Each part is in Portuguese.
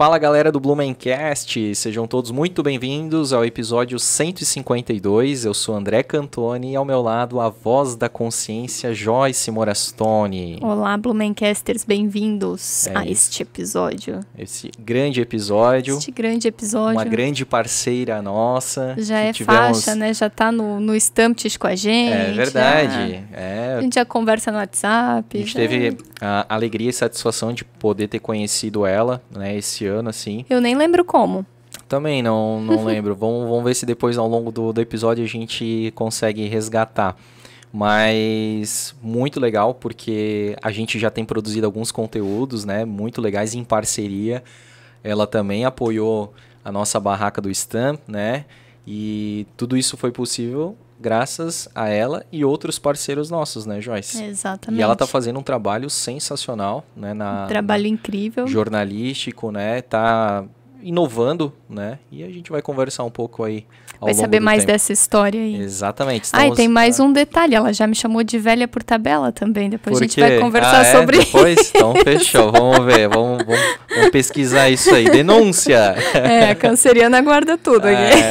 Fala galera do Blumencast, sejam todos muito bem-vindos ao episódio 152. Eu sou André Cantoni e ao meu lado a voz da consciência Joyce Morastone. Olá, Blumencasters, bem-vindos é a isso. este episódio. Esse grande episódio. Este grande episódio. Uma grande parceira nossa. Já é tivemos... faixa, né? Já tá no, no Stamptish com a gente. É verdade. Já... É... A gente já conversa no WhatsApp. A gente já... teve é. a alegria e satisfação de poder ter conhecido ela, né? Esse ano, assim. Eu nem lembro como. Também não, não lembro. Vamos, vamos ver se depois, ao longo do, do episódio, a gente consegue resgatar. Mas muito legal, porque a gente já tem produzido alguns conteúdos, né? Muito legais em parceria. Ela também apoiou a nossa barraca do Stamp, né? E tudo isso foi possível graças a ela e outros parceiros nossos, né, Joyce? Exatamente. E ela está fazendo um trabalho sensacional, né, na um trabalho incrível, jornalístico, né, tá inovando, né? E a gente vai conversar um pouco aí Vai saber mais tempo. dessa história aí. Exatamente. Estamos... Então ah, e tem mais ah um detalhe. Ela já me chamou de velha por tabela também. Depois por a gente quê? vai conversar ah, é? sobre depois? isso. Então, fechou. Vamos ver. Vamos, vamos, vamos pesquisar isso aí. Denúncia! É, a canceriana guarda tudo aqui. É.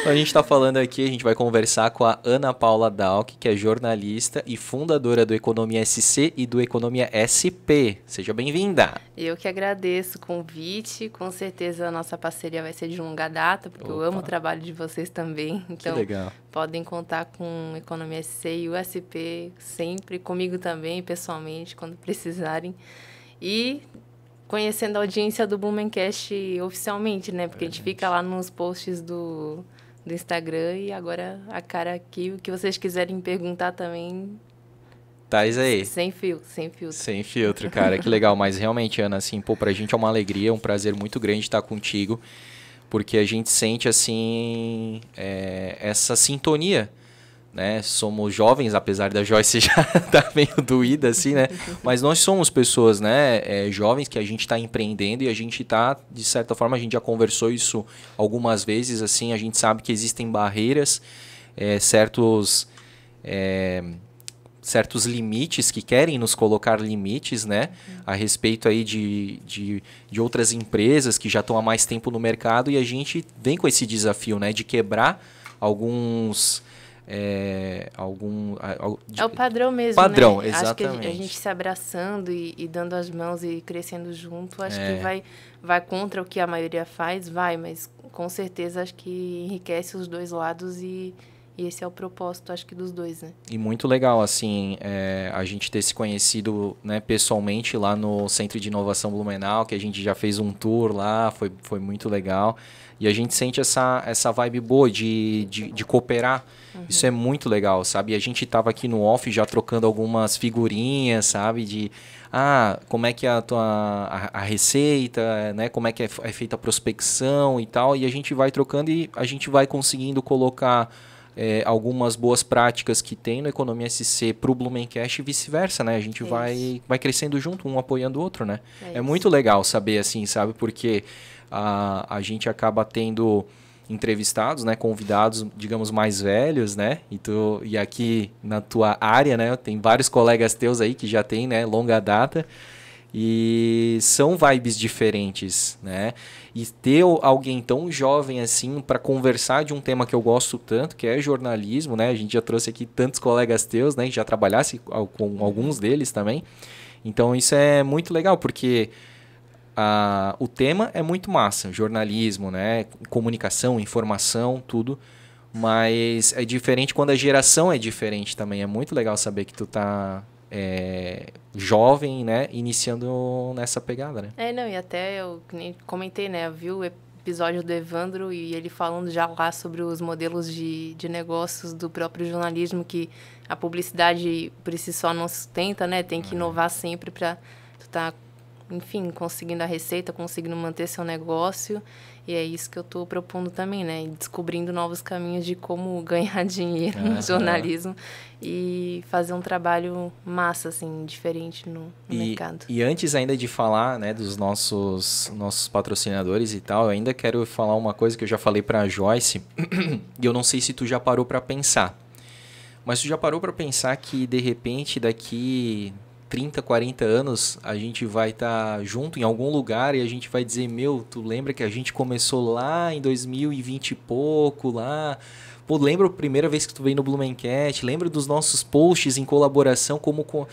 Então, a gente está falando aqui, a gente vai conversar com a Ana Paula Dalk, que é jornalista e fundadora do Economia SC e do Economia SP. Seja bem-vinda. Eu que agradeço o convite. Com certeza a nossa parceria vai ser de longa data, porque Opa. eu amo trabalhar trabalho de vocês também. Então, que legal. podem contar com Economia SC e USP sempre, comigo também, pessoalmente, quando precisarem. E conhecendo a audiência do Blumencast oficialmente, né? Porque é, a gente fica lá nos posts do, do Instagram e agora a cara aqui, o que vocês quiserem perguntar também. Tais aí. Sem filtro, sem filtro. Sem filtro, cara, que legal. Mas realmente, Ana, assim, pô, pra gente é uma alegria, um prazer muito grande estar contigo porque a gente sente assim é, essa sintonia. Né? Somos jovens, apesar da Joyce já estar tá meio doída, assim, né? Mas nós somos pessoas, né? É, jovens que a gente está empreendendo e a gente está, de certa forma, a gente já conversou isso algumas vezes, assim, a gente sabe que existem barreiras, é, certos é, certos limites, que querem nos colocar limites, né? A respeito aí de, de, de outras empresas que já estão há mais tempo no mercado e a gente vem com esse desafio, né? De quebrar alguns... É, algum... é o padrão mesmo, Padrão, né? exatamente. Acho que a gente se abraçando e, e, dando as mãos e crescendo junto, acho é. que vai, vai contra o que a maioria faz, vai, mas com certeza acho que enriquece os dois lados e e esse é o propósito, acho que, dos dois, né? E muito legal, assim, é, a gente ter se conhecido né, pessoalmente lá no Centro de Inovação Blumenau, que a gente já fez um tour lá, foi, foi muito legal. E a gente sente essa, essa vibe boa de, de, de cooperar. Uhum. Isso é muito legal, sabe? E a gente tava aqui no off já trocando algumas figurinhas, sabe? De ah, como é que é a tua a, a, receita, né? Como é que é, é feita a prospecção e tal. E a gente vai trocando e a gente vai conseguindo colocar é, algumas boas práticas que tem na economia SC para o Blumencast e vice-versa, né? A gente é vai, vai crescendo junto, um apoiando o outro, né? É, é muito legal saber assim, sabe? Porque a, a gente acaba tendo entrevistados, né, convidados, digamos, mais velhos, né? E tu e aqui na tua área, né, tem vários colegas teus aí que já tem, né, longa data. E são vibes diferentes, né? E ter alguém tão jovem assim para conversar de um tema que eu gosto tanto, que é jornalismo, né? A gente já trouxe aqui tantos colegas teus, né? já trabalhasse com alguns deles também. Então isso é muito legal, porque a, o tema é muito massa, jornalismo, né? Comunicação, informação, tudo. Mas é diferente quando a geração é diferente também. É muito legal saber que tu tá é, jovem, né? Iniciando nessa pegada, né? É, não, e até eu comentei, né? Viu o episódio do Evandro e ele falando já lá sobre os modelos de, de negócios do próprio jornalismo, que a publicidade por si só não sustenta, né? Tem que uhum. inovar sempre para tu tá, enfim, conseguindo a receita, conseguindo manter seu negócio. E é isso que eu estou propondo também, né? Descobrindo novos caminhos de como ganhar dinheiro uhum. no jornalismo e fazer um trabalho massa, assim, diferente no, no e, mercado. E antes ainda de falar, né, dos nossos, nossos patrocinadores e tal, eu ainda quero falar uma coisa que eu já falei para a Joyce e eu não sei se tu já parou para pensar. Mas tu já parou para pensar que de repente daqui 30, 40 anos, a gente vai estar tá junto em algum lugar e a gente vai dizer: Meu, tu lembra que a gente começou lá em 2020 e pouco, lá. Pô, lembra a primeira vez que tu veio no Blumencast? Lembra dos nossos posts em colaboração, como. com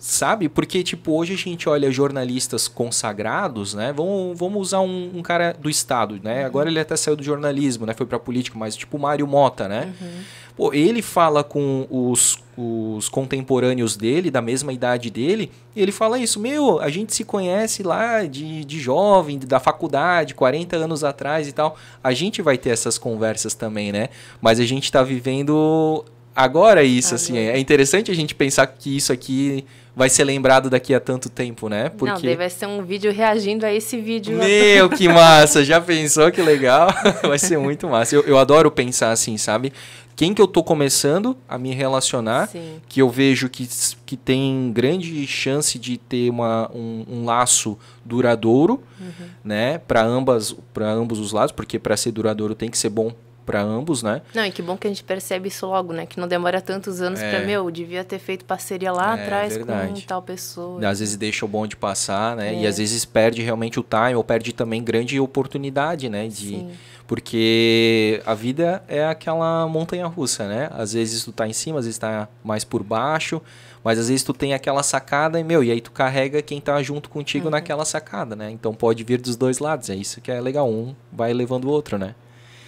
sabe? Porque, tipo, hoje a gente olha jornalistas consagrados, né? Vamos, vamos usar um, um cara do Estado, né? Uhum. Agora ele até saiu do jornalismo, né? Foi pra política, mas tipo Mário Mota, né? Uhum. Pô, ele fala com os, os contemporâneos dele, da mesma idade dele, e ele fala isso, meu, a gente se conhece lá de, de jovem, da faculdade, 40 anos atrás e tal. A gente vai ter essas conversas também, né? Mas a gente tá vivendo agora isso, assim, agora. assim. É interessante a gente pensar que isso aqui vai ser lembrado daqui a tanto tempo, né? Porque... Não, daí vai ser um vídeo reagindo a esse vídeo. Meu, que massa! Já pensou que legal? vai ser muito massa. Eu, eu adoro pensar assim, sabe? Quem que eu tô começando a me relacionar, Sim. que eu vejo que, que tem grande chance de ter uma, um, um laço duradouro, uhum. né? Para ambas, para ambos os lados, porque para ser duradouro tem que ser bom para ambos, né? Não, e que bom que a gente percebe isso logo, né? Que não demora tantos anos é. para, meu, devia ter feito parceria lá é, atrás verdade. com tal pessoa. Às vezes deixa o bonde passar, né? É. E às vezes perde realmente o time ou perde também grande oportunidade, né? De... Sim. Porque a vida é aquela montanha russa, né? Às vezes tu tá em cima, às vezes tá mais por baixo, mas às vezes tu tem aquela sacada e, meu, e aí tu carrega quem tá junto contigo uhum. naquela sacada, né? Então pode vir dos dois lados, é isso que é legal. Um vai levando o outro, né?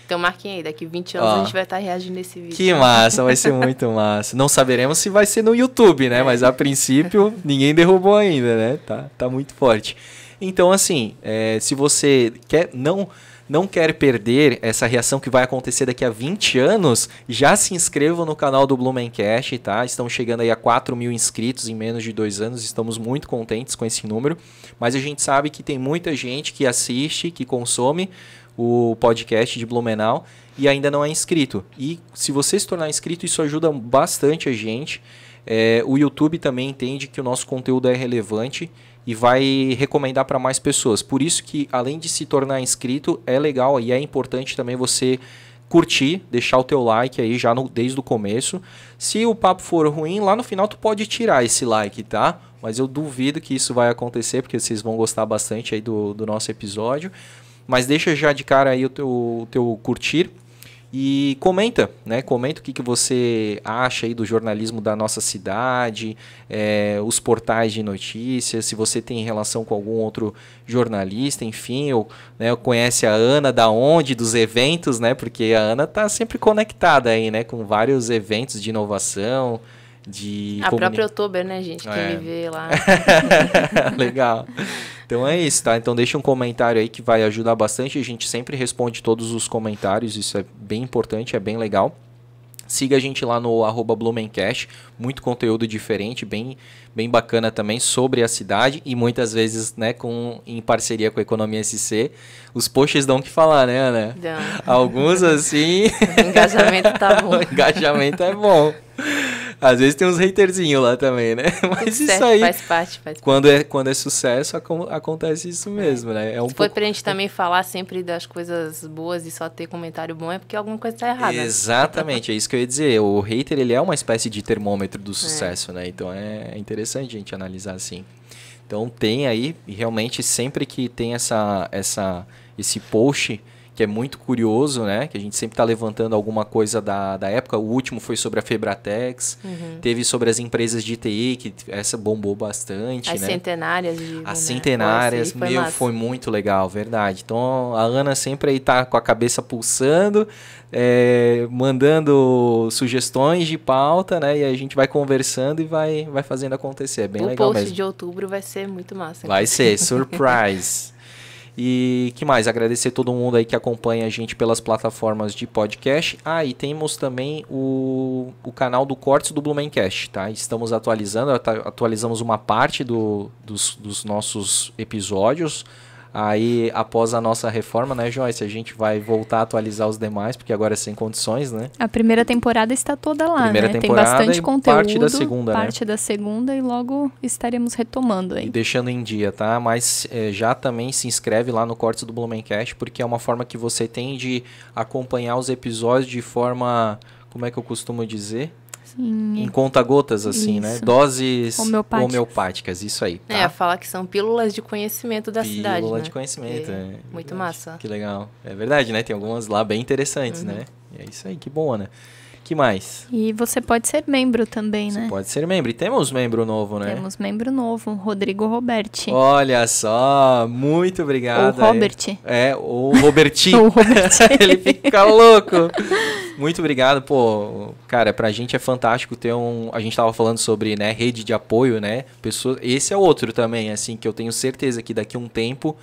Então marquem aí, daqui 20 anos a gente vai estar tá reagindo nesse vídeo. Que massa, vai ser muito massa. Não saberemos se vai ser no YouTube, né? Mas a princípio ninguém derrubou ainda, né? Tá, tá muito forte. Então, assim, é, se você quer não não quer perder essa reação que vai acontecer daqui a 20 anos, já se inscreva no canal do Blumencast, tá? Estão chegando aí a 4 mil inscritos em menos de dois anos, estamos muito contentes com esse número, mas a gente sabe que tem muita gente que assiste, que consome, o podcast de Blumenau e ainda não é inscrito. E se você se tornar inscrito, isso ajuda bastante a gente. É, o YouTube também entende que o nosso conteúdo é relevante e vai recomendar para mais pessoas. Por isso que, além de se tornar inscrito, é legal e é importante também você curtir, deixar o teu like aí já no, desde o começo. Se o papo for ruim, lá no final tu pode tirar esse like, tá? Mas eu duvido que isso vai acontecer, porque vocês vão gostar bastante aí do, do nosso episódio. Mas deixa já de cara aí o teu, o teu curtir. E comenta, né? Comenta o que, que você acha aí do jornalismo da nossa cidade, é, os portais de notícias, se você tem relação com algum outro jornalista, enfim, ou né, conhece a Ana da onde, dos eventos, né? Porque a Ana tá sempre conectada aí, né? Com vários eventos de inovação, de. A comuni... própria Oktober, né, gente? Quem é. me vê lá. Legal. Então é isso, tá? Então deixa um comentário aí que vai ajudar bastante. A gente sempre responde todos os comentários, isso é bem importante, é bem legal. Siga a gente lá no arroba Blumencast, muito conteúdo diferente, bem, bem bacana também sobre a cidade e muitas vezes né, com, em parceria com a Economia SC. Os posts dão o que falar, né, Ana? Dão. Alguns assim. O engajamento tá bom. o engajamento é bom. Às vezes tem uns haterzinhos lá também, né? Mas Tudo isso certo, aí. Faz parte, faz Quando parte. é, quando é sucesso, ac acontece isso mesmo, é. né? É um Se pouco... pra gente também falar sempre das coisas boas e só ter comentário bom, é porque alguma coisa tá errada. Exatamente, é isso que eu ia dizer. O hater, ele é uma espécie de termômetro do é. sucesso, é. né? Então é interessante a gente analisar assim. Então tem aí, e realmente sempre que tem essa, essa, esse post que é muito curioso, né? Que a gente sempre está levantando alguma coisa da, da época. O último foi sobre a Febratex, uhum. teve sobre as empresas de TI, que essa bombou bastante. As né? centenárias. Digo, as né? centenárias, foi meu, massa. foi muito legal, verdade. Então a Ana sempre aí tá com a cabeça pulsando, é, mandando sugestões de pauta, né? E a gente vai conversando e vai, vai fazendo acontecer. É bem o legal mesmo. O post de outubro vai ser muito massa. Vai então. ser, surprise. E que mais? Agradecer todo mundo aí que acompanha a gente pelas plataformas de podcast. Ah, e temos também o, o canal do Cortes do Blumencast, tá? Estamos atualizando, atualizamos uma parte do, dos, dos nossos episódios Aí, após a nossa reforma, né, Joyce, a gente vai voltar a atualizar os demais, porque agora é sem condições, né? A primeira temporada está toda lá, primeira né? Tem bastante conteúdo. Parte da segunda, né? Parte né? da segunda e logo estaremos retomando aí. E deixando em dia, tá? Mas é, já também se inscreve lá no Cortes do Blumencast, porque é uma forma que você tem de acompanhar os episódios de forma, como é que eu costumo dizer? Sim. Em conta-gotas, assim, né? isso. né? Doses homeopáticas. homeopáticas. isso aí. Tá? É, falar que são pílulas de conhecimento da Pílula cidade. Pílula né? de né? conhecimento, é. Muito massa. Que legal. É verdade, né? Tem algumas lá bem interessantes, uhum. né? E é isso aí, que boa, né? que mais? E você pode ser membro também, você né? Pode ser membro. E temos membro novo, né? Temos membro novo, Rodrigo Roberti. Olha só, muito obrigado. O Robert. É, o Roberti. o Robert. Ele fica louco. muito obrigado, pô. Cara, pra gente é fantástico ter um. A gente tava falando sobre, né, rede de apoio, né? Pessoa... Esse é outro também, assim, que eu tenho certeza que daqui a um tempo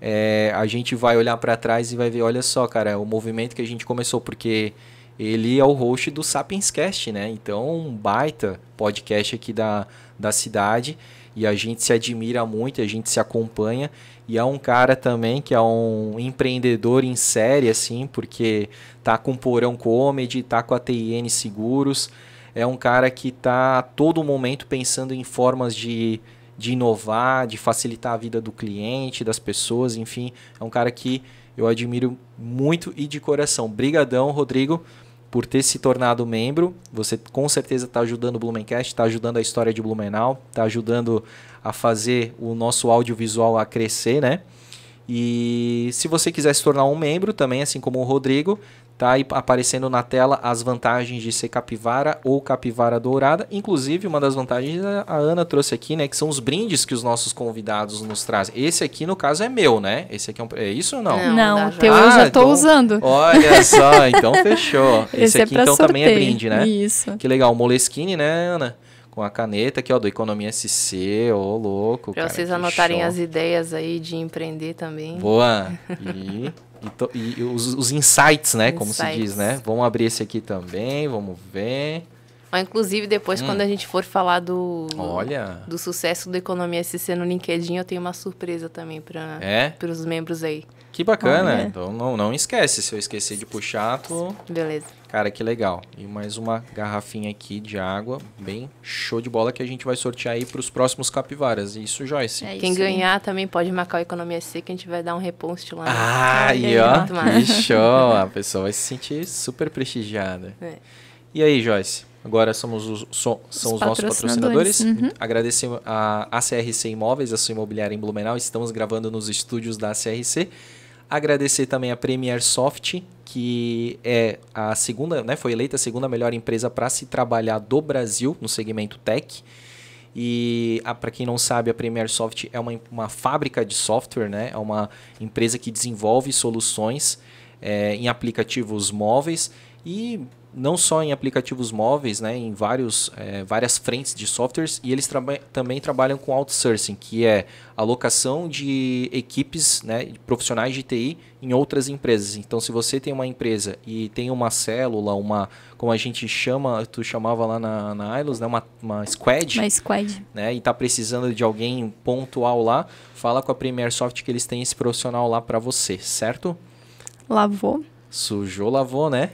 é, a gente vai olhar para trás e vai ver, olha só, cara, o movimento que a gente começou, porque ele é o host do Sapienscast, né? Então, um baita podcast aqui da, da cidade e a gente se admira muito, a gente se acompanha e é um cara também que é um empreendedor em série assim, porque tá com Porão Comedy, tá com a TN Seguros, é um cara que tá a todo momento pensando em formas de de inovar, de facilitar a vida do cliente, das pessoas, enfim, é um cara que eu admiro muito e de coração. Brigadão, Rodrigo por ter se tornado membro. Você com certeza está ajudando o Blumencast, está ajudando a história de Blumenau, está ajudando a fazer o nosso audiovisual a crescer, né? E se você quiser se tornar um membro também, assim como o Rodrigo, tá aí aparecendo na tela as vantagens de ser capivara ou capivara dourada. Inclusive, uma das vantagens é a Ana trouxe aqui, né, que são os brindes que os nossos convidados nos trazem. Esse aqui, no caso, é meu, né? Esse aqui é, um... é isso ou não? Não, não o teu eu já estou ah, então, usando. Olha só, então fechou. Esse, Esse é aqui, é então, sorteio. também é brinde, né? Isso. Que legal, o Moleskine, né, Ana? com a caneta aqui, ó, do Economia SC, ô louco. Pra cara, vocês anotarem show. as ideias aí de empreender também. Boa! E e, e os, os, insights, né? Insights. Como se diz, né? Vamos abrir esse aqui também, vamos ver. Ah, inclusive, depois, hum. quando a gente for falar do, Olha. do sucesso do Economia SC no LinkedIn, eu tenho uma surpresa também para é? os membros aí. Que bacana. Olha. Né? Então não, não esquece. Se eu esquecer de puxar, tu. Beleza. Cara, que legal. E mais uma garrafinha aqui de água, bem show de bola, que a gente vai sortear aí para os próximos capivaras. Isso, Joyce. É isso. Quem ganhar também pode marcar o Economia Seca, a gente vai dar um repost lá. Ah, no... e ó, que show. a pessoa vai se sentir super prestigiada. É. E aí, Joyce? Agora somos os, so, são os, os nossos patrocinadores. Uhum. uhum. Agradecemos a ACRC Imóveis, a sua imobiliária em Blumenau. Estamos gravando nos estúdios da ACRC. Agradecer também a Premier Soft, que é a segunda, né, foi eleita a segunda melhor empresa para se trabalhar do Brasil no segmento tech. E ah, para quem não sabe, a Premier Soft é uma, uma fábrica de software, né? é uma empresa que desenvolve soluções é, em aplicativos móveis e não só em aplicativos móveis, né, em vários, é, várias frentes de softwares, e eles traba também trabalham com outsourcing, que é alocação de equipes né, de profissionais de TI em outras empresas. Então, se você tem uma empresa e tem uma célula, uma, como a gente chama, tu chamava lá na, na Ilos, né, uma, uma squad, uma squad. Né, e está precisando de alguém pontual lá, fala com a Premier Soft que eles têm esse profissional lá para você, certo? lá vou sujou, lavou, né?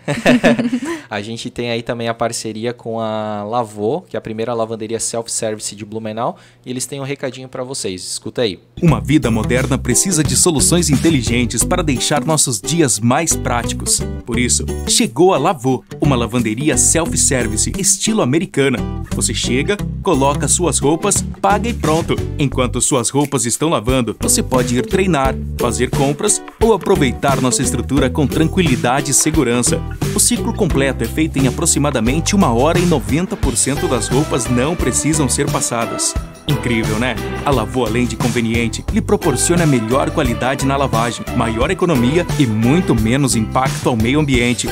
a gente tem aí também a parceria com a Lavô, que é a primeira lavanderia self-service de Blumenau, e eles têm um recadinho para vocês. Escuta aí. Uma vida moderna precisa de soluções inteligentes para deixar nossos dias mais práticos. Por isso, chegou a Lavô, uma lavanderia self-service estilo americana. Você chega, coloca suas roupas, paga e pronto. Enquanto suas roupas estão lavando, você pode ir treinar, fazer compras ou aproveitar nossa estrutura com tranquilidade agilidade e segurança. O ciclo completo é feito em aproximadamente uma hora e 90% das roupas não precisam ser passadas. Incrível, né? A Lavô, além de conveniente, lhe proporciona melhor qualidade na lavagem, maior economia e muito menos impacto ao meio ambiente.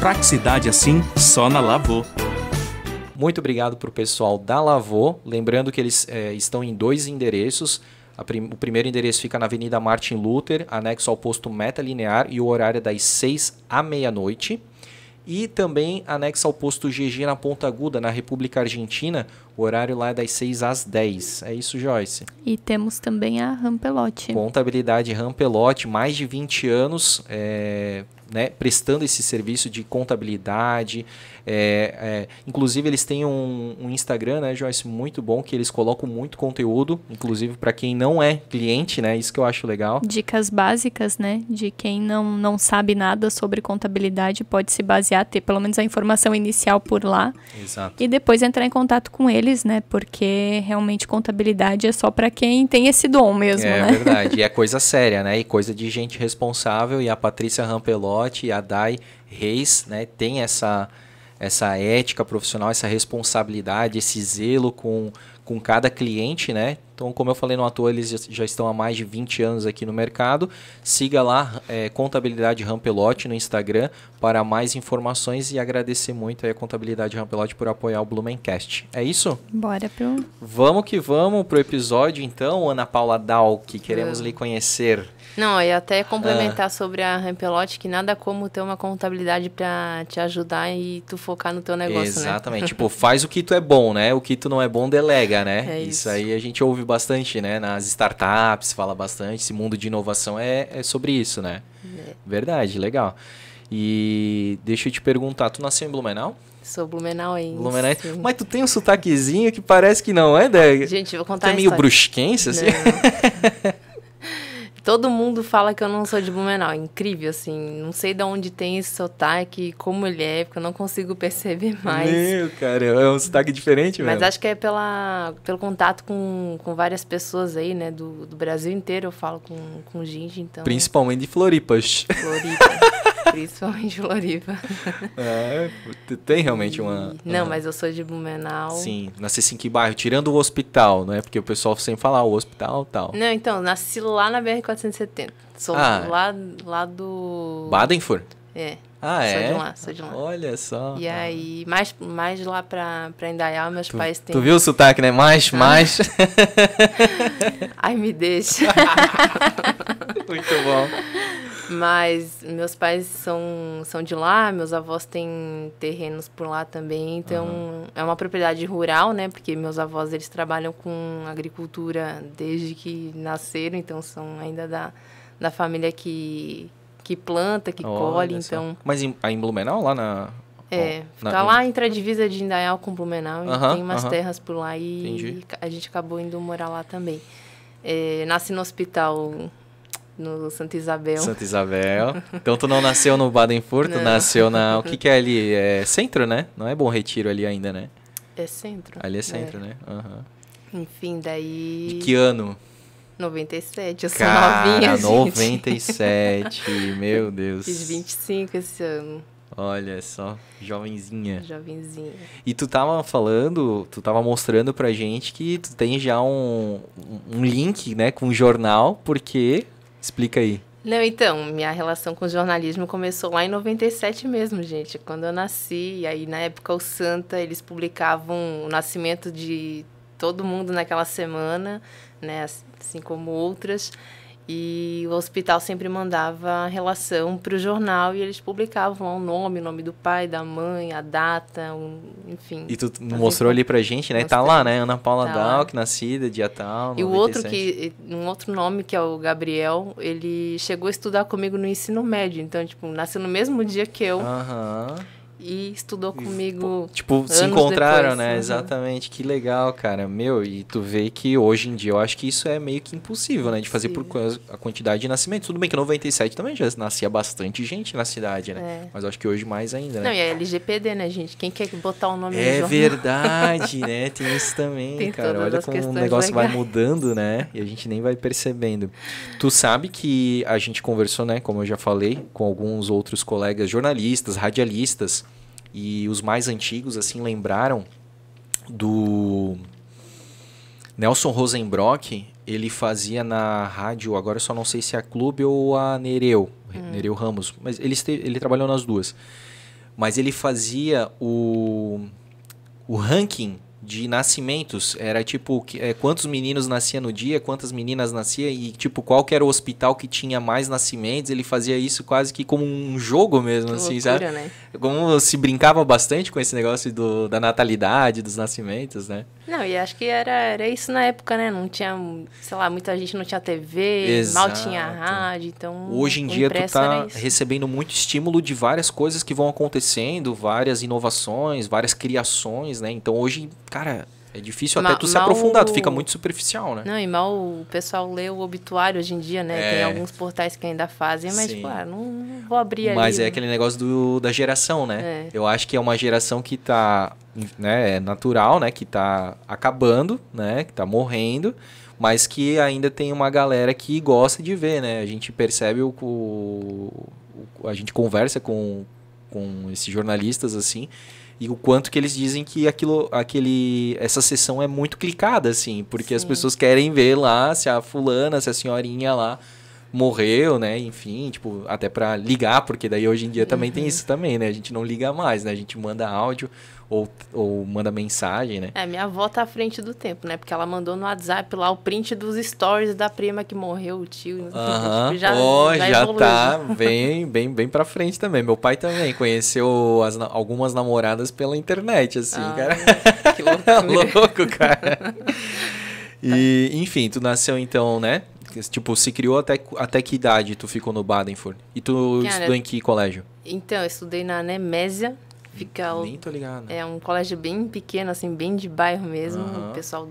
Praticidade assim, só na Lavô. Muito obrigado para o pessoal da Lavô. Lembrando que eles é, estão em dois endereços. Prim o primeiro endereço fica na Avenida Martin Luther, anexo ao posto Meta Linear, e o horário é das 6 à meia-noite. E também anexo ao posto GG na Ponta Aguda, na República Argentina, o horário lá é das 6 às 10. É isso, Joyce. E temos também a Rampelote. Contabilidade Rampelote, mais de 20 anos é, né, prestando esse serviço de contabilidade. É, é, inclusive, eles têm um, um, Instagram, né, Joyce, muito bom, que eles colocam muito conteúdo, inclusive para quem não é cliente, né? Isso que eu acho legal. Dicas básicas, né? De quem não, não sabe nada sobre contabilidade, pode se basear, ter pelo menos a informação inicial por lá. Exato. E depois entrar em contato com eles deles, né? Porque realmente contabilidade é só para quem tem esse dom mesmo, é, né? É verdade. e é coisa séria, né? E coisa de gente responsável. E a Patrícia Rampelotti e a Dai Reis, né? Tem essa, essa ética profissional, essa responsabilidade, esse zelo com com cada cliente, né? Então, como eu falei no ator, eles já, estão há mais de 20 anos aqui no mercado. Siga lá é, Contabilidade Rampelote no Instagram para mais informações e agradecer muito a Contabilidade Rampelote por apoiar o Blumencast. É isso? Bora pro. Vamos que vamos pro episódio, então, Ana Paula Dal, que queremos é. lhe conhecer. Não, e até complementar ah. sobre a Rampelote, que nada como ter uma contabilidade para te ajudar e tu focar no teu negócio, né? Exatamente. Né? tipo, faz o que tu é bom, né? O que tu não é bom, delega, né? É isso. isso. aí a gente ouve bastante, né? Nas startups, fala bastante. Esse mundo de inovação é, é sobre isso, né? É. Verdade, legal. E deixa eu te perguntar, tu nasceu em Blumenau? Sou Blumenau. Blumenauense. Mas tu tem um sotaquezinho que parece que não é, né? Gente, vou contar Você é meio história. brusquense, assim? Todo mundo fala que eu não sou de Blumenau. É incrível, assim. Não sei de onde tem esse sotaque, como ele é, porque eu não consigo perceber mais. Meu, cara, é um sotaque diferente, velho. Mas acho que é pela, pelo contato com, com várias pessoas aí, né? Do, do Brasil inteiro eu falo com, com gente, então. Principalmente de Floripas. Floripas. Principalmente Floripa. É, tem realmente uma. Não, uma... mas eu sou de Blumenau. Sim, nasci em assim, que bairro? Tirando o hospital, não é? Porque o pessoal sempre fala ah, o hospital tal. Não, então, nasci lá na BR-470. Sou ah, é. lá, lá do. Badenfurt? É. Ah, sou é? Sou de lá, sou de lá. Olha só. E aí, mais, mais lá pra, pra Indaial, meus tu, pais têm. Tu viu o sotaque, né? Mais, ah. mais. Ai, me deixa. Muito bom. Mas meus pais são, são de lá, meus avós têm terrenos por lá também, então uhum. é uma propriedade rural, né? Porque meus avós eles trabalham com agricultura desde que nasceram, então são ainda da, da família que, que planta, que Olha colhe, então... Mas em, em Blumenau, lá na, é, ficar na... lá entre a divisa de Indaial com Blumenau, uh -huh, tem umas uh -huh. terras por lá e Entendi. a gente acabou indo morar lá também. É, nasci no hospital no Santa Isabel. Santa Isabel. Então tu não nasceu no baden nasceu na. O que, que é ali? É centro, né? Não é Bom Retiro ali ainda, né? É centro. Ali é, é. centro, é. né? Uhum. Enfim, daí. De que ano? 97, eu Cara, sou novinha, 97, meu Deus. Fiz 25 esse ano. Olha só, jovenzinha. Jovenzinha. E tu tava falando, tu tava mostrando pra gente que tu tem já um, um link, né, com o jornal, porque Explica aí. Não, então, minha relação com o jornalismo começou lá em 97 mesmo, gente. Quando eu nasci, e aí na época o Santa, eles publicavam o nascimento de todo mundo naquela semana, né, assim como outras. E o hospital sempre mandava a relação para o jornal e eles publicavam o nome, o nome do pai, da mãe, a data, um, enfim. E tu mostrou ali pra gente, né? Mostrei. Tá lá, né? Ana Paula tá Dalk, nascida dia tal. E o outro que um outro nome que é o Gabriel, ele chegou a estudar comigo no ensino médio, então tipo, nasceu no mesmo dia que eu. Aham e estudou comigo. Tipo, se encontraram, depois, né? Exatamente. Que legal, cara. Meu, e tu vê que hoje em dia eu acho que isso é meio que impossível, né? De fazer Sim. por a quantidade de nascimentos. Tudo bem que em 97 também já nascia bastante gente na cidade, né? É. Mas acho que hoje mais ainda, né? Não, e é LGPD, né, gente? Quem quer botar o um nome É verdade, né? Tem isso também, Tem cara. Olha como o negócio legais. vai mudando, né? E a gente nem vai percebendo. Tu sabe que a gente conversou, né? Como eu já falei, com alguns outros colegas jornalistas, radialistas e os mais antigos assim lembraram do Nelson Rosenbrock, ele fazia na rádio, agora eu só não sei se é a Clube ou a Nereu, hum. Nereu Ramos, mas ele, ele trabalhou nas duas. Mas ele fazia o, o ranking de nascimentos. Era tipo é, quantos meninos nascia no dia, quantas meninas nascia e tipo qual que era o hospital que tinha mais nascimentos. Ele fazia isso quase que como um jogo mesmo, que assim, loucura, sabe? Né? Como se brincava bastante com esse negócio do, da natalidade, dos nascimentos, né? Não, e acho que era, era isso na época, né? Não tinha, sei lá, muita gente não tinha TV, Exato. mal tinha rádio, então... Hoje em dia tu tá recebendo muito estímulo de várias coisas que vão acontecendo, várias inovações, várias criações, né? Então hoje, cara, é difícil Ma até tu se aprofundar, tu fica muito superficial, né? Não, e mal o pessoal lê o obituário hoje em dia, né? É. Tem alguns portais que ainda fazem, mas, Sim. Tipo, ah, não, não vou abrir Mas ali, é né? aquele negócio do, da geração, né? É. Eu acho que é uma geração que tá né, é natural, né, que está acabando, né, que está morrendo, mas que ainda tem uma galera que gosta de ver, né? A gente percebe o, o a gente conversa com, com esses jornalistas assim e o quanto que eles dizem que aquilo, aquele, essa sessão é muito clicada assim, porque Sim. as pessoas querem ver lá se a fulana, se a senhorinha lá morreu, né? Enfim, tipo, até para ligar, porque daí hoje em dia também uhum. tem isso também, né? A gente não liga mais, né? A gente manda áudio ou, ou manda mensagem, né? É, minha avó tá à frente do tempo, né? Porque ela mandou no WhatsApp lá o print dos stories da prima que morreu, o tio. Uh -huh. tipo, já, oh, já, já tá bem, bem, bem pra frente também. Meu pai também conheceu as, algumas namoradas pela internet, assim, ah, cara. Que é louco. louco, cara. E, enfim, tu nasceu então, né? Tipo, se criou até, até que idade tu ficou no Badenford? E tu cara, estudou em que colégio? Então, eu estudei na Nemésia, Fica Nem tô ligado. É um colégio bem pequeno, assim, bem de bairro mesmo. Uhum. O pessoal.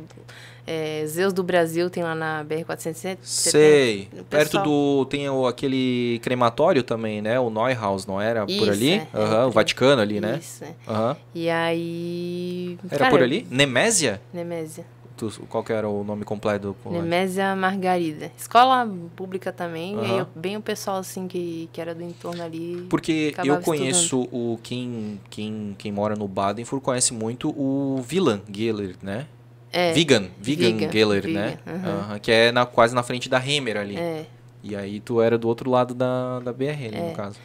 É, Zeus do Brasil tem lá na BR-470. Sei. Pessoal... Perto do. Tem o, aquele crematório também, né? O Neuhaus, não era? Isso, por ali? É, uhum, é, o Vaticano ali, né? Isso. Uhum. E aí. Era cara, por ali? Nemésia? Nemésia. Tu, qual que era o nome completo do Nemésia Margarida. Escola pública também, uhum. e eu, bem o pessoal assim que, que era do entorno ali. Porque eu conheço estudando. o quem, quem, quem mora no Badenfur conhece muito o Vilan Geller, né? É. Vegan, Vegan, Vegan Geller, Vegan, né? Uhum. Uhum, que é na, quase na frente da Hemer ali. É. E aí tu era do outro lado da, da BR, é. no caso.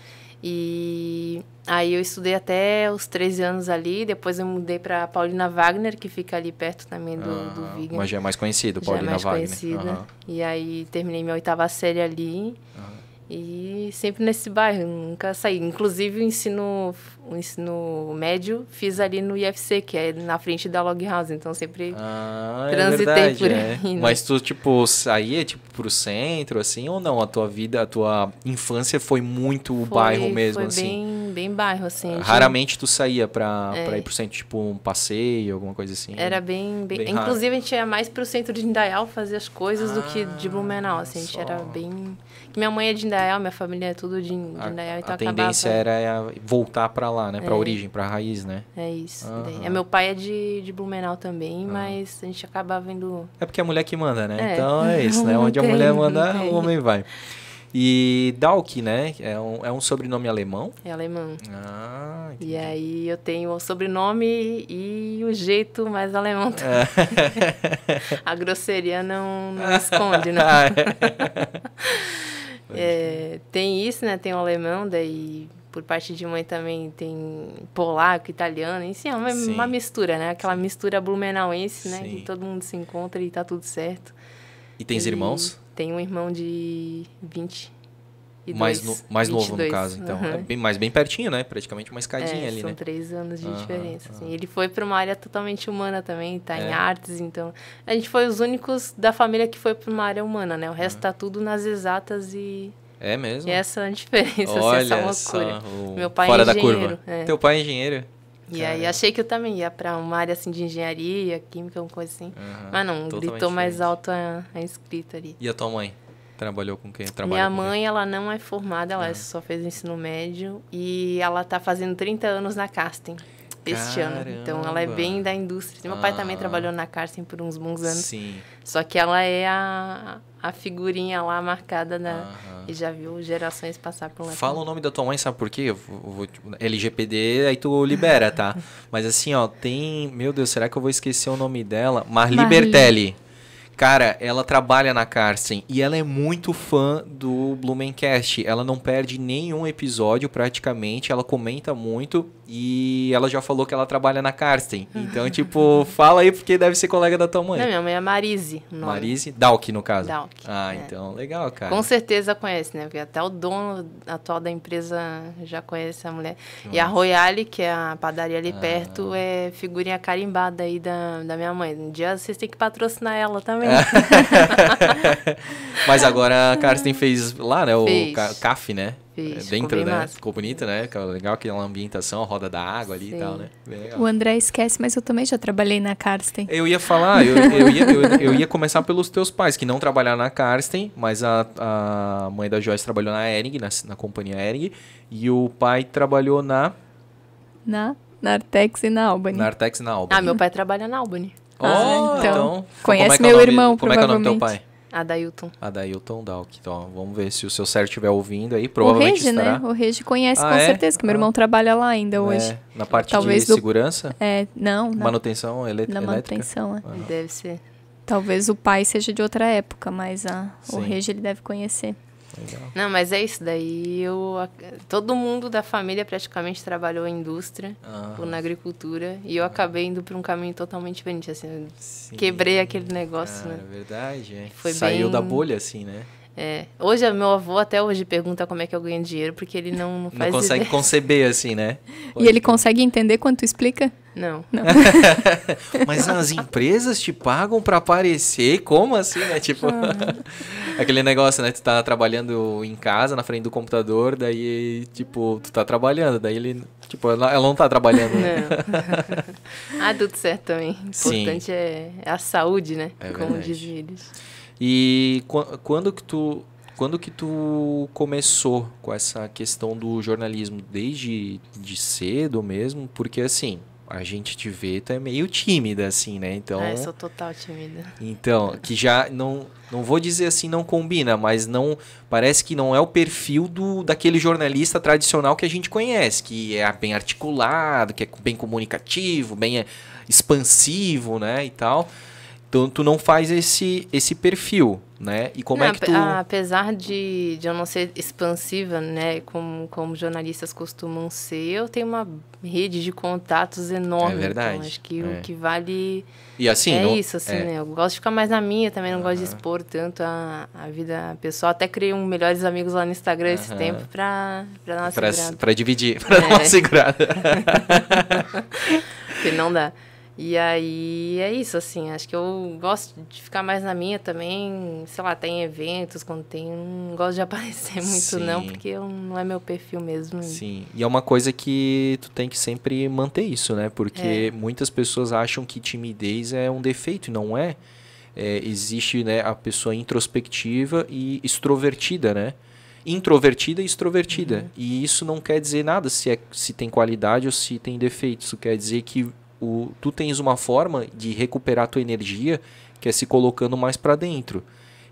E aí eu estudei até os 13 anos ali, depois eu mudei para Paulina Wagner, que fica ali perto também do, ah, do Vigan. Mas já é mais conhecido, Paulina já é mais Wagner. Conhecida. Uhum. E aí terminei minha oitava série ali. Uhum. E sempre nesse bairro, nunca saí. Inclusive o ensino ensino médio, fiz ali no IFC, que é na frente da Log House. Então, sempre ah, é transitei é verdade, por é. aí. Né? Mas tu, tipo, saía, tipo, pro centro, assim, ou não? A tua vida, a tua infância foi muito o bairro mesmo, foi assim? Bem, bem bairro, assim. Gente... Raramente tu saía pra, é. pra ir pro centro, tipo, um passeio, alguma coisa assim? Era bem... bem... bem Inclusive, raro. a gente ia mais pro centro de Indaial fazer as coisas ah, do que ah, de Blumenau, assim. A gente era bem... Minha mãe é de Indaial, minha família é tudo de, de Indaial, a, então A tendência acabava... era é, voltar pra lá lá, né? Pra é. origem, pra raiz, né? É isso. Uhum. É, meu pai é de, de Blumenau também, uhum. mas a gente acaba vendo... É porque é a mulher que manda, né? É. Então é isso, né? Onde a mulher manda, o homem vai. E Dalk, né? É um, é um sobrenome alemão? É alemão. Ah, entendi. E aí eu tenho o sobrenome e o jeito mais alemão é. também. É. a grosseria não, não esconde, né? É, tem isso, né? Tem o alemão, daí por parte de mãe também tem polaco, italiano, enfim, é uma, uma mistura, né? Aquela Sim. mistura blumenauense, né? Sim. Que todo mundo se encontra e tá tudo certo. E tens e irmãos? Tem um irmão de 20. Mais, no, mais 22. novo, no caso, então. Uhum. É bem, mas bem pertinho, né? Praticamente uma escadinha é, ali, são né? São três anos de uhum, diferença. Assim. Ele foi para uma área totalmente humana também, tá é. em artes, então. A gente foi os únicos da família que foi para uma área humana, né? O resto tá tudo nas exatas e é mesmo? E é essa é a diferença, Olha assim, essa loucura. O... Meu pai é Fora é engenheiro. É. Teu pai é engenheiro? E aí achei que eu também ia para uma área assim de engenharia, química, uma coisa assim. Uhum, Mas não, gritou diferente. mais alto a, a escrita ali. E a tua mãe? Trabalhou com quem? Trabalha Minha mãe, quem? ela não é formada, ela ah. só fez ensino médio e ela tá fazendo 30 anos na Casting este Caramba. ano. Então ela é bem da indústria. Meu ah. pai também ah. trabalhou na cárcere por uns bons anos. Sim. Só que ela é a, a figurinha lá marcada da. E já viu gerações passar por lá. Fala o nome da tua mãe, sabe por quê? Tipo, LGPD, aí tu libera, tá? Mas assim, ó, tem. Meu Deus, será que eu vou esquecer o nome dela? Marli, Marli. Bertelli. Cara, ela trabalha na Carsten e ela é muito fã do Blumencast. Ela não perde nenhum episódio praticamente, ela comenta muito e ela já falou que ela trabalha na Carsten. Então, tipo, fala aí porque deve ser colega da tua mãe. Não, minha mãe é Marise. Marise? Dalk, no caso. Dalk. Ah, é. então, legal, cara. Com certeza conhece, né? Porque até o dono atual da empresa já conhece a mulher. Nossa. E a Royale, que é a padaria ali ah. perto, é figurinha carimbada aí da, da minha mãe. Um dia vocês têm que patrocinar ela também. Mas agora a Karsten fez lá, né? O CAF, né? É, dentro, ficou né? Massa. Ficou bonito, né? Ficou legal aquela ambientação, a roda da água ali Sim. e tal, né? O André esquece, mas eu também já trabalhei na Karsten. Eu ia falar, eu, eu, ia, eu, eu, ia começar pelos teus pais, que não trabalharam na Karsten, mas a, a mãe da Joyce trabalhou na Ering, na, na companhia Ering, e o pai trabalhou na... Na? Na Artex e na Albany. Na Artex e na Albany. Ah, meu pai trabalha na Albany. Oh, ah, então, então. É é conhece é meu nome, irmão, Como é que é o nome do teu pai? Adailton. Adailton Dalk. Então, vamos ver se o seu Sérgio estiver ouvindo aí, provavelmente o Regi, né? estará. né? O Regi conhece ah, com é? certeza, que meu ah. irmão trabalha lá ainda é, hoje. na parte Talvez de do... segurança? É, não. Na... Manutenção elétrica? Na manutenção, é. Ah. Deve ser. Talvez o pai seja de outra época, mas o Regi ele deve conhecer. Legal. Não, mas é isso daí. Eu, todo mundo da família praticamente trabalhou em indústria ah, ou na agricultura. E eu ah. acabei indo para um caminho totalmente diferente. Assim, quebrei aquele negócio, cara, né? verdade. É. Foi Saiu bem... da bolha, assim, né? É. Hoje, meu avô até hoje pergunta como é que eu ganho dinheiro, porque ele não, não faz Não consegue ideia. conceber, assim, né? Pode. E ele consegue entender quando tu explica? Não. não. Mas as empresas te pagam para aparecer? Como assim, né? Tipo, ah. aquele negócio, né? Tu tá trabalhando em casa, na frente do computador, daí, tipo, tu tá trabalhando, daí ele, tipo, ela, não tá trabalhando. Né? Não. ah, tudo certo também. O importante Sim. É, é a saúde, né? É Como dizem eles. E quando que tu quando que tu começou com essa questão do jornalismo desde de cedo mesmo? Porque assim, a gente te vê, tu é meio tímida, assim, né? Então. eu é, sou total tímida. Então, que já não. Não vou dizer assim, não combina, mas não. Parece que não é o perfil do, daquele jornalista tradicional que a gente conhece, que é bem articulado, que é bem comunicativo, bem expansivo, né? E tal. Então tu não faz esse, esse perfil, né? E como não, é que tu... Apesar de, de eu não ser expansiva, né? Como, como jornalistas costumam ser, eu tenho uma rede de contatos enorme. É verdade. Então, acho que é. o que vale e assim, é não... isso, assim, é. né? Eu gosto de ficar mais na minha também, não uh -huh. gosto de expor tanto a, a vida pessoal. Até criei um Melhores Amigos lá no Instagram uh -huh. esse tempo pra, pra dar uma pra, segurada. Pra dividir, pra é. dar uma segurada. Porque não dá. E aí é isso, assim, acho que eu gosto de ficar mais na minha também, sei lá, tem eventos, quando tem, não gosto de aparecer muito Sim. não, porque eu, não é meu perfil mesmo. Sim, e é uma coisa que tu tem que sempre manter isso, né? Porque é. muitas pessoas acham que timidez é um defeito, e não é. é existe né, a pessoa introspectiva e extrovertida, né? introvertida e extrovertida. Uhum. E isso não quer dizer nada se, é, se tem qualidade ou se tem defeito. Isso quer dizer que o, tu tens uma forma de recuperar tua energia que é se colocando mais para dentro.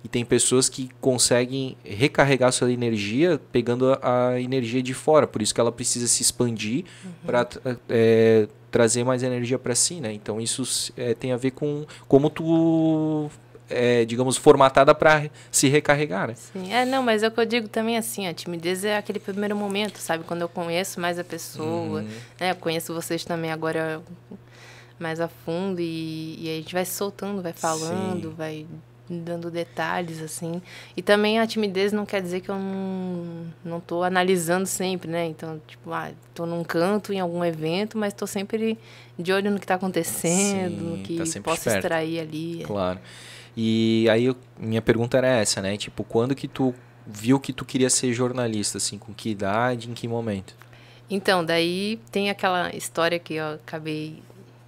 E tem pessoas que conseguem recarregar sua energia pegando a, a energia de fora, por isso que ela precisa se expandir uhum. para é, trazer mais energia para si, né? Então isso é, tem a ver com como tu é, digamos, formatada para se recarregar. Né? Sim, é, não, mas é o que eu digo também assim, a timidez é aquele primeiro momento, sabe? Quando eu conheço mais a pessoa, hum. né? Eu conheço vocês também agora mais a fundo e, e a gente vai se soltando, vai falando, Sim. vai dando detalhes, assim. E também a timidez não quer dizer que eu não, não analisando sempre, né? Então, tipo, ah, num canto, em algum evento, mas estou sempre de olho no que está acontecendo, Sim, que tá posso esperto. extrair ali. Claro. É. E aí eu, minha pergunta era essa, né? Tipo, quando que tu viu que tu queria ser jornalista, assim, com que idade, em que momento? Então, daí tem aquela história que eu acabei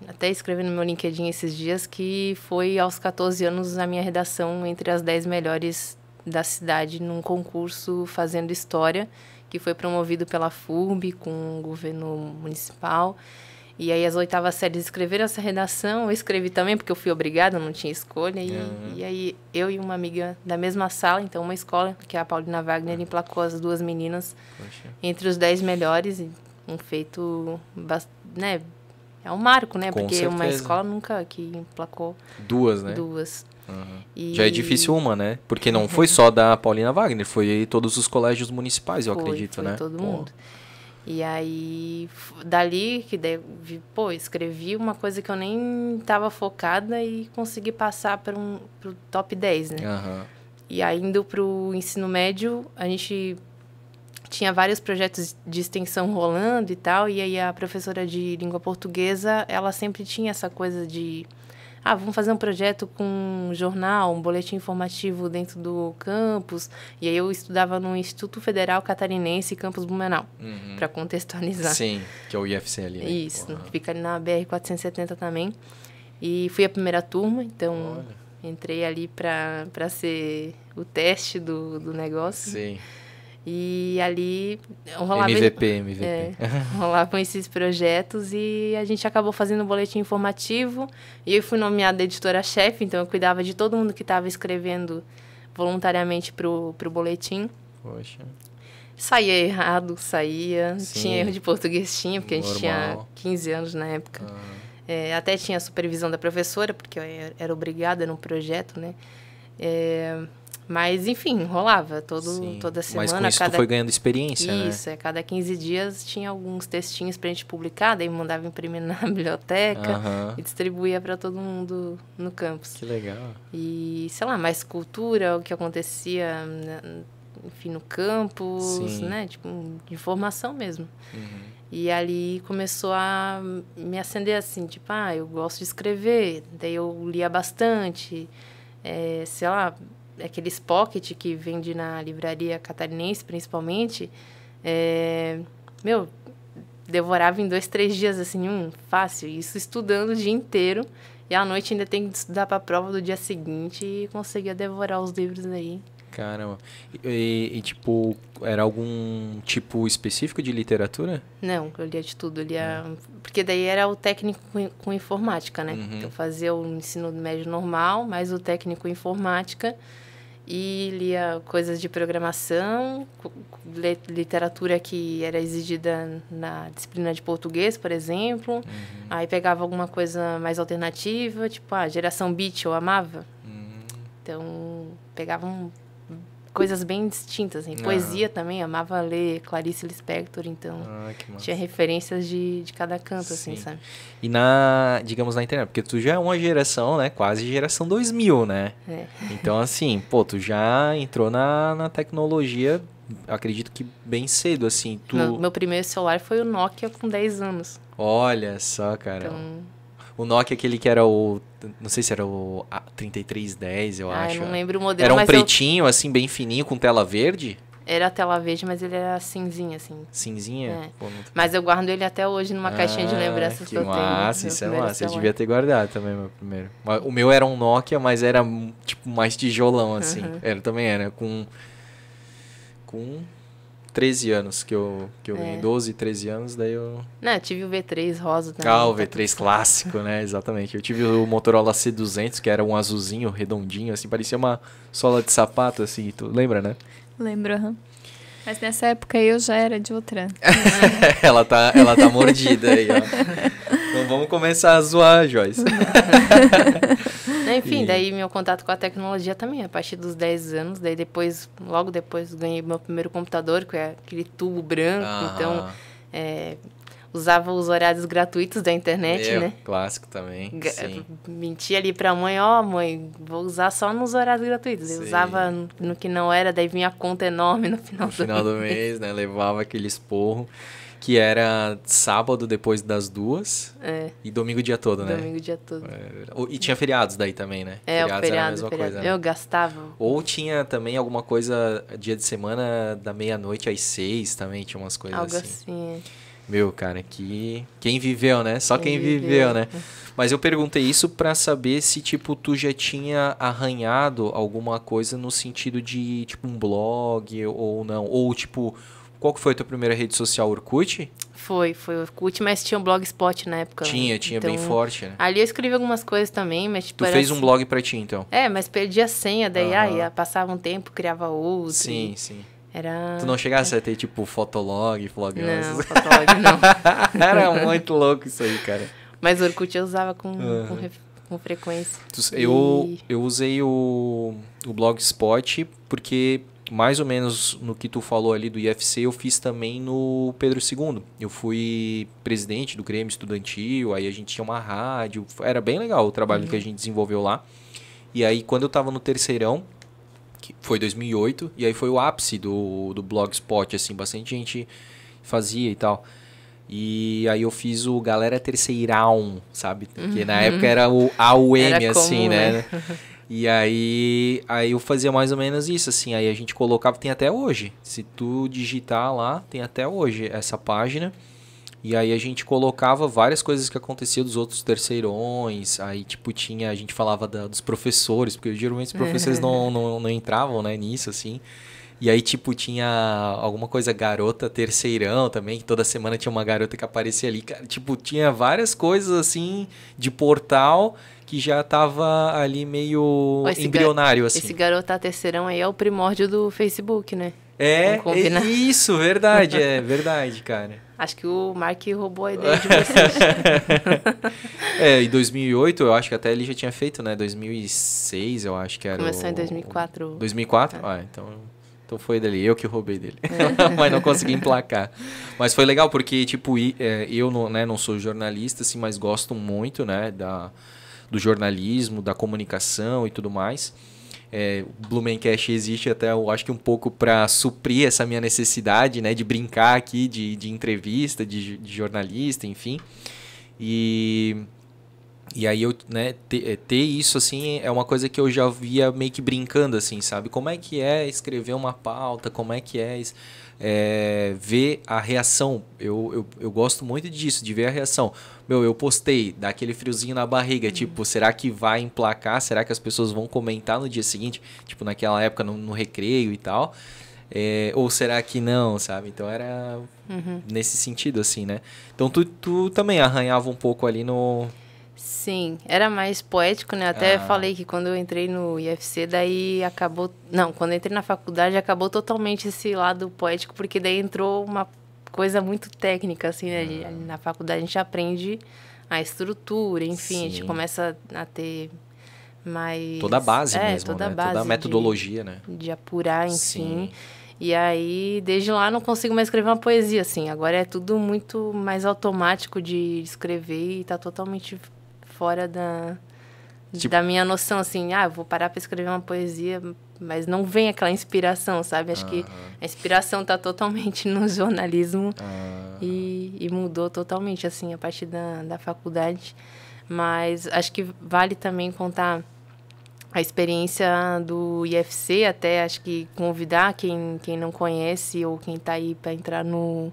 até escrevendo no meu LinkedIn esses dias, que foi aos 14 anos a minha redação entre as 10 melhores da cidade num concurso fazendo história, que foi promovido pela FURB com o governo municipal. E aí as oitavas séries escreveram essa redação, eu escrevi também porque eu fui obrigada, não tinha escolha. E, uhum. e aí eu e uma amiga da mesma sala, então uma escola, que é a Paulina Wagner, uhum. emplacou as duas meninas Poxa. entre os dez melhores. Um feito, né? É um marco, né? Com porque certeza. uma escola nunca que emplacou... Duas, né? Duas. Uhum. E... Já é difícil uma, né? Porque não foi uhum. só da Paulina Wagner, foi todos os colégios municipais, eu foi, acredito, foi né? todo Pô. mundo. E aí, dali que de, pô, escrevi uma coisa que eu nem estava focada e consegui passar para um pro top 10, né? Uhum. E aí, indo para o ensino médio, a gente tinha vários projetos de extensão rolando e tal, e aí a professora de língua portuguesa, ela sempre tinha essa coisa de ah, vamos fazer um projeto com um jornal, um boletim informativo dentro do campus. E aí eu estudava no Instituto Federal Catarinense Campus Blumenau, uhum. para contextualizar. Sim, que é o IFC ali. Né? Isso, fica ali na BR 470 também. E fui a primeira turma, então Olha. entrei ali para ser o teste do, do negócio. Sim. E ali rolava. MVP, MVP. É, rolavam esses projetos e a gente acabou fazendo um boletim informativo. E eu fui nomeada editora-chefe, então eu cuidava de todo mundo que estava escrevendo voluntariamente para o boletim. Poxa. Saía errado, saía. Sim. Tinha erro de português, tinha, porque Normal. a gente tinha 15 anos na época. Ah. É, até tinha a supervisão da professora, porque eu era obrigada, era um projeto, né? É, mas, enfim, rolava todo, toda semana. Mas com isso cada... foi ganhando experiência, né? Isso, né? é. Cada 15 dias tinha alguns textinhos pra gente publicar, daí mandava imprimir na biblioteca uhum. e distribuía para todo mundo no campus. Que legal. E, sei lá, mais cultura, o que acontecia, enfim, no campus, Sim. né? Tipo, informação mesmo. Uhum. E ali começou a me acender assim, tipo, ah, eu gosto de escrever, daí eu lia bastante, é, sei lá aqueles pocket que vende na livraria catarinense, principalmente, é, meu, devorava em dois, três dias, assim, um, fácil. Isso estudando o dia inteiro. E à noite ainda tem que estudar para a prova do dia seguinte e conseguia devorar os livros aí. Caramba. E, e, tipo, era algum tipo específico de literatura? Não, eu lia de tudo. Eu lia... Hum. Porque daí era o técnico com, com informática, né? Uhum. Então fazia o ensino médio normal, mais o técnico em informática e lia coisas de programação, literatura que era exigida na disciplina de português, por exemplo. Uhum. Aí pegava alguma coisa mais alternativa, tipo a ah, geração beat eu amava. Uhum. Então pegava um coisas bem distintas, assim. Poesia ah. também, amava ler Clarice Lispector, então ah, tinha referências de, de cada canto, assim, Sim. assim, sabe? E na, digamos, na internet, porque tu já é uma geração, né, quase geração 2000, né? É. Então, assim, pô, tu já entrou na, na tecnologia, acredito que bem cedo, assim, tu... Meu, meu primeiro celular foi o Nokia com 10 anos. Olha só, cara. Então... O Nokia, aquele que era o não sei se era o 3310, eu ah, acho. Eu não lembro o modelo. Era um pretinho, eu... assim, bem fininho, com tela verde? Era tela verde, mas ele era cinzinha, assim. Cinzinha? É. Pô, não... Mas eu guardo ele até hoje numa ah, caixinha de ah, lembranças que, que eu massa, tenho. Ah, sim, é massa. Celular. devia ter guardado também meu primeiro. O meu era um Nokia, mas era, tipo, mais tijolão, assim. Uhum. Era, também era com... Com 13 anos que eu, que eu ganhei, 12, é. 13 anos, daí eu... Não, eu tive o V3 rosa também. Ah, o V3 clássico, né, exatamente. Eu tive o Motorola C200, que era um azulzinho, redondinho, assim, parecia uma sola de sapato, assim, tu lembra, né? Lembro, aham. Uhum. Mas nessa época eu já era de outra. ela, tá, ela tá mordida aí, ó não vamos começar a zoar, Joyce. Enfim, e... daí meu contato com a tecnologia também, a partir dos 10 anos, daí depois, logo depois, ganhei meu primeiro computador, que é aquele tubo branco, ah. então é, usava os horários gratuitos da internet, né? Clássico também. G sim. Mentia ali pra mãe, ó, oh, mãe, vou usar só nos horários gratuitos. Eu usava no que não era, daí vinha a conta enorme no final, no do, final mês. do mês, né? Levava aquele esporro. Que era sábado depois das duas. É. E domingo o dia todo, né? Domingo o dia todo. É, e tinha feriados daí também, né? É, feriados feriado, era a mesma feriado. coisa. Né? Eu gastava. Ou tinha também alguma coisa dia de semana da meia-noite às seis também, tinha umas coisas Algo assim. assim. É. Meu, cara, que. Quem viveu, né? Só quem, quem viveu, viveu, né? Mas eu perguntei isso para saber se, tipo, tu já tinha arranhado alguma coisa no sentido de, tipo, um blog ou não. Ou, tipo, qual que foi a tua primeira rede social, Orkut? Foi, foi Orkut, mas tinha o um Blogspot na época. Tinha, né? tinha, então, bem forte, né? Ali eu escrevi algumas coisas também, mas tipo, Tu fez um assim. blog pra ti, então? É, mas perdi a senha, daí uhum. aí ah, passava um tempo, criava outro. Sim, e... sim. Era... Tu não chegasse a ter, tipo, fotolog, flogão? Não, essas... fotolog não. Era muito louco isso aí, cara. Mas o Orkut eu usava com, uhum. com, com, frequência. Eu, e... eu usei o, o Blogspot porque mais ou menos no que tu falou ali do IFC, eu fiz também no Pedro II. Eu fui presidente do Grêmio Estudantil, aí a gente tinha uma rádio, era bem legal o trabalho uhum. que a uhum. gente desenvolveu lá. E aí, quando eu estava no terceirão, que foi 2008, e aí foi o ápice do, do Blogspot, assim, bastante gente fazia e tal. E aí eu fiz o Galera Terceirão, sabe? Que uhum. na época era o AUM, era assim, né? né? E aí, aí eu fazia mais ou menos isso, assim. Aí a gente colocava, tem até hoje. Se tu digitar lá, tem até hoje essa página. E aí a gente colocava várias coisas que acontecia dos outros terceirões. Aí, tipo, tinha. A gente falava da, dos professores, porque geralmente os professores não, não, não entravam né, nisso, assim. E aí, tipo, tinha alguma coisa garota terceirão também, que toda semana tinha uma garota que aparecia ali. tipo, tinha várias coisas assim de portal que já estava ali meio esse embrionário, assim. Esse garoto tá terceirão aí é o primórdio do Facebook, né? É, é isso, verdade, é verdade, cara. Acho que o Mark roubou a ideia de vocês. é, em 2008, eu acho que até ele já tinha feito, né? 2006, eu acho que era. Começou o... em 2004. 2004? Ah, então, então foi dele. Eu que roubei dele. É. mas não consegui emplacar. Mas foi legal porque, tipo, é, eu não, né, não sou jornalista, assim, mas gosto muito, né? Da do jornalismo, da comunicação e tudo mais. É, o Blumencast existe até, eu acho que um pouco para suprir essa minha necessidade, né, de brincar aqui, de, de entrevista, de, de jornalista, enfim. E e aí eu, né, ter, é, ter, isso assim é uma coisa que eu já via meio que brincando assim, sabe? Como é que é escrever uma pauta? Como é que é é, ver a reação. Eu, eu, eu, gosto muito disso, de ver a reação. Meu, eu postei, dá aquele friozinho na barriga, uhum. tipo, será que vai emplacar? Será que as pessoas vão comentar no dia seguinte? Tipo, naquela época, no, no recreio e tal. É, ou será que não, sabe? Então era uhum. nesse sentido, assim, né? Então tu, tu também arranhava um pouco ali no, Sim, era mais poético, né? Até ah. falei que quando eu entrei no IFC, daí acabou. Não, quando eu entrei na faculdade, acabou totalmente esse lado poético, porque daí entrou uma coisa muito técnica, assim, né? Ah. Na faculdade a gente aprende a estrutura, enfim, Sim. a gente começa a ter mais. Toda a base é, mesmo, toda né? A base toda a metodologia, de, né? De apurar, enfim. Sim. E aí, desde lá, não consigo mais escrever uma poesia, assim. Agora é tudo muito mais automático de escrever e tá totalmente fora da, tipo... da minha noção, assim, ah, vou parar para escrever uma poesia, mas não vem aquela inspiração, sabe? Acho que a inspiração está totalmente no jornalismo e, e, mudou totalmente, assim, a partir da, da faculdade. Mas acho que vale também contar a experiência do IFC, até acho que convidar quem, quem não conhece ou quem está aí para entrar no,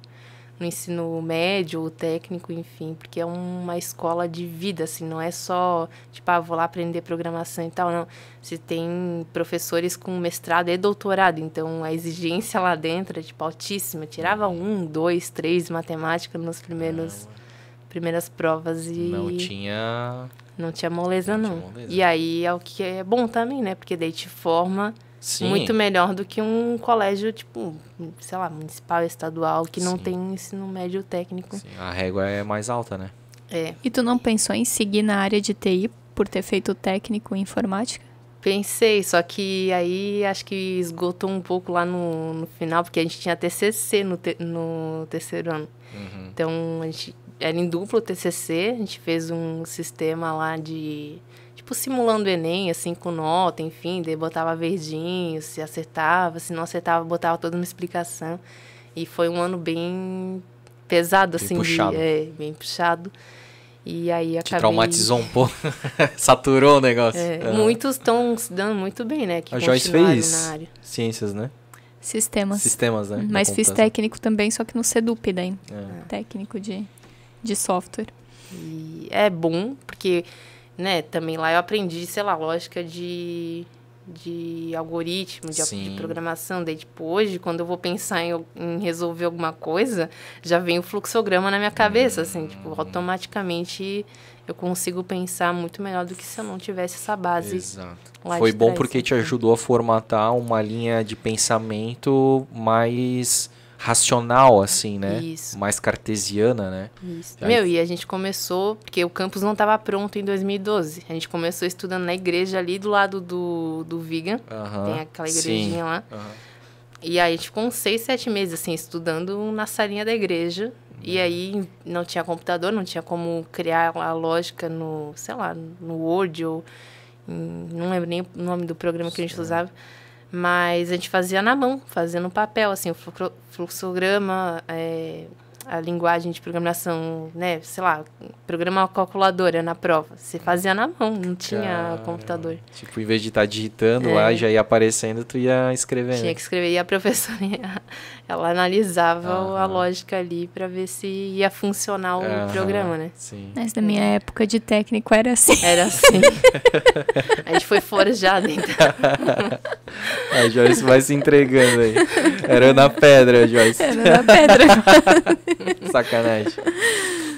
no ensino médio ou técnico, enfim, porque é uma escola de vida, assim, não é só, tipo, ah, vou lá aprender programação e tal, não. Você tem professores com mestrado e doutorado, então a exigência lá dentro é, tipo, altíssima. Eu tirava um, dois, três matemática nos primeiros... Não. Primeiras provas e. Não tinha. Não tinha moleza, não. não. Tinha moleza. E aí é o que é bom também, né? Porque daí te forma Sim. muito melhor do que um colégio, tipo, sei lá, municipal, estadual, que não Sim. tem ensino médio técnico. Sim, a régua é mais alta, né? É. E tu não pensou em seguir na área de TI por ter feito técnico em informática? Pensei, só que aí acho que esgotou um pouco lá no, no final, porque a gente tinha TCC no, te, no terceiro ano. Uhum. Então, a gente era em duplo TCC, a gente fez um sistema lá de tipo simulando Enem, assim, com nota, enfim, daí botava verdinho, se acertava, se não acertava, botava toda uma explicação. E foi um ano bem pesado, bem assim, puxado. De, é, bem puxado. E aí acabou. acabei... traumatizou um pouco, saturou o negócio. É, é. Muitos estão se dando muito bem, né? Que a Joyce fez ciências, né? Sistemas. Sistemas, né? Uhum. Mas fiz técnico também, só que no SEDUP daí. É. Técnico de, de software. E é bom, porque né? Também lá eu aprendi, sei lá, lógica de, de algoritmo, de, de programação. Daí, tipo, hoje, quando eu vou pensar em, em, resolver alguma coisa, já vem o fluxograma na minha cabeça, hum. assim, tipo, hum. automaticamente eu consigo pensar muito melhor do que se eu não tivesse essa base. Exato. Foi bom trás, porque assim. te ajudou a formatar uma linha de pensamento mais racional, assim, né? Isso. Mais cartesiana, né? Isso. Aí... Meu, e a gente começou, porque o campus não estava pronto em 2012. A gente começou estudando na igreja ali do lado do, do Vegan. Uh -huh. Tem aquela igrejinha Sim. lá. Uh -huh. E aí a gente ficou uns seis, sete meses, assim, estudando na salinha da igreja. E uhum. aí não tinha computador, não tinha como criar a lógica no, sei lá, no Word ou. Em, não lembro nem o nome do programa Sim. que a gente usava. Mas a gente fazia na mão, fazia no papel, assim, o fluxograma, é, a linguagem de programação, né, sei lá, programa calculadora na prova. Você fazia na mão, não tinha computador. Tipo, em vez de estar tá digitando é. lá, já ia aparecendo, tu ia escrevendo. Tinha que escrever. E a professora, ela analisava a lógica ali para ver se ia funcionar o programa, né? Sim. Mas na minha época de técnico era assim. Era assim. a gente foi forjado, então. a Joyce vai se entregando aí. Era na pedra, Joyce. Era na pedra. Sacanagem.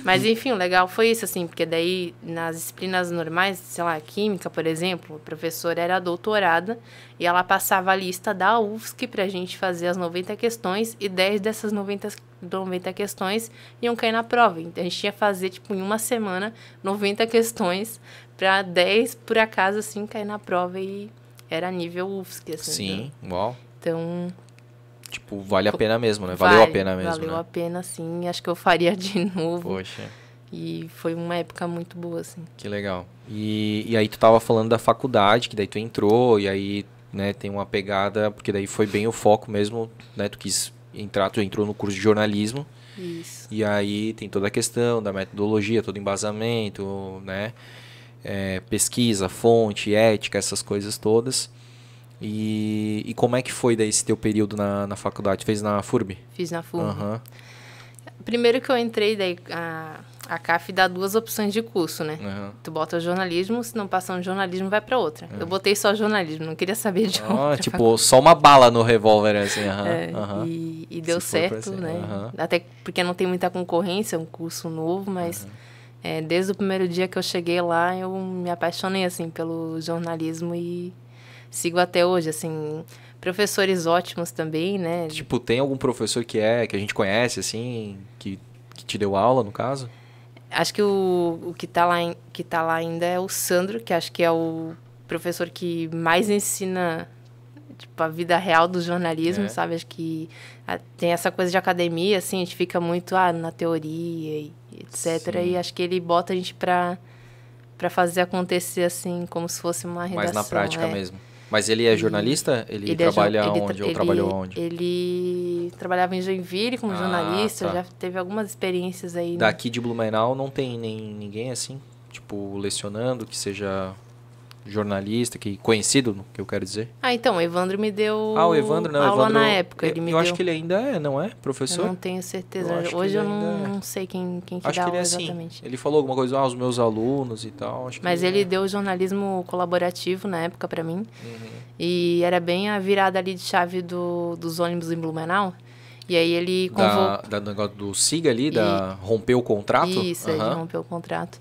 Mas enfim, o legal foi isso, assim, porque daí nas disciplinas normais, sei lá, química, por exemplo, a professora era doutorada e ela passava a lista da UFSC pra gente fazer as 90 questões e 10 dessas 90, 90 questões iam cair na prova. Então a gente que fazer, tipo, em uma semana, 90 questões pra 10, por acaso, assim, cair na prova e era nível UFSC, assim. Sim, então, uau. Então, Tipo, vale a pena mesmo, né? Valeu vale, a pena mesmo. Valeu né? a pena, sim. Acho que eu faria de novo. Poxa. E foi uma época muito boa, assim. Que legal. E, e aí tu tava falando da faculdade, que daí tu entrou, e aí, né, tem uma pegada, porque daí foi bem o foco mesmo, né? Tu quis entrar, tu entrou no curso de jornalismo. Isso. E aí tem toda a questão da metodologia, todo embasamento, né? É, pesquisa, fonte, ética, essas coisas todas. E, e como é que foi daí esse teu período na, na faculdade? Fez na FURB? Fiz na FURB. Uhum. Primeiro que eu entrei, daí a, a CAF dá duas opções de curso, né? Uhum. Tu bota jornalismo, se não passar no jornalismo, vai para outra. Uhum. Eu é. botei só jornalismo, não queria saber de ah, outra. Tipo, faculdade. só uma bala no revólver, assim. É, e, e, deu se certo, né? Até porque não tem muita concorrência, é um curso novo, mas... É, desde o primeiro dia que eu cheguei lá, eu me apaixonei assim pelo jornalismo e sigo até hoje, assim, professores ótimos também, né? Tipo, tem algum professor que é, que a gente conhece, assim, que, que te deu aula, no caso? Acho que o, o que, está lá, que tá lá ainda é o Sandro, que acho que é o professor que mais ensina tipo, a vida real do jornalismo, é. sabe? Acho que tem essa coisa de academia, assim, a gente fica muito ah, na teoria e etc. Sim. E acho que ele bota a gente para fazer acontecer, assim, como se fosse uma redação. Mais na prática é. mesmo. Mas ele é jornalista? Ele, ele é trabalha é jo onde? ou trabalhou onde? Ele trabalhava em Joinville como ah, jornalista, tá. já teve algumas experiências aí. Né? Daqui de Blumenau não tem nem ninguém assim? Tipo, lecionando, que seja jornalista, que conhecido, que eu quero dizer. Ah, então, o Evandro me deu ah, o Evandro, não, aula Evandro, na época. É, ele eu, me eu deu... acho que ele ainda é, não é, professor? Eu não tenho certeza. Eu Hoje eu não é. sei quem, quem que acho dá que ele é assim. exatamente. Ele falou alguma coisa, ah, os meus alunos e tal. Acho Mas ele, ele é. deu jornalismo colaborativo na época para mim. Uhum. E era bem a virada ali de chave do, dos ônibus em Blumenau. E aí ele convocou... Da, da, do negócio do SIGA ali, da romper o contrato? Isso, uhum. ele rompeu o contrato.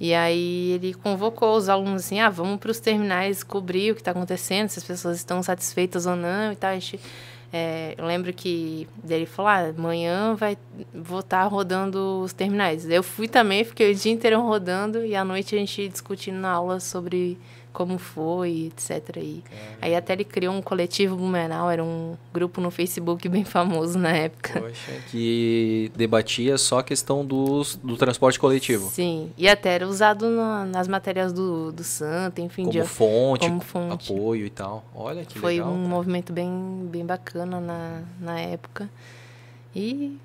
E aí ele convocou os alunos assim, ah, vamos para os terminais cobrir o que está acontecendo, se as pessoas estão satisfeitas ou não e tal. A gente, é, eu lembro que dele falou, ah, amanhã vai, vou estar tá rodando os terminais. Eu fui também, fiquei o dia inteiro rodando e à noite a gente discutindo na aula sobre como foi, etc. E, aí até ele criou um coletivo Blumenau, era um grupo no Facebook bem famoso na época. Poxa, que debatia só a questão dos, do transporte coletivo. Sim, e até era usado na, nas matérias do, do Santa, enfim. Como, de, fonte, como fonte, apoio e tal. Olha que Foi legal, um cara. movimento bem, bem bacana na, na época. E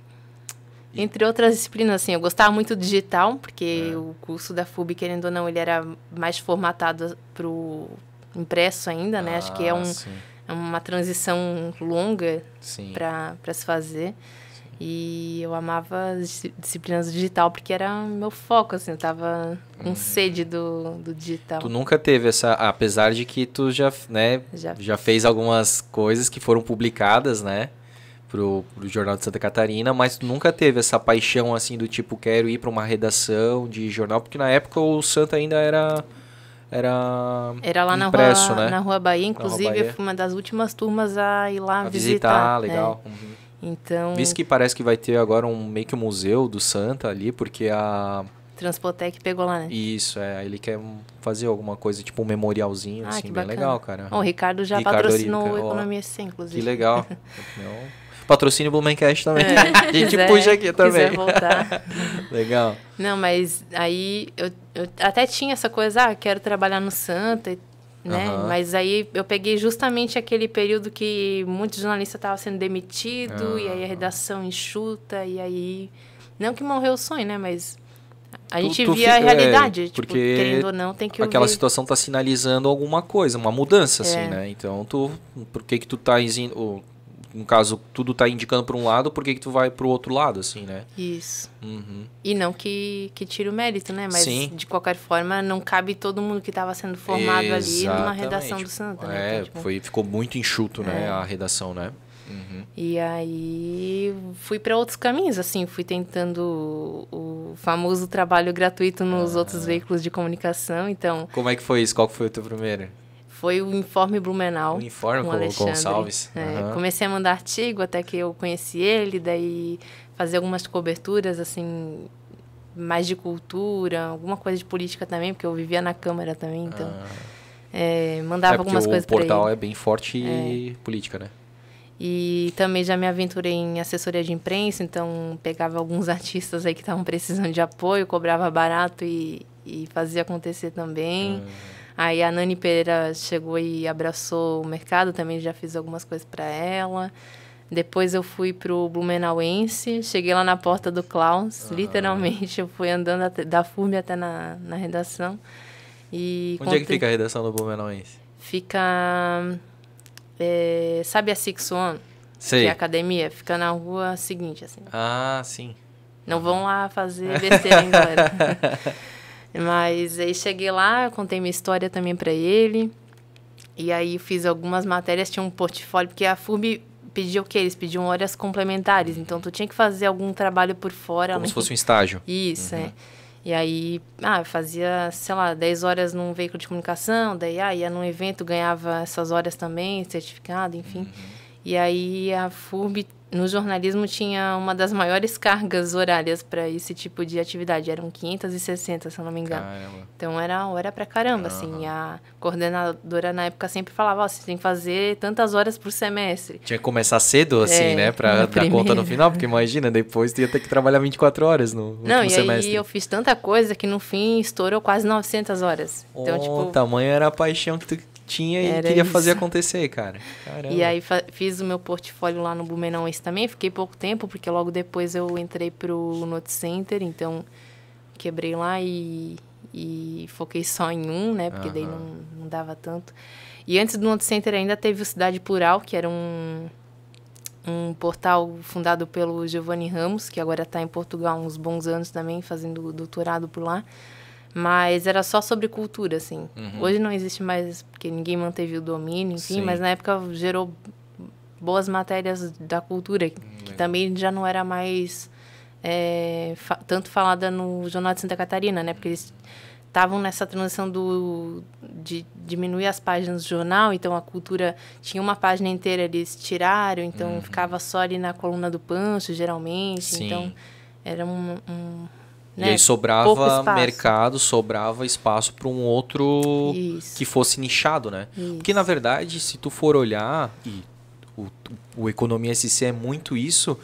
entre outras disciplinas, assim, eu gostava muito do digital, porque é. o curso da FUB, querendo ou não, ele era mais formatado para o impresso ainda, né? Ah, Acho que é, ah, um, é uma transição longa para se fazer. Sim. E eu amava as disciplinas do digital, porque era meu foco, assim, eu estava com uhum. sede do, do digital. Tu nunca teve essa, apesar de que tu já, né, já. já fez algumas coisas que foram publicadas, né? pro, pro Jornal de Santa Catarina, mas nunca teve essa paixão assim do tipo quero ir para uma redação de jornal, porque na época o Santa ainda era era era lá impresso, na rua né? na rua Bahia, inclusive rua Bahia. uma das últimas turmas a ir lá a visitar, visitar legal. É. Uhum. Então, visto que parece que vai ter agora um meio que um museu do Santa ali, porque a Transpotec pegou lá, né? Isso, é. Ele quer fazer alguma coisa, tipo um memorialzinho, ah, assim, bem bacana. legal, cara. o Ricardo já Ricardo patrocinou o Economia C, inclusive. Que legal. Patrocínio Blumencast também. É, a gente quiser, puxa aqui também. voltar. Legal. Não, mas aí eu, eu, até tinha essa coisa, ah, quero trabalhar no Santa, né? Uhum. Mas aí eu peguei justamente aquele período que muitos jornalistas estavam sendo demitidos, uhum. e aí a redação enxuta, e aí. Não que morreu o sonho, né? Mas a gente tu via fica, a é, realidade, é, tipo, porque querendo ou não, tem que Aquela ouvir. situação está sinalizando alguma coisa, uma mudança, assim, é. assim, né? Então, tu, por que que tu tá exindo, no caso, tudo está indicando para um lado, por que, que tu vai para o outro lado, assim, né? Isso. Uhum. E não que, que tire o mérito, né? Mas, Sim. de qualquer forma, não cabe todo mundo que estava sendo formado Exatamente. ali numa redação do Santa, né? É, então, tipo, foi, ficou muito enxuto, né, é. né, a redação, né? Uhum. E aí fui para outros caminhos, assim, fui tentando o famoso trabalho gratuito nos ah. outros veículos de comunicação, então... Como é que foi isso? Qual foi o teu primeiro? Foi o Informe Blumenau. O Informe com o Alexandre. Gonçalves. É, Comecei a mandar artigo até que eu conheci ele, daí fazer algumas coberturas, assim, mais de cultura, alguma coisa de política também, porque eu vivia na Câmara também, então... Ah. É, mandava é algumas coisas para ele. o portal é bem forte é. política, né? E também já me aventurei em assessoria de imprensa, então pegava alguns artistas aí que estavam precisando de apoio, cobrava barato e, e fazia acontecer também. Hum. Aí a Nani Pereira chegou e abraçou o mercado, também já fiz algumas coisas para ela. Depois eu fui pro Blumenauense, cheguei lá na porta do Klaus, ah. literalmente, eu fui andando até, da FURB até na, na redação. E Onde contei... é que fica a redação do Blumenauense? Fica... É, sabe a Six One? Sei. Que é a academia? Fica na rua seguinte, assim. Ah, sim. Não vão lá fazer besteira, hein, galera? Mas aí cheguei lá, contei minha história também para ele. E aí fiz algumas matérias, tinha um portfólio, porque a FURB pedia o quê? Eles pediam horas complementares. Então tu tinha que fazer algum trabalho por fora. Como né? se fosse que... um estágio. Isso, uhum. é. E aí, ah, fazia, sei lá, 10 horas num veículo de comunicação, daí ah, ia num evento, ganhava essas horas também, certificado, enfim. Uhum. E aí a FURB no jornalismo tinha uma das maiores cargas horárias para esse tipo de atividade, eram 560, se eu não me engano. Caramba. Então era hora pra caramba, uhum. assim. A coordenadora na época sempre falava: oh, você tem que fazer tantas horas por semestre. Tinha que começar cedo, assim, é, né? Pra dar conta no final, porque imagina, depois tu ia ter que trabalhar 24 horas no não, e semestre. Aí eu fiz tanta coisa que no fim estourou quase 900 horas. Então, oh, tipo. O tamanho era a paixão que tu tinha e Era queria isso. fazer acontecer, cara. Caramba. E aí fiz o meu portfólio lá no esse também, fiquei pouco tempo, porque logo depois eu entrei pro Note Center, então quebrei lá e, e foquei só em um, né? Porque daí não, não dava tanto. E antes do Note Center ainda teve o Cidade Plural, que era um, um portal fundado pelo Giovanni Ramos, que agora está em Portugal há uns bons anos também, fazendo doutorado por lá. Mas era só sobre cultura, assim. Uhum. Hoje não existe mais, porque ninguém manteve o domínio, enfim, Sim. mas na época gerou boas matérias da cultura, que hum, Legal. também já não era mais é, fa tanto falada no Jornal de Santa Catarina, né? Porque eles estavam nessa transição do, de diminuir as páginas do jornal, então a cultura tinha uma página inteira, eles tiraram, então uhum. ficava só ali na coluna do Pancho, geralmente. Sim. Então era um, um né? E aí é, sobrava mercado, sobrava espaço para um outro Isso. que fosse nichado, né? Isso. Porque na verdade, se tu for olhar, e o, o Economia SC é muito isso,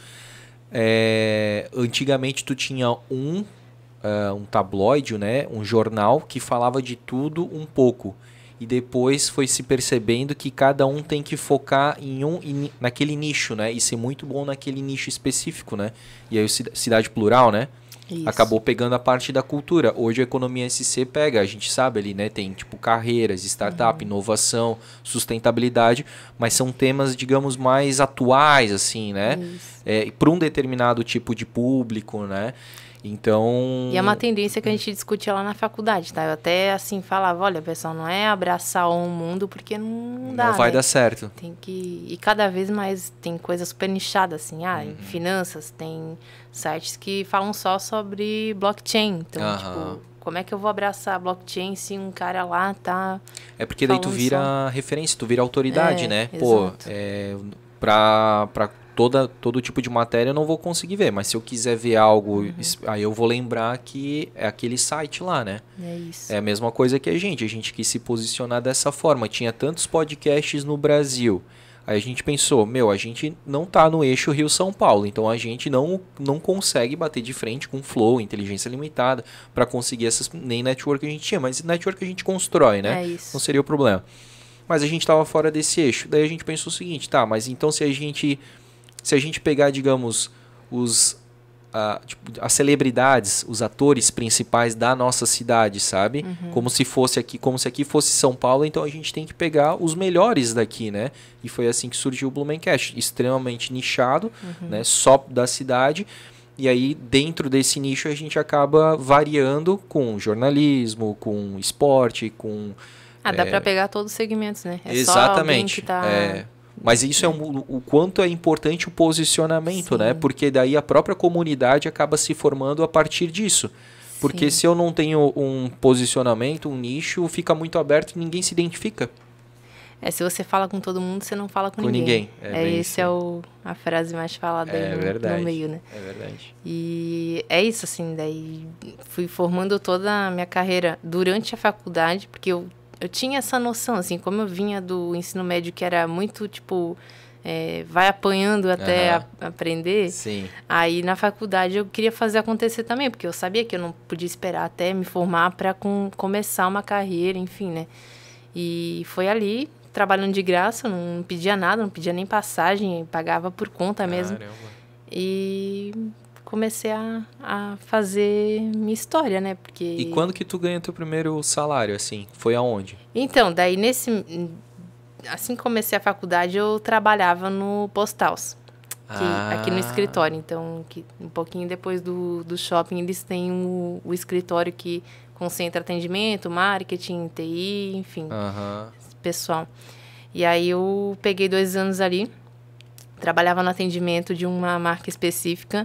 é, antigamente tu tinha um, uh, um tabloide, né? um jornal que falava de tudo um pouco. E depois foi se percebendo que cada um tem que focar em um naquele nicho, né? E ser muito bom naquele nicho específico, né? E aí Cidade Plural, né? Isso. Acabou pegando a parte da cultura. Hoje a economia SC pega, a gente sabe ali, né? Tem tipo carreiras, startup, uhum. inovação, sustentabilidade, mas são temas, digamos, mais atuais, assim, né? É, Para um determinado tipo de público, né? Então. E é uma tendência que a gente discutia lá na faculdade, tá? Eu até assim falava, olha, pessoal, não é abraçar o mundo porque não dá. Não vai né? dar certo. Tem que. E cada vez mais tem coisa super nichada, assim. Ah, uhum. em finanças, tem sites que falam só sobre blockchain. Então, uhum. tipo, como é que eu vou abraçar a blockchain se um cara lá tá. É porque daí tu vira só... referência, tu vira autoridade, é, né? Exato. Pô, é, pra. pra toda, todo tipo de matéria eu não vou conseguir ver, mas se eu quiser ver algo, uhum. aí eu vou lembrar que é aquele site lá, né? É isso. É a mesma coisa que a gente, a gente quis se posicionar dessa forma. Tinha tantos podcasts no Brasil. Aí a gente pensou, meu, a gente não tá no eixo Rio-São Paulo, então a gente não, não consegue bater de frente com Flow, inteligência limitada, para conseguir essas. Nem network que a gente tinha, mas network que a gente constrói, né? É isso. Não seria o problema. Mas a gente tava fora desse eixo. Daí a gente pensou o seguinte, tá, mas então se a gente se a gente pegar, digamos, os a, tipo, as celebridades, os atores principais da nossa cidade, sabe? Uhum. Como se fosse aqui, como se aqui fosse São Paulo, então a gente tem que pegar os melhores daqui, né? E foi assim que surgiu o Blumencast, extremamente nichado, uhum. né? Só da cidade. E aí, dentro desse nicho, a gente acaba variando com jornalismo, com esporte, com. Ah, dá é... para pegar todos os segmentos, né? É Exatamente. Só tá... É, mas isso é um, o quanto é importante o posicionamento, né? Sim. né? Porque daí a própria comunidade acaba se formando a partir disso. Porque Sim. se eu não tenho um posicionamento, um nicho, fica muito aberto e ninguém se identifica. É, se você fala com todo mundo, você não fala com, com ninguém. ninguém. É, é esse é o, a frase mais falada é no, verdade, no meio, né? É verdade. E é isso, assim, daí fui formando toda a minha carreira durante a faculdade, porque eu eu tinha essa noção, assim, como eu vinha do ensino médio que era muito, tipo, é, vai apanhando até uhum. a, aprender. Sim. Aí na faculdade eu queria fazer acontecer também, porque eu sabia que eu não podia esperar até me formar para com, começar uma carreira, enfim, né? E foi ali, trabalhando de graça, não pedia nada, não pedia nem passagem, pagava por conta mesmo. Caramba. E comecei a, a fazer minha história, né? Porque... E quando que tu ganhou teu primeiro salário, assim? Foi aonde? Então, daí nesse... Assim que comecei a faculdade, eu trabalhava no Postals. Que, ah. aqui no escritório. Então, que, um pouquinho depois do, do shopping, eles têm o escritório que concentra atendimento, marketing, TI, enfim, pessoal. E aí eu peguei dois anos ali, trabalhava no atendimento de uma marca específica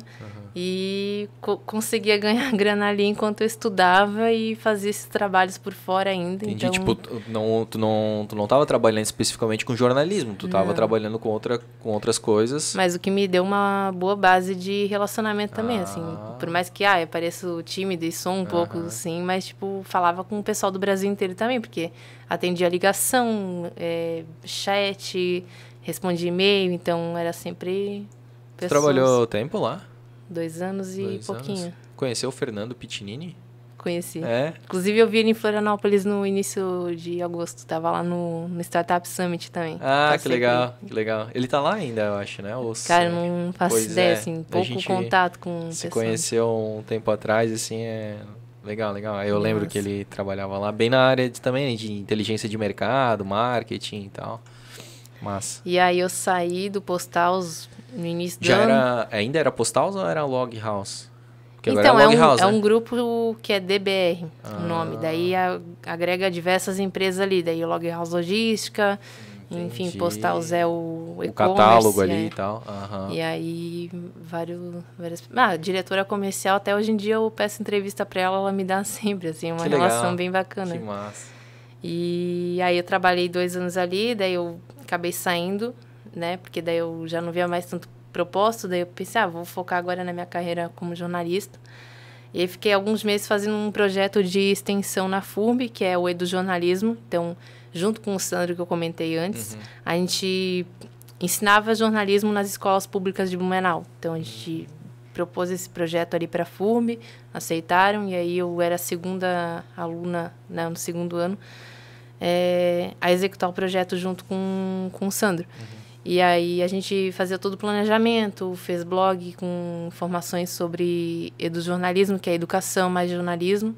e co conseguia ganhar grana ali enquanto eu estudava e fazia esses trabalhos por fora ainda. Entendi, então... tipo, tu não, tu, não, tu não tava trabalhando especificamente com jornalismo, tu estava trabalhando com, outra, com outras coisas. Mas o que me deu uma boa base de relacionamento também, assim. ah. assim, por mais que, ah, eu pareço tímido e sou um pouco, assim, mas, tipo, falava com o pessoal do Brasil inteiro também, porque atendia ligação, é, chat, respondia e-mail, então era sempre... Pessoas... Você trabalhou tempo lá? Dois anos e Dois pouquinho. Anos. Conheceu o Fernando Pitinini? Conheci. É? Inclusive, eu vi ele em Florianópolis no início de agosto. Tava lá no, no Startup Summit também. Ah, Passei que legal, que legal. Ele tá lá ainda, eu acho, né? Ou, Cara, não faço é, ideia, é. assim. Pouco contato com Se pessoas. conheceu um tempo atrás, assim, é... Legal, legal. Eu Nossa. lembro que ele trabalhava lá bem na área de, também né, de inteligência de mercado, marketing e tal. mas E aí eu saí do Postal no início Já ano. era, ainda era postal ou era log house? Porque é então, é, um, house, é né? um grupo que é DBR, ah. o nome. Daí a, agrega diversas empresas ali. Daí o log house logística, Entendi. enfim, postals é o e O catálogo é. ali e tal. Uhum. E aí, vários, várias... Ah, diretora comercial, até hoje em dia eu peço entrevista para ela, ela me dá sempre, assim, uma que relação legal. bem bacana. Que massa. E aí eu trabalhei dois anos ali, daí eu acabei saindo né? Porque daí eu já não via mais tanto propósito, daí eu pensei, ah, vou focar agora na minha carreira como jornalista. E aí fiquei alguns meses fazendo um projeto de extensão na FURB, que é o Edu Jornalismo. Então, junto com o Sandro que eu comentei antes, uhum. a gente ensinava jornalismo nas escolas públicas de Blumenau. Então, a gente propôs esse projeto ali para a FURB, aceitaram, e aí eu era a segunda aluna né, no segundo ano é, a executar o projeto junto com, com o Sandro. Uhum. E aí a gente fazia todo o planejamento, fez blog com informações sobre jornalismo que é educação mais jornalismo.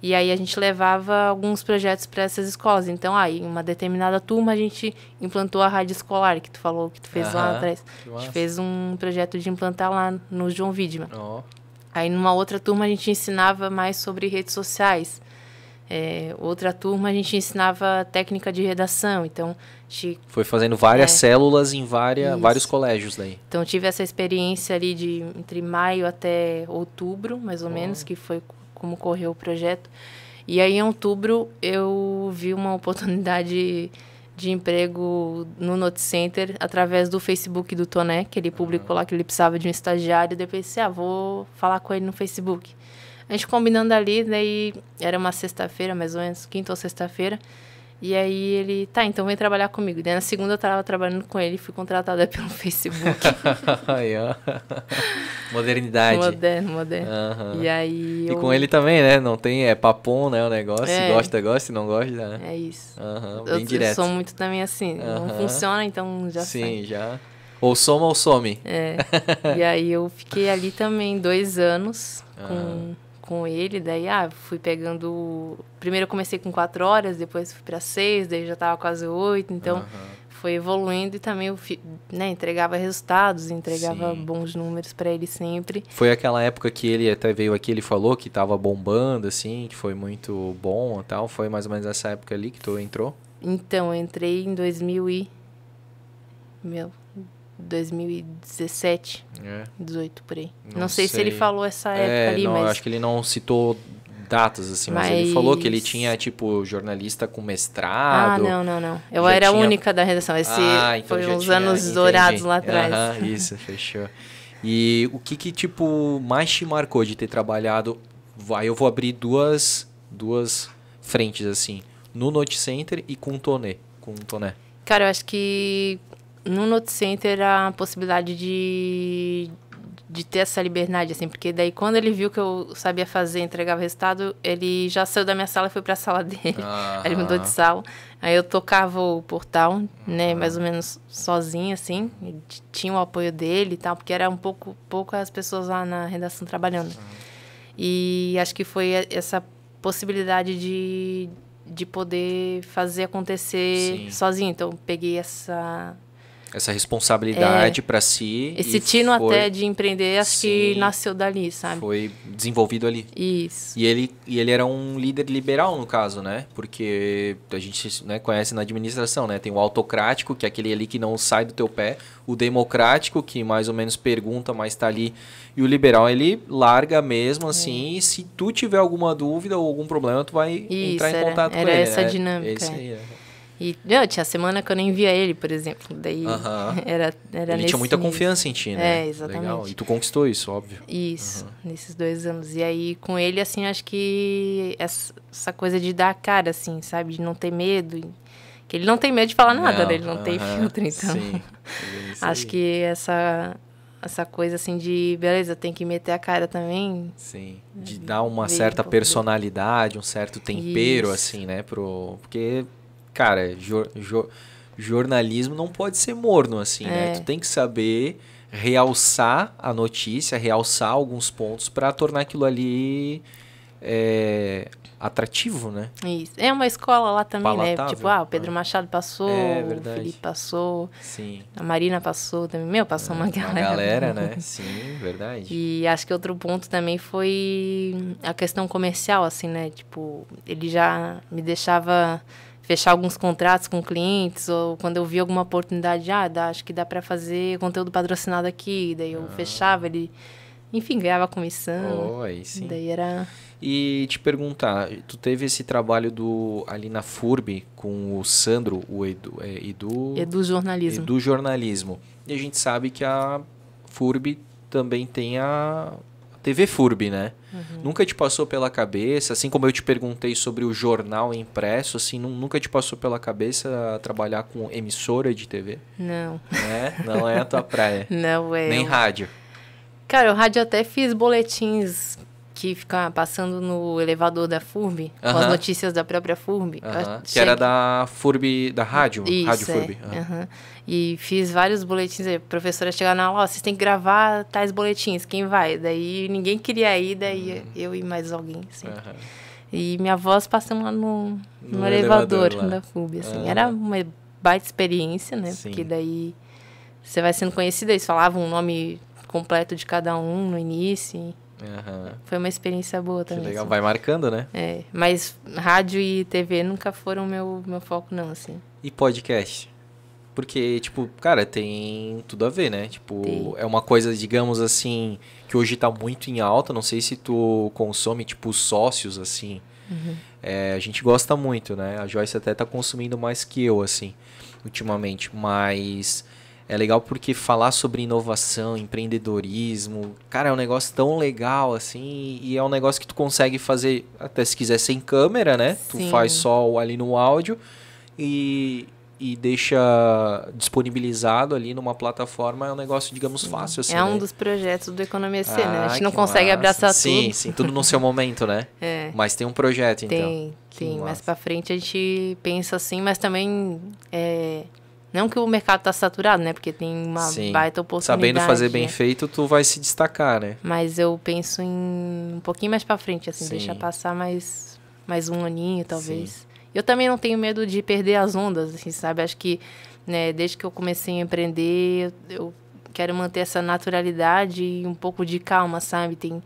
E aí a gente levava alguns projetos para essas escolas. Então, aí, ah, em uma determinada turma, a gente implantou a rádio escolar, que tu falou que tu fez lá atrás. A gente fez um projeto de implantar lá no João Widman. Oh. Aí, numa outra turma, a gente ensinava mais sobre redes sociais. É, outra turma a gente ensinava técnica de redação, então... Gente, Foi fazendo várias é, células em várias, vários colégios daí. Então tive essa experiência ali de entre maio até outubro, mais ou oh. menos, que foi como correu o projeto. E aí em outubro eu vi uma oportunidade de emprego no Note Center através do Facebook do Toné, que ele publicou uhum. lá que ele precisava de um estagiário. Depois pensei, ah, vou falar com ele no Facebook a gente combinando ali, daí né, era uma sexta-feira, mais ou menos, quinta ou sexta-feira. E aí ele, tá, então vem trabalhar comigo. Daí na segunda eu tava trabalhando com ele, fui contratada pelo Facebook. aí, ó. Modernidade. Moderno, moderno. Uhum. E aí. E com ele também, né? Não tem, é papom, né? O negócio. É. Gosta, gosta, não gosta, né? É isso. Uhum. Bem eu, direto. Eu sou muito também assim. Uhum. Não funciona, então já Sim, sai. já. Ou soma ou some. É. e aí eu fiquei ali também dois anos com ah com ele, daí ah, fui pegando. Primeiro eu comecei com quatro horas, depois fui para seis, daí já tava quase oito, então uhum. foi evoluindo e também eu né, entregava resultados, entregava Sim. bons números para ele sempre. Foi aquela época que ele até veio aqui, ele falou que tava bombando, assim, que foi muito bom e tal. Foi mais ou menos essa época ali que tu entrou? Então, eu entrei em 2000 e. Meu, 2017, é. 18 por aí. Não, não sei, sei, se ele falou essa é, época é, ali, não, mas. Acho que ele não citou datas, assim, mas... mas, ele falou que ele tinha, tipo, jornalista com mestrado. Ah, não, não, não. Eu era tinha... a única da redação. Esse ah, então foi uns tinha... anos Entendi. dourados lá atrás. Ah, isso, fechou. E o que, que, tipo, mais te marcou de ter trabalhado? Vai, eu vou abrir duas, duas frentes, assim, no Note Center e com o Toné. Com o Toné. Cara, eu acho que no Note Center a possibilidade de, de ter essa liberdade, assim, porque daí quando ele viu que eu sabia fazer, entregava o resultado, ele já saiu da minha sala e foi para a sala dele. Ah. Aí ele mudou de sala. Aí eu tocava o portal, né, uhum. mais ou menos sozinha, assim, tinha o apoio dele e tal, porque era um pouco, pouco as pessoas lá na redação trabalhando. E acho que foi essa possibilidade de, de poder fazer acontecer Sim. sozinho. Então, peguei essa essa responsabilidade é, para si. Esse tino foi, até de empreender, acho sim, que nasceu dali, sabe? Foi desenvolvido ali. Isso. E ele, e ele era um líder liberal, no caso, né? Porque a gente né, conhece na administração, né? Tem o autocrático, que é aquele ali que não sai do teu pé. O democrático, que mais ou menos pergunta, mas está ali. E o liberal, ele larga mesmo, é. assim. É. E se tu tiver alguma dúvida ou algum problema, tu vai Isso, entrar em era, contato era com ele. Isso, era essa né? dinâmica. Esse é. aí, é. E eu, tinha semana que eu nem via ele, por exemplo. Daí uh -huh. era, era Ele tinha muita nível. confiança em ti, né? É, exatamente. Legal. E tu conquistou isso, óbvio. Isso, uh -huh. nesses dois anos. E aí, com ele, assim, acho que essa, coisa de dar a cara, assim, sabe? De não ter medo. Que ele não tem medo de falar nada, não, né? Ele não uh -huh. tem filtro, então. Sim. acho que essa, essa coisa assim de beleza, tem que meter a cara também. Sim. É de dar uma certa um personalidade, um certo tempero, Isso. assim, né? Pro, porque cara, jornalismo não pode ser morno assim, né? é. né? Tu tem que saber realçar a notícia, realçar alguns pontos para tornar aquilo ali é, atrativo, né? Isso. É uma escola lá também, né? Palatável, né? Tipo, ah, o Pedro Machado passou, é, o é Felipe passou, Sim. a Marina passou também. Meu, passou é, uma galera. Uma galera, né? Sim, verdade. E acho que outro ponto também foi a questão comercial, assim, né? Tipo, ele já me deixava fechar alguns contratos com clientes ou quando eu vi alguma oportunidade, ah, dá, acho que dá para fazer conteúdo patrocinado aqui, daí eu ah. fechava ele, enfim, ganhava comissão. Oh, aí sim. Daí era E te perguntar, tu teve esse trabalho do ali na FURB com o Sandro, o Edu, é, é do Edu jornalismo. Edu jornalismo. E a gente sabe que a FURB também tem a TV FURB, né? Uhum. Nunca te passou pela cabeça, assim como eu te perguntei sobre o jornal impresso, assim, nunca te passou pela cabeça trabalhar com emissora de TV? Não. É? Não é a tua praia. Não é. Nem rádio. Cara, o rádio até fiz boletins que fica passando no elevador da FURB, uh -huh. com as notícias da própria FURB. Uh -huh. Que era da FURB, da rádio, Isso, rádio é. FURB. Uh -huh. E fiz vários boletins, a professora chegava na aula, oh, vocês têm que gravar tais boletins, quem vai? Daí ninguém queria ir, daí hum. eu e mais alguém, assim. E minha voz passando lá no, no, no elevador, elevador lá. da FURB, assim. Era uma baita experiência, né? Sim. Porque daí você vai sendo conhecida, eles falavam o nome completo de cada um no início. Uhum. Foi uma experiência boa também. Que legal, assim. vai marcando, né? É, mas rádio e TV nunca foram meu meu foco não, assim. E podcast? Porque tipo, cara, tem tudo a ver, né? Tipo, tem. é uma coisa, digamos assim, que hoje tá muito em alta, não sei se tu consome tipo sócios assim. Uhum. É, a gente gosta muito, né? A Joyce até tá consumindo mais que eu assim, ultimamente, mas é legal porque falar sobre inovação, empreendedorismo, cara, é um negócio tão legal assim, e é um negócio que tu consegue fazer até se quiser sem câmera, né? Sim. Tu faz só ali no áudio e, e deixa disponibilizado ali numa plataforma, é um negócio, digamos, fácil. Assim, é um né? dos projetos do Economia C, ah, né? A ah, gente não consegue massa. abraçar sim, tudo. Sim, sim, tudo no seu momento, né? É. Mas tem um projeto, tem, então. Tem, tem. Mais pra frente a gente pensa assim, mas também é, não que o mercado está saturado, né? Porque tem uma Sim. baita oportunidade. Sabendo fazer bem né? feito, tu vai se destacar, né? Mas eu penso em um pouquinho mais para frente, assim, Sim. deixar passar mais, mais um aninho, talvez. Sim. Eu também não tenho medo de perder as ondas, assim, sabe? Acho que, né, desde que eu comecei a empreender, eu quero manter essa naturalidade e um pouco de calma, sabe? Tem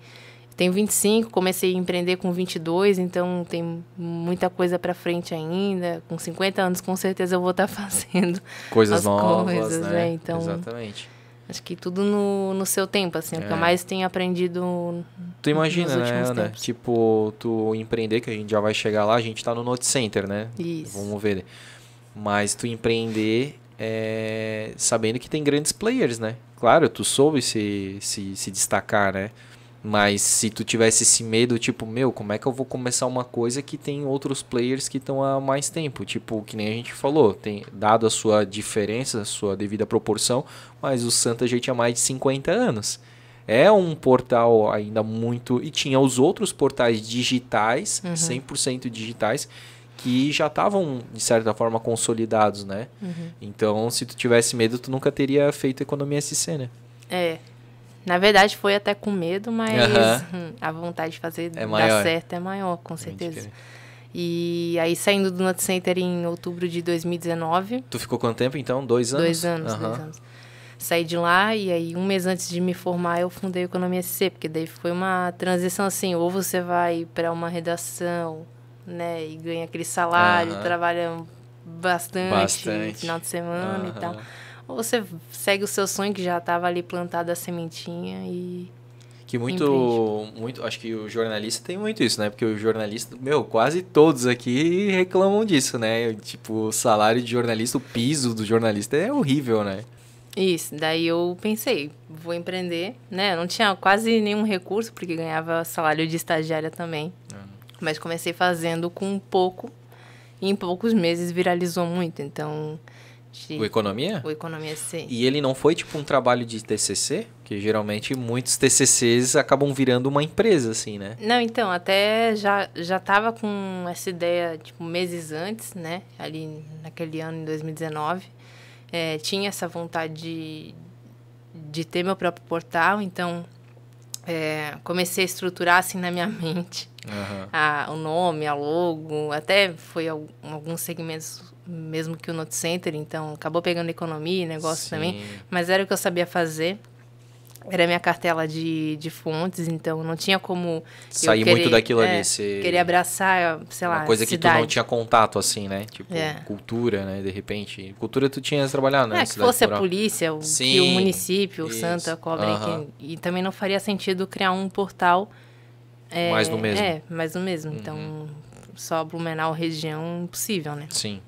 tenho 25, comecei a empreender com 22, então tem muita coisa para frente ainda. Com 50 anos, com certeza eu vou estar tá fazendo coisas novas, coisas, né? né? Então, Exatamente. Acho que tudo no, no seu tempo, assim, é. o que eu é. mais tenho aprendido. Tu imagina, né, Ana? Tempos. Tipo, tu empreender, que a gente já vai chegar lá, a gente tá no Note Center, né? Isso. Vamos ver. Mas tu empreender é, sabendo que tem grandes players, né? Claro, tu soube se, se, se destacar, né? Mas se tu tivesse esse medo, tipo, meu, como é que eu vou começar uma coisa que tem outros players que estão há mais tempo? Tipo, que nem a gente falou, tem dado a sua diferença, a sua devida proporção, mas o Santa já tinha mais de 50 anos. É um portal ainda muito. E tinha os outros portais digitais, uhum. 100% digitais, que já estavam, de certa forma, consolidados, né? Uhum. Então, se tu tivesse medo, tu nunca teria feito economia SC, né? É, na verdade, foi até com medo, mas hum, a vontade de fazer é dar certo é maior, com certeza. E aí, saindo do Nut Center em outubro de 2019. Tu ficou quanto tempo, então? Dois anos? Dois anos, dois anos. Saí de lá e aí, um mês antes de me formar, eu fundei o Economia SC, porque daí foi uma transição assim, ou você vai para uma redação, né, e ganha aquele salário, trabalha bastante, bastante. final de semana e tal ou você segue o seu sonho que já estava ali plantada a sementinha e que muito, Empreende. muito, acho que o jornalista tem muito isso, né? Porque o jornalista, meu, quase todos aqui reclamam disso, né? Tipo, o salário de jornalista, o piso do jornalista é horrível, né? Isso, daí eu pensei, vou empreender, né? não tinha quase nenhum recurso, porque ganhava salário de estagiária também. Uhum. Mas comecei fazendo com pouco, e em poucos meses viralizou muito, então de... O Economia? O Economia, sim. E ele não foi tipo um trabalho de TCC? Que geralmente muitos TCCs acabam virando uma empresa, assim, né? Não, então, até já, já tava com essa ideia, tipo, meses antes, né? Ali naquele ano, em 2019. É, tinha essa vontade de, de ter meu próprio portal, então é, comecei a estruturar, assim, na minha mente Uhum. A, o nome, a logo, até foi alguns segmentos mesmo que o Note Center, então acabou pegando economia e negócio Sim. também, mas era o que eu sabia fazer. Era minha cartela de, de fontes, então não tinha como. Sair muito daquilo é, ali. Queria abraçar, sei lá. Uma coisa cidade. que tu não tinha contato, assim, né? Tipo, é. cultura, né? De repente. Cultura tu tinha trabalhado, né? É, que fosse rural. a polícia, o, Sim, o município, o Santa, cobrem. E também não faria sentido criar um portal é, mais do mesmo. É, mais do mesmo. Uhum. Então, só Blumenau, região, impossível, né? Sim.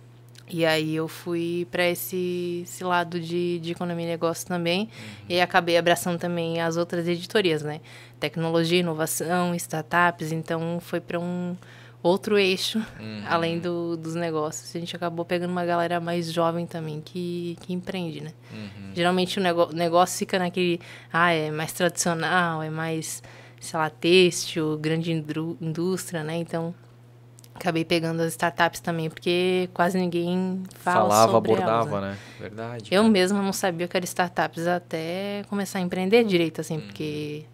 E aí eu fui para esse, esse lado de, de economia e negócio também. Uhum. E acabei abraçando também as outras editorias, né? Tecnologia, inovação, startups. Então, foi para um outro eixo, uhum. além do, dos negócios. A gente acabou pegando uma galera mais jovem também que, que empreende, né? Uhum. Geralmente o negócio fica naquele... Ah, é mais tradicional, é mais sei lá, têxtil, grande indústria, né? Então, acabei pegando as startups também, porque quase ninguém fala falava, sobre abordava, elas, né? né? Verdade. Eu cara. mesma não sabia o que era startups até começar a empreender direito, assim, hum. porque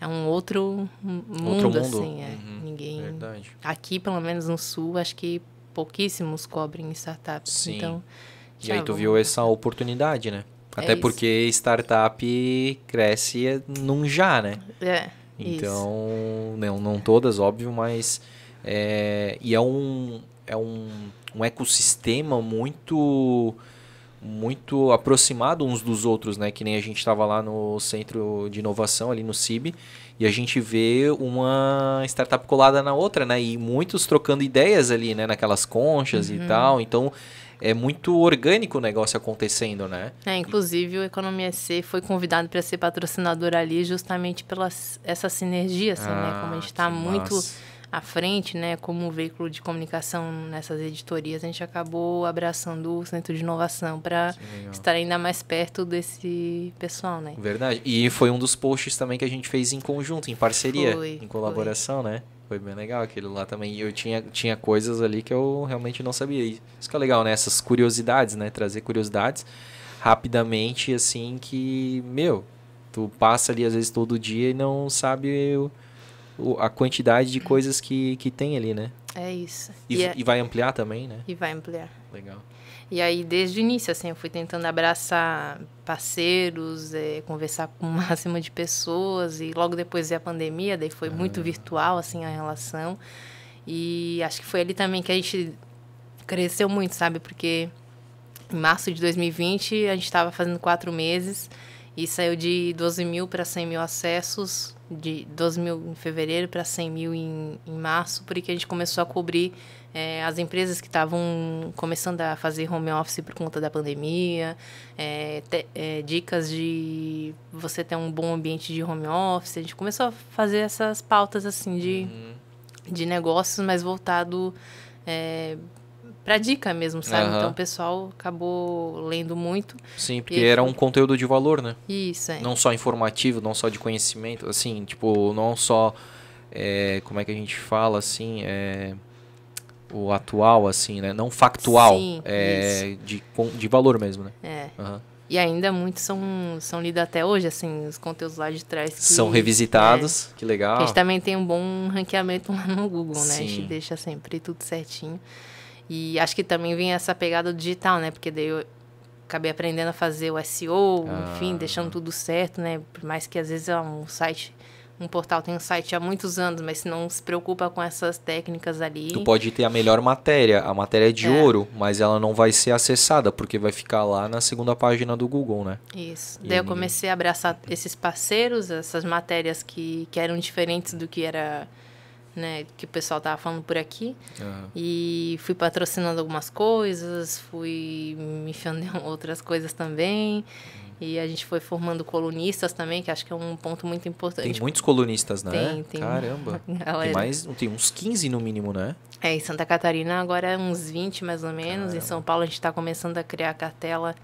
é um outro mundo, outro mundo. assim, é. Uhum. Ninguém. Verdade. Aqui, pelo menos no sul, acho que pouquíssimos cobrem startups. Sim. Então, e aí tu viu essa oportunidade, né? É até é porque startup cresce num já, né? É. Então, não, não todas, óbvio, mas. É, e é um, é um, um ecossistema muito muito aproximado uns dos outros, né? Que nem a gente estava lá no centro de inovação ali no CIB e a gente vê uma startup colada na outra, né? E muitos trocando ideias ali, né? Naquelas conchas uhum. e tal. Então é muito orgânico o negócio acontecendo, né? É, inclusive o Economia C foi convidado para ser patrocinador ali justamente pela essa sinergia, assim, ah, né? Como a gente está ah, muito à frente, né, como um veículo de comunicação nessas editorias, a gente acabou abraçando o Centro de Inovação para estar ainda mais perto desse pessoal, né? Verdade. E foi um dos posts também que a gente fez em conjunto, em parceria, foi, em colaboração, foi. né? Foi bem legal aquele lá também. E eu tinha, tinha coisas ali que eu realmente não sabia. Isso que é legal, né? Essas curiosidades, né? Trazer curiosidades rapidamente, assim, que, meu, tu passa ali às vezes todo dia e não sabe o, o, a quantidade de coisas que, que tem ali, né? É isso. E, e, é... e vai ampliar também, né? E vai ampliar. Legal. E aí, desde o início, assim, eu fui tentando abraçar parceiros, é, conversar com o máximo de pessoas. E logo depois veio a pandemia, daí foi muito virtual, assim, a relação. E acho que foi ali também que a gente cresceu muito, sabe? Porque em março de 2020 a gente estava fazendo quatro meses e saiu de 12 mil para 100 mil acessos de 12 mil em fevereiro para 100 mil em, em março, porque a gente começou a cobrir é, as empresas que estavam começando a fazer home office por conta da pandemia, é, te, é, dicas de você ter um bom ambiente de home office. A gente começou a fazer essas pautas assim de, uhum. de negócios, mas voltado para dica mesmo, sabe? Uhum. Então o pessoal acabou lendo muito. Sim, porque era foi... um conteúdo de valor, né? Isso, é. Não só informativo, não só de conhecimento, assim, tipo, não só. É, como é que a gente fala, assim? É, o atual, assim, né? Não factual. Sim, é, de, de valor mesmo, né? É. Uhum. E ainda muitos são, são lidos até hoje, assim, os conteúdos lá de trás. Que, são revisitados, é. que legal. A gente também tem um bom ranqueamento lá no Google, né? A gente deixa sempre tudo certinho. E acho que também vem essa pegada digital, né? Porque daí eu acabei aprendendo a fazer o SEO, ah. enfim, deixando tudo certo, né? Por mais que às vezes é um site um portal tem um site há muitos anos, mas se não se preocupa com essas técnicas ali. Tu pode ter a melhor matéria, a matéria é de é. ouro, mas ela não vai ser acessada, porque vai ficar lá na segunda página do Google, né? Isso. E Daí eu comecei a abraçar esses parceiros, essas matérias que, que eram diferentes do que era né, que o pessoal tava falando por aqui. Uhum. E fui patrocinando algumas coisas, fui me enfiando em outras coisas também. E a gente foi formando colunistas também, que acho que é um ponto muito importante. Tem muitos colunistas, né? Tem, tem. Caramba. Galera. Tem mais, tem uns 15 no mínimo, né? É, em Santa Catarina agora é uns 20 mais ou menos. Caramba. Em São Paulo a gente está começando a criar cartela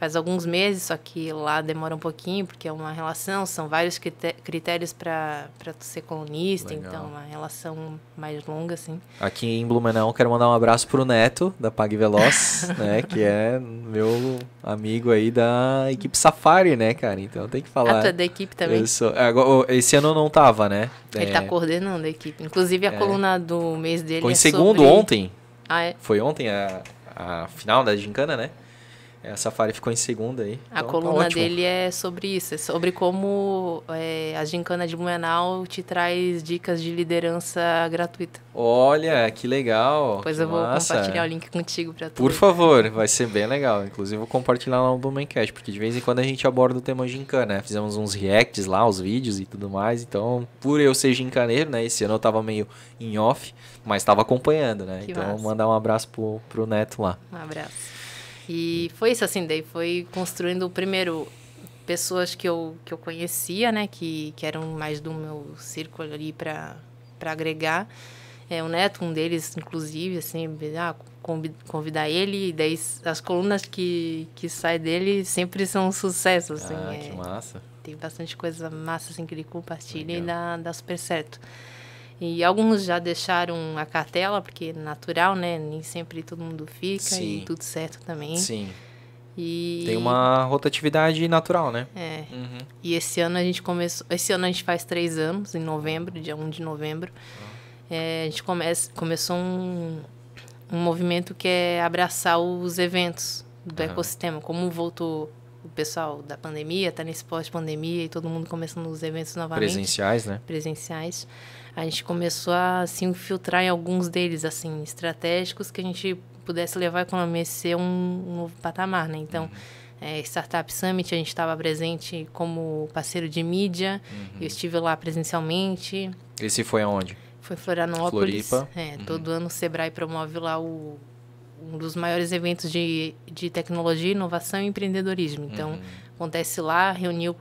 faz alguns meses, só que lá demora um pouquinho, porque é uma relação, são vários critérios para ser colunista, Legal. então é uma relação mais longa, assim. Aqui em Blumenau, quero mandar um abraço pro Neto, da Pag Veloz, né, que é meu amigo aí da equipe Safari, né, cara? Então tem que falar. Ah, tu é da equipe também? Eu sou... É, agora, esse ano não tava, né? Ele tá é... tá coordenando a equipe. Inclusive a é... coluna do mês dele Foi em é segundo sobre... ontem. Ah, é? Foi ontem a, a final da gincana, né? É, a Safari ficou em segunda aí. A então, tá coluna tá dele é sobre isso, é sobre como é, a Gincana de Blumenau te traz dicas de liderança gratuita. Olha, que legal. Depois que eu vou massa. compartilhar o link contigo para tu. Por favor, vai ser bem legal. Inclusive vou compartilhar lá no Blumencast, porque de vez em quando a gente aborda o tema Gincana, né? Fizemos uns reacts lá, os vídeos e tudo mais. Então, por eu ser gincaneiro, né? Esse ano eu tava meio em off, mas tava acompanhando, né? Que então, massa. mandar um abraço pro, pro Neto lá. Um abraço. E foi isso, assim, daí foi construindo o primeiro pessoas que eu, que eu conhecia, né, que, que eram mais do meu círculo ali para agregar. É, o Neto, um deles, inclusive, assim, ah, convidar ele, e daí as colunas que, que saem dele sempre são um sucesso, assim. Ah, é, que massa! Tem bastante coisa massa, assim, que ele compartilha Legal. e dá, dá super certo. E alguns já deixaram a cartela, porque é natural, né? Nem sempre todo mundo fica Sim. e tudo certo também. Sim. E... Tem uma rotatividade natural, né? É. Uhum. E esse ano a gente começou. Esse ano a gente faz três anos, em novembro, dia 1 de novembro. Uhum. É, a gente começa, começou um, um movimento que é abraçar os eventos do uhum. ecossistema. Como voltou o pessoal da pandemia, tá nesse pós-pandemia e todo mundo começando os eventos novamente. Presenciais, né? Presenciais a gente começou a se assim, infiltrar em alguns deles, assim, estratégicos que a gente pudesse levar a economia ser um, novo patamar, né? Então, uhum. é, Startup Summit, a gente estava presente como parceiro de mídia, uhum. eu estive lá presencialmente. Esse foi aonde? Foi Florianópolis. Floripa. É, uhum. Todo ano o Sebrae promove lá o, um dos maiores eventos de, de tecnologia, inovação e empreendedorismo. Então, uhum. acontece lá, reuniu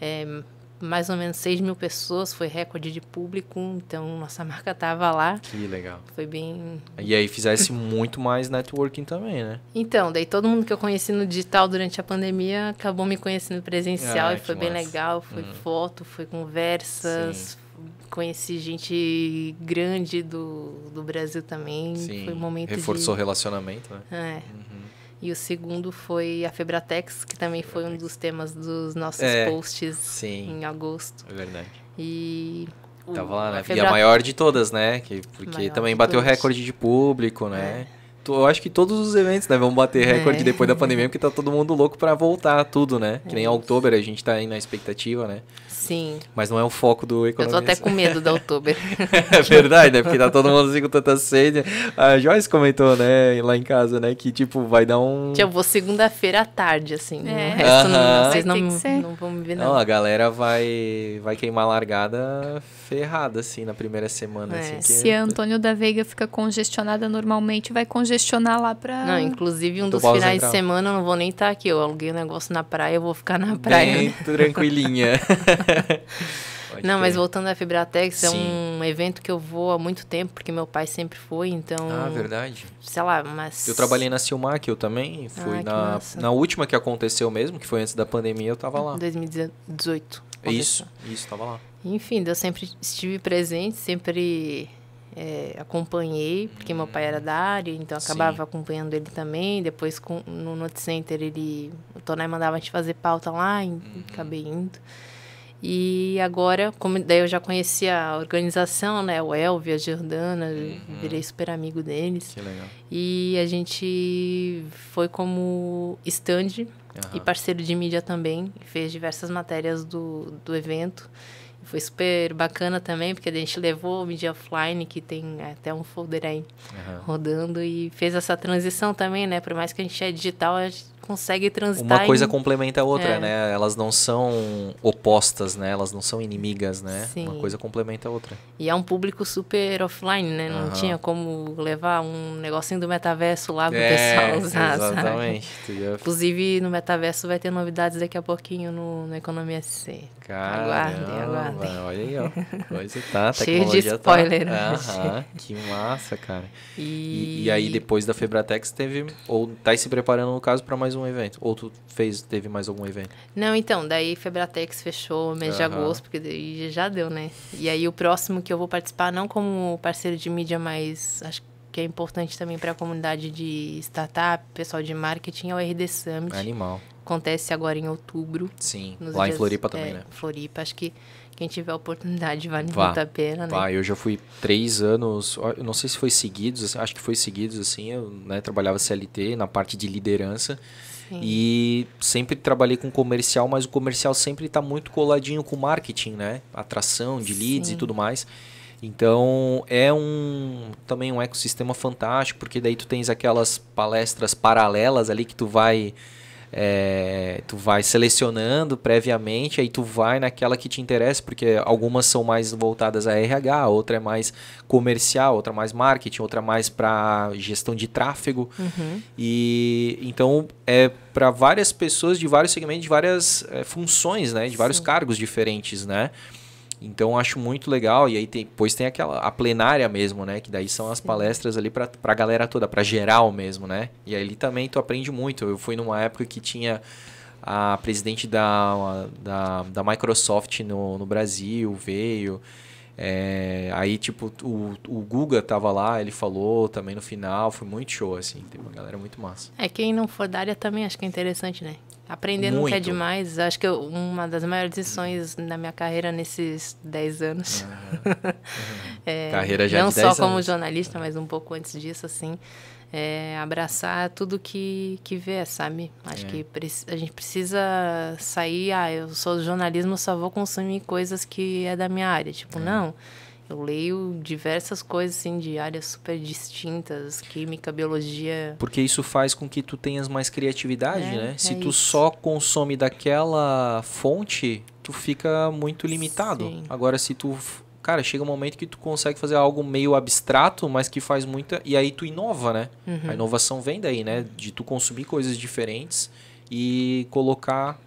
é, mais ou menos 6 mil pessoas, foi recorde de público, então nossa marca tava lá. Que legal. Foi bem. E aí fizesse muito mais networking também, né? Então, daí todo mundo que eu conheci no digital durante a pandemia acabou me conhecendo presencial ah, e foi bem massa. legal. Foi hum. foto, foi conversas, Sim conheci gente grande do, do Brasil também. Sim, foi um momento reforçou o de... relacionamento, né? É, uhum. E o segundo foi a Febratex, que também foi um dos temas dos nossos é, posts sim, em agosto. É verdade. E. Tava lá, né? A E a maior de todas, né? Que, porque maior também bateu recorde de público, né? É. Eu acho que todos os eventos, né? Vão bater é. recorde é. depois da pandemia, porque tá todo mundo louco para voltar tudo, né? Que nem é. outubro a gente tá aí na expectativa, né? Sim. Mas não é o foco do economista. Eu tô até com medo da outubro é verdade, né? Porque tá todo mundo assim com tanta sede. A Joyce comentou, né, lá em casa, né, que tipo, vai dar um... Eu vou segunda-feira à tarde, assim, É. O resto uh -huh. não, vocês não, não vão me ver, não. não. a galera vai, vai queimar largada ferrada, assim, na primeira semana. É. Assim, que... Se a Antônio da Veiga fica congestionada normalmente, vai congestionar lá pra... Não, inclusive um do dos finais de semana eu não vou nem estar tá aqui. Eu aluguei um negócio na praia, eu vou ficar na praia. Bem tranquilinha. Não, ter. mas voltando à Fibratex, é Sim. é um evento que eu vou há muito tempo, porque meu pai sempre foi, então... Ah, verdade. Sei lá, mas... Eu trabalhei na Silmac, eu também ah, fui ah, na, na última que aconteceu mesmo, que foi antes da pandemia, eu tava lá. 2018. Aconteceu. Isso, isso, tava lá. Enfim, eu sempre estive presente, sempre é, acompanhei, porque hum. meu pai era hum. da área, então acabava Sim. acompanhando ele também. Depois com, no Note Center ele. O Tonai mandava a gente fazer pauta lá, e hum. acabei indo. E agora, como daí eu já conhecia a organização, né? O Elvio, a Jordana, uhum. virei super amigo deles. Que legal. E a gente foi como stand uhum. e parceiro de mídia também. Fez diversas matérias do, do evento. Foi super bacana também, porque a gente levou o Media Offline, que tem até um folder aí uhum. rodando, e fez essa transição também, né? Por mais que a gente é digital, a gente consegue transitar. Uma coisa em... complementa a outra, é. né? Elas não são opostas, né? Elas não são inimigas, né? Sim. Uma coisa complementa a outra. E é um público super offline, né? Não uhum. tinha como levar um negocinho do metaverso lá pro é, pessoal usar. Exatamente. Sabe? Inclusive, no metaverso vai ter novidades daqui a pouquinho no, no Economia SC. Aguardem, aguardem. Olha aí, ó. Coisa tá, Cheio de tá. spoiler, tá... né? que massa, cara. E... E, e aí, depois da Febratex, teve. Ou tá se preparando, no caso, para mais mais um evento? Ou tu fez, teve mais algum evento? Não, então, daí Febratex fechou mês uhum. de agosto, porque daí já deu, né? E aí o próximo que eu vou participar, não como parceiro de mídia, mas acho que é importante também para a comunidade de startup, pessoal de marketing, é o RD Summit. Animal. Acontece agora em outubro. Sim, lá dias, em Floripa também, é, né? Floripa, acho que quem tiver a oportunidade, vale vá, muito a pena, né? vá. né? Eu já fui três anos, não sei se foi seguidos, assim, acho que foi seguidos, assim, eu né, trabalhava CLT na parte de liderança. Sim. E sempre trabalhei com comercial, mas o comercial sempre está muito coladinho com marketing, né? Atração de leads Sim. e tudo mais. Então é um também um ecossistema fantástico, porque daí tu tens aquelas palestras paralelas ali que tu vai é, tu vai selecionando previamente, aí tu vai naquela que te interessa, porque algumas são mais voltadas a RH, outra é mais comercial, outra mais marketing, outra mais para gestão de tráfego. Uhum. E então é para várias pessoas de vários segmentos, de várias é, funções, né, de vários Sim. cargos diferentes, né? Então acho muito legal. E aí tem, depois tem aquela a plenária mesmo, né? Que daí são as palestras ali para a galera toda, para geral mesmo, né? E aí também tu aprende muito. Eu fui numa época que tinha a presidente da, da, da Microsoft no, no Brasil, veio. É, aí, tipo, o, o Guga tava lá, ele falou também no final, foi muito show, assim, tem uma galera muito massa. É, quem não for da área também acho que é interessante, né? Aprendendo Muito. que é demais. Acho que eu, uma das maiores lições na minha carreira nesses 10 anos. Uhum. já é, carreira já Não de só como jornalista, mas um pouco antes disso, assim. É, abraçar tudo que, que vê, sabe? Acho é. que a gente precisa sair. Ah, eu sou do jornalismo, só vou consumir coisas que é da minha área. Tipo, é. não. Eu leio diversas coisas assim de áreas super distintas, química, biologia. Porque isso faz com que tu tenhas mais criatividade, é, né? É se tu isso. só consome daquela fonte, tu fica muito limitado. Sim. Agora se tu Cara, chega um momento que tu consegue fazer algo meio abstrato, mas que faz muita. E aí tu inova, né? Uhum. A inovação vem daí, né? De tu consumir coisas diferentes e colocar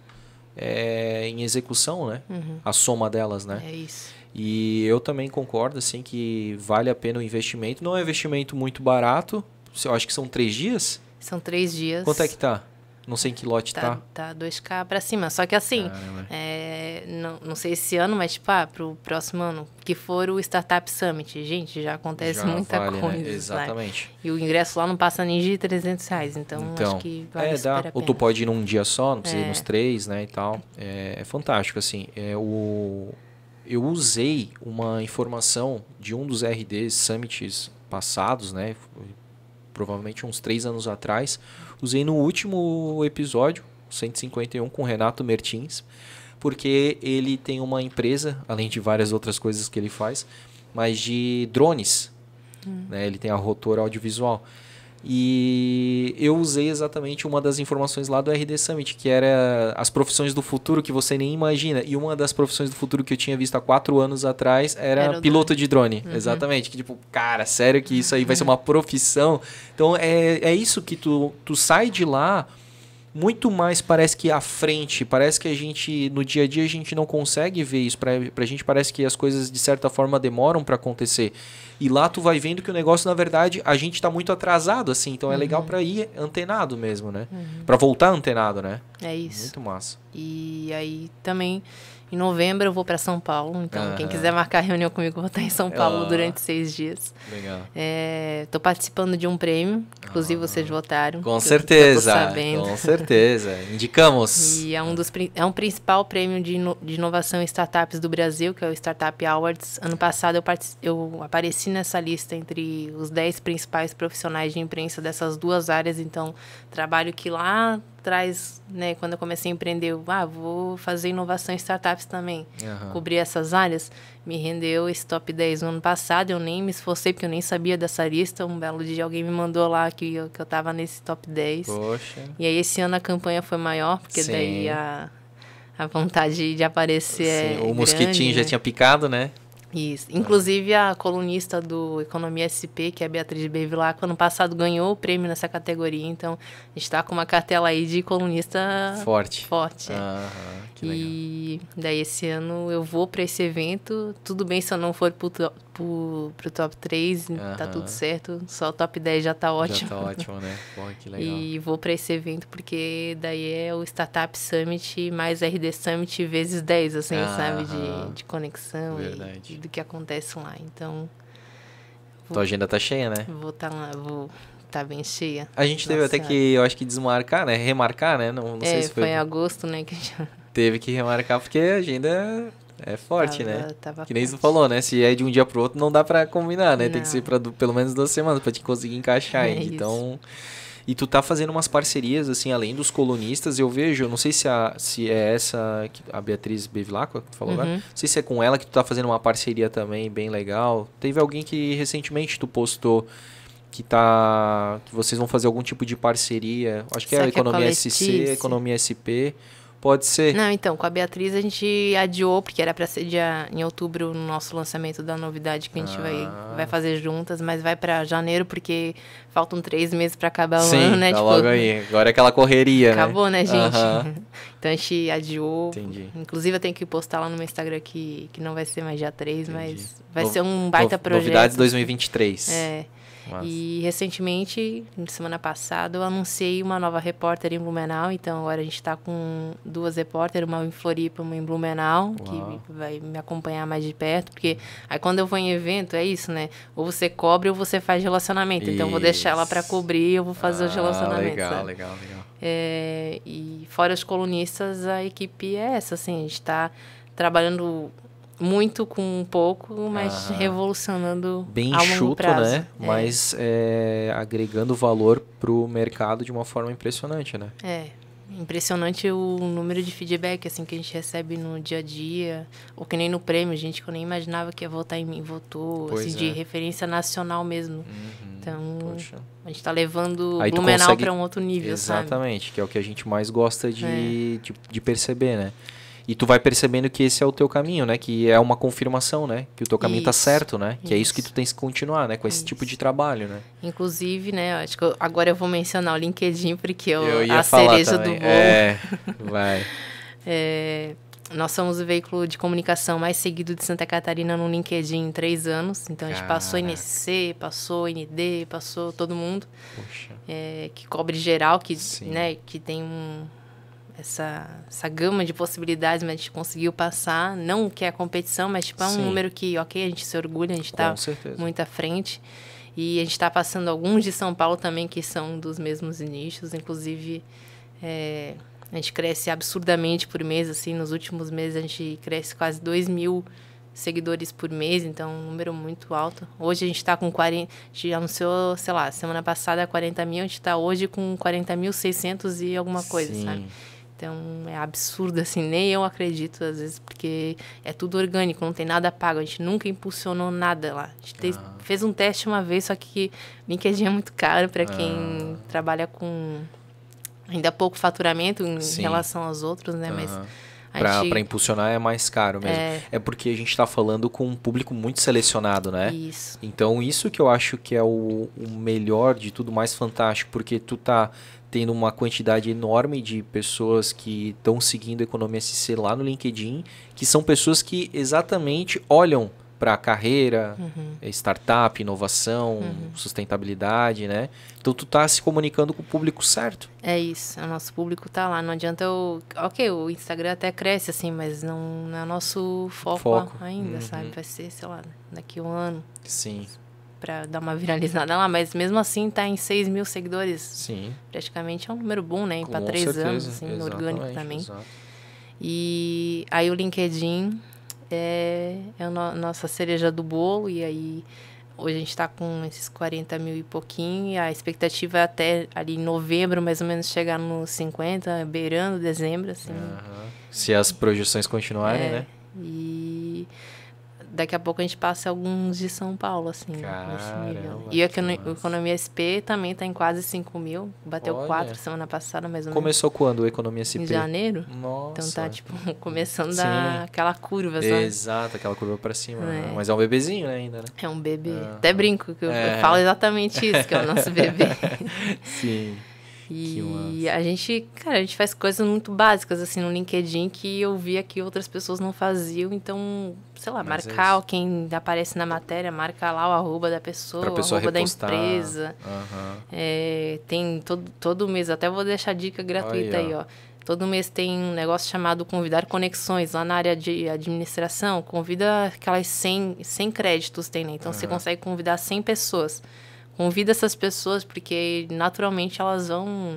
é, em execução, né? Uhum. A soma delas, né? É isso. E eu também concordo assim que vale a pena o investimento. Não é um investimento muito barato. Eu acho que são três dias. São três dias. Quanto é que tá? Não sei em que lote tá. Tá, tá 2K para cima. Só que assim, é, não, não sei esse ano, mas tipo, ah, pro próximo ano, que for o Startup Summit. Gente, já acontece já muita vale, né? coisa. Né? Exatamente. Né? E o ingresso lá não passa nem de 300 reais. Então, então acho que vale é, dá. Ou tu pode ir num dia só, não precisa é. ir nos três, né, e tal. É, é fantástico, assim. É, o eu usei uma informação de um dos RD Summits passados, né? Provavelmente uns três anos atrás. Usei no último episódio, 151, com o Renato Mertins, porque ele tem uma empresa, além de várias outras coisas que ele faz, mas de drones. Hum. Né? Ele tem a rotor audiovisual. E eu usei exatamente uma das informações lá do RD Summit, que era as profissões do futuro que você nem imagina. E uma das profissões do futuro que eu tinha visto há quatro anos atrás era piloto de drone. Uhum. Exatamente. Que tipo, cara, sério que isso aí vai ser uma profissão? Então é, é isso que tu, tu sai de lá muito mais parece que à frente, parece que a gente no dia a dia a gente não consegue ver isso, para a gente parece que as coisas de certa forma demoram para acontecer. E lá tu vai vendo que o negócio, na verdade, a gente está muito atrasado, assim. Então é uhum. legal para ir antenado mesmo, né? Uhum. Para voltar antenado, né? É isso. Muito massa. E aí também em novembro eu vou para São Paulo, então uhum. quem quiser marcar reunião comigo, vou estar em São Paulo uhum. durante seis dias. Legal. Estou é, participando de um prêmio, inclusive uhum. vocês ah. votaram. Com certeza, com certeza. Indicamos. E é um, dos, é um principal prêmio de, ino, de inovação em startups do Brasil, que é o Startup Awards. Ano passado eu, eu apareci nessa lista entre os dez principais profissionais de imprensa dessas duas áreas, então trabalho que lá atrás, né, quando eu comecei a empreender, eu, ah, vou fazer inovação em startups também, uhum. cobrir essas áreas, me rendeu esse top 10 no ano passado, eu nem me esforcei porque eu nem sabia dessa lista, um belo dia alguém me mandou lá que eu, que eu tava nesse top 10. Poxa. E aí esse ano a campanha foi maior, porque Sim. daí a, a vontade de aparecer Sim. é O grande, mosquitinho né? já tinha picado, né? Isso. Tá. Inclusive, a colunista do Economia SP, que é a Beatriz Bevilacqua, ano passado ganhou o prêmio nessa categoria. Então, a gente está com uma cartela aí de colunista forte. Forte. Ah, que legal. E daí, esse ano, eu vou para esse evento. Tudo bem se eu não for para o top 3, né? tá tudo certo. Só o top 10 já está ótimo. Já tá ótimo, né? Porra, que legal. E vou para esse evento porque daí é o Startup Summit mais RD Summit vezes 10, assim, ah, sabe? De, de conexão. Verdade. E, do que acontece lá. Então. Vou, Tua agenda tá cheia, né? Vou estar tá lá, vou tá bem cheia. A gente teve até que, eu acho que desmarcar, né? Remarcar, né? Não, não é, sei se foi. Foi em agosto, né? Que já... Teve que remarcar porque a agenda é forte, tava, né? Tava que nem forte. você falou, né? Se é de um dia pro outro, não dá para combinar, né? Não. Tem que ser para pelo menos duas semanas para te conseguir encaixar. É então. Isso. E tu tá fazendo umas parcerias, assim, além dos colunistas, eu vejo, não sei se, a, se é essa, a Beatriz Bevilacqua que tu falou uhum. agora, não sei se é com ela que tu tá fazendo uma parceria também bem legal. Teve alguém que recentemente tu postou que tá que vocês vão fazer algum tipo de parceria. Acho que é Será é a Economia é SC, Economia SP. Pode ser. Não, então, com a Beatriz a gente adiou, porque era para ser dia, em outubro o nosso lançamento da novidade que a gente ah. vai, vai fazer juntas, mas vai para janeiro, porque faltam três meses para acabar o Sim, ano, né? Tá tipo, logo aí. Agora é aquela correria, né? Acabou, né, né gente? Uh -huh. então a gente adiou. Entendi. Inclusive eu tenho que postar lá no meu Instagram que, que não vai ser mais dia três, Entendi. mas vai no, ser um baita no, projeto. Novidades 2023. É. E recentemente, semana passada, eu anunciei uma nova repórter em Blumenau. Então agora a gente está com duas repórteres, uma em Floripa, uma em Blumenau, Uau. que vai me acompanhar mais de perto. Porque aí quando eu vou em evento, é isso, né? Ou você cobre ou você faz relacionamento. Isso. Então eu vou deixar ela para cobrir eu vou fazer ah, os relacionamentos. Legal, né? legal, legal. É, e fora os colunistas, a equipe é essa, assim, a gente está trabalhando muito com um pouco, mas ah, revolucionando bem a enxuto, prazo. né? É. Mas é, agregando valor para o mercado de uma forma impressionante, né? É impressionante o número de feedback assim que a gente recebe no dia a dia, ou que nem no prêmio, gente que eu nem imaginava que ia votar em mim, votou, assim, é. de referência nacional mesmo. Uhum. Então, Poxa. a gente está levando o Blumenau consegue... para um outro nível, Exatamente, sabe? que é o que a gente mais gosta de, é. de, de perceber, né? E tu vai percebendo que esse é o teu caminho, né? Que é uma confirmação, né? Que o teu caminho está certo, né? Que é isso que tu tens que continuar, né? Com esse isso. tipo de trabalho, né? Inclusive, né? Acho que agora eu vou mencionar o LinkedIn porque eu, eu a cereja também. do bolo. É, vai. é, nós somos o veículo de comunicação mais seguido de Santa Catarina no LinkedIn em três anos. Então, a gente Caraca. passou NC, passou ND, passou todo mundo. É, que cobre geral, que, né, que tem um, essa, essa gama de possibilidades, mas a gente conseguiu passar. Não que é a competição, mas tipo, é um Sim. número que, ok, a gente se orgulha, a gente está muito à frente. E a gente está passando alguns de São Paulo também, que são dos mesmos nichos. Inclusive, é, a gente cresce absurdamente por mês. assim Nos últimos meses, a gente cresce quase 2 mil seguidores por mês, então é um número muito alto. Hoje a gente está com 40, a gente anunciou, sei lá, semana passada 40 mil, a gente está hoje com 40.600 e alguma coisa, Sim. sabe? Então é absurdo, assim, nem eu acredito às vezes, porque é tudo orgânico, não tem nada pago, a gente nunca impulsionou nada lá. A gente ah. fez um teste uma vez, só que LinkedIn é muito caro para quem ah. trabalha com ainda pouco faturamento em Sim. relação aos outros, né? Ah. Mas para gente... impulsionar é mais caro mesmo. É, é porque a gente está falando com um público muito selecionado, né? Isso. Então isso que eu acho que é o, o melhor de tudo, mais fantástico, porque tu tá tendo uma quantidade enorme de pessoas que estão seguindo a Economia SC lá no LinkedIn, que são pessoas que exatamente olham para carreira, uhum. É, startup, inovação, uhum. sustentabilidade, né? Então tu tá se comunicando com o público certo. É isso, é o nosso público tá lá. Não adianta eu. Ok, o Instagram até cresce, assim, mas não, não é nosso foco, foco. ainda, uhum. sabe? Vai ser, sei lá, daqui a um ano. Sim para dar uma viralizada lá, mas mesmo assim tá em 6 mil seguidores. Sim. Praticamente é um número bom, né? Para três certeza. anos, assim, Exatamente. orgânico também. Exato. E aí o LinkedIn é, é a no, nossa cereja do bolo, e aí hoje a gente está com esses 40 mil e pouquinho, e a expectativa é até ali em novembro, mais ou menos, chegar nos 50, beirando dezembro, assim. Se as projeções continuarem, é, né? E daqui a pouco a gente passa alguns de São Paulo, assim, né, Caramba, nesse nível. E a Economia SP também está em quase 5 mil. Bateu 4 semana passada, mais ou menos. Começou quando a Economia SP? Em janeiro. Nossa. Então tá, tipo, começando aquela curva, sabe? Exato, aquela curva para cima. Né? É. Mas é um bebezinho né, ainda, né? É um bebê. Ah. Até brinco que eu, é. falo exatamente isso, que é o nosso bebê. Sim. E a gente, cara, a gente faz coisas muito básicas, assim, no LinkedIn que eu via que outras pessoas não faziam. Então, sei lá, Mas marcar é quem aparece na matéria, marca lá o arroba da pessoa, pessoa o arroba repostar. da empresa. Uhum. É, tem todo, todo mês, até vou deixar dica gratuita aí, aí ó. Todo mês tem um negócio chamado Convidar Conexões, lá na área de administração. Convida aquelas 100, 100 créditos, tem, né? Então, uhum. você consegue convidar 100 pessoas. Convida essas pessoas, porque naturalmente elas vão,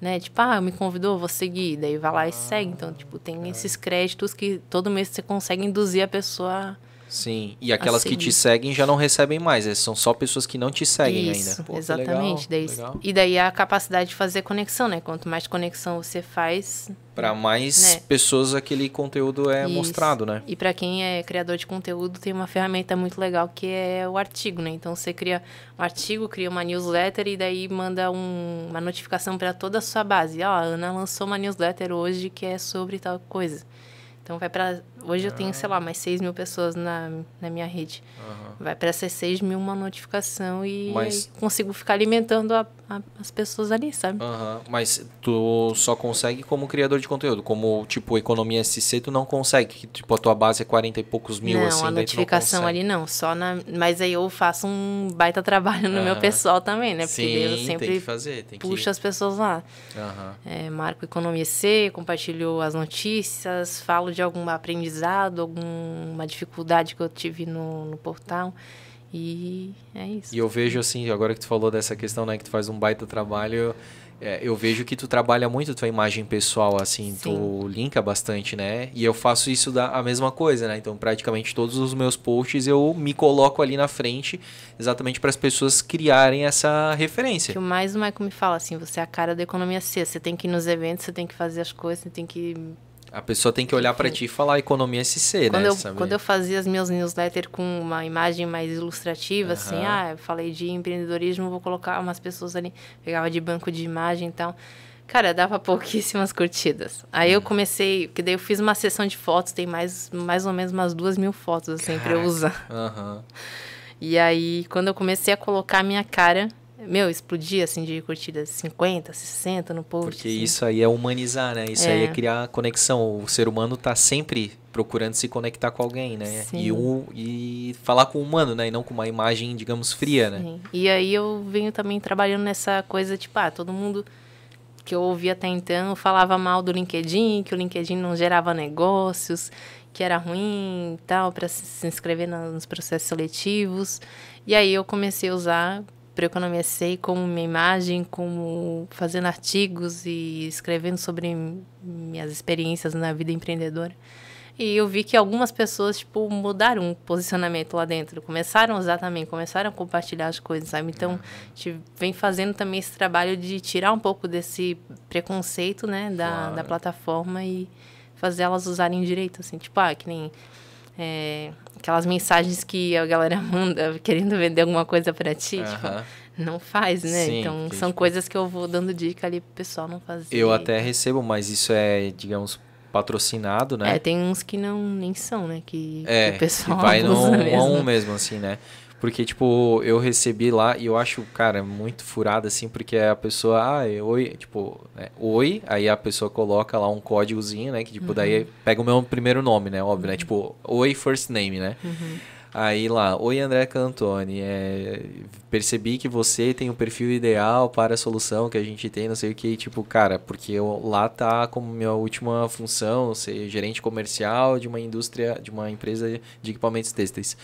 né? Tipo, ah, me convidou, vou seguir. Daí vai lá e segue. Então, tipo, tem ah. esses créditos que todo mês você consegue induzir a pessoa Sim, e aquelas que te assim. seguem já não recebem mais, é, são só pessoas que não te seguem Isso, ainda. Pô, exatamente. Legal, daí, legal. E daí a capacidade de fazer conexão, né? Quanto mais conexão você faz. Para mais né? pessoas aquele conteúdo é Isso. mostrado, né? E para quem é criador de conteúdo, tem uma ferramenta muito legal que é o artigo, né? Então você cria um artigo, cria uma newsletter e daí manda um, uma notificação para toda a sua base. Ó, oh, a Ana lançou uma newsletter hoje que é sobre tal coisa. Então vai para Hoje é. eu tenho, sei lá, ah. mais 6 mil pessoas na, na minha rede. Uhum. Vai para essas 6 mil uma notificação e Mas... consigo ficar alimentando a, a, as pessoas ali, sabe? Uhum. Mas tu só consegue como criador de conteúdo, como, tipo, economia SC, tu não consegue, que, tipo, a tua base é 40 e poucos mil, não, assim. Não, a notificação não ali não, só na... Mas aí eu faço um baita trabalho no uhum. meu pessoal também, né? Porque Sim, eu sempre tem que fazer, tem que... puxo as pessoas lá. É, marco economia C compartilho as notícias, falo de algum aprendizado aprendizado, alguma dificuldade que eu tive no, no portal. E é isso. E eu vejo assim, agora que tu falou dessa questão, né, que tu faz um baita trabalho, é, eu vejo que tu trabalha muito tua imagem pessoal, assim, Sim. tu linka bastante, né? E eu faço isso da, a mesma coisa, né? Então, praticamente todos os meus posts eu me coloco ali na frente, exatamente para as pessoas criarem essa referência. Que mais o Michael me fala, assim, você é a cara da economia C, você tem que ir nos eventos, você tem que fazer as coisas, você tem que a pessoa tem que olhar para ti e falar economia SC, né, quando né? Eu, quando eu fazia as minhas newsletters com uma imagem mais ilustrativa, uhum. assim, ah, eu falei de empreendedorismo, vou colocar umas pessoas ali, pegava de banco de imagem e então, tal. Cara, dava pouquíssimas curtidas. Aí eu uhum. comecei, que daí eu fiz uma sessão de fotos, tem mais, mais ou menos umas duas mil fotos, assim, pra eu usar. Uhum. E aí, quando eu comecei a colocar a minha cara, meu, explodia assim de curtidas 50, 60 no post. Porque assim. isso aí é humanizar, né? Isso é. aí é criar conexão. O ser humano tá sempre procurando se conectar com alguém, né? Sim. E, um e falar com o humano, né? E não com uma imagem, digamos, fria, né? Sim. né? E aí eu venho também trabalhando nessa coisa, tipo, ah, todo mundo que eu ouvia até então falava mal do LinkedIn, que o LinkedIn não gerava negócios, que era ruim e tal, para se inscrever nos processos seletivos. E aí eu comecei a usar para economia sei como minha imagem, como fazendo artigos e escrevendo sobre minhas experiências na vida empreendedora. E eu vi que algumas pessoas, tipo, mudaram o posicionamento lá dentro. Começaram a usar também, começaram a compartilhar as coisas, sabe? Então, uhum. a gente vem fazendo também esse trabalho de tirar um pouco desse preconceito, né? Da, claro. da plataforma e fazer elas usarem direito, assim. Tipo, ah, que nem... É, aquelas mensagens que a galera manda querendo vender alguma coisa para ti, uh -huh. tipo, não faz, né? Sim, então que, são tipo... coisas que eu vou dando dica ali pro pessoal não fazer. Eu até recebo, mas isso é, digamos, patrocinado, né? É, tem uns que não nem são, né? Que, é, que o pessoal que vai no mesmo. um mesmo, assim, né? Porque, tipo, eu recebi lá e eu acho, cara, muito furado, assim, porque a pessoa, ah, é oi, tipo, né, oi, aí a pessoa coloca lá um códigozinho, né, que, tipo, uhum. daí pega o meu primeiro nome, né, óbvio, né, uhum. né, tipo, oi, first name, né. Uhum. Aí lá, oi André Cantoni, é, percebi que você tem o um perfil ideal para a solução que a gente tem, não sei o que, tipo, cara, porque eu, lá tá como minha última função, ser gerente comercial de uma indústria, de uma empresa de equipamentos têxteis.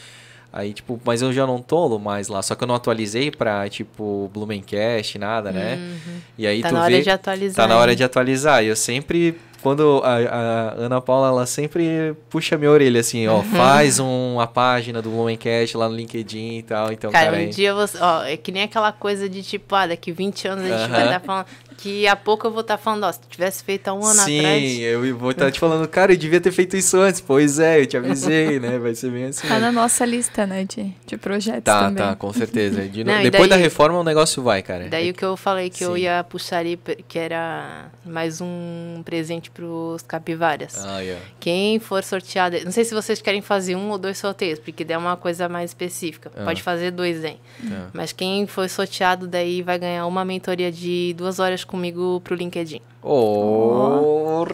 Aí, tipo, mas eu já não tô mais lá. Só que eu não atualizei pra, tipo, Blumencast, nada, né? Uhum. E aí tá tu vê... Tá na hora de atualizar. Tá na hora de atualizar. E eu sempre... Quando a, a Ana Paula, ela sempre puxa minha orelha, assim, ó, uhum. faz uma página do Blumencast lá no LinkedIn e tal. Então, cara, cara um aí... É dia você... Ó, é que nem aquela coisa de, tipo, ah, daqui 20 anos a gente uhum. vai estar tá falando... Que a pouco eu vou estar tá falando, ó, se tivesse feito há um ano Sim, atrás. Sim, eu vou estar tá te falando, cara, eu devia ter feito isso antes. Pois é, eu te avisei, né? Vai ser bem assim. Tá na nossa lista, né, de, de projetos. Tá, também. tá, com certeza. De Não, Depois daí, da reforma o negócio vai, cara. Daí o que eu falei que Sim. eu ia puxar ali, que era mais um presente pros capivaras. Ah, yeah. Quem for sorteado. Não sei se vocês querem fazer um ou dois sorteios, porque daí é uma coisa mais específica. Ah. Pode fazer dois, hein? Ah. Mas quem for sorteado daí vai ganhar uma mentoria de duas horas comigo para o LinkedIn. Oh,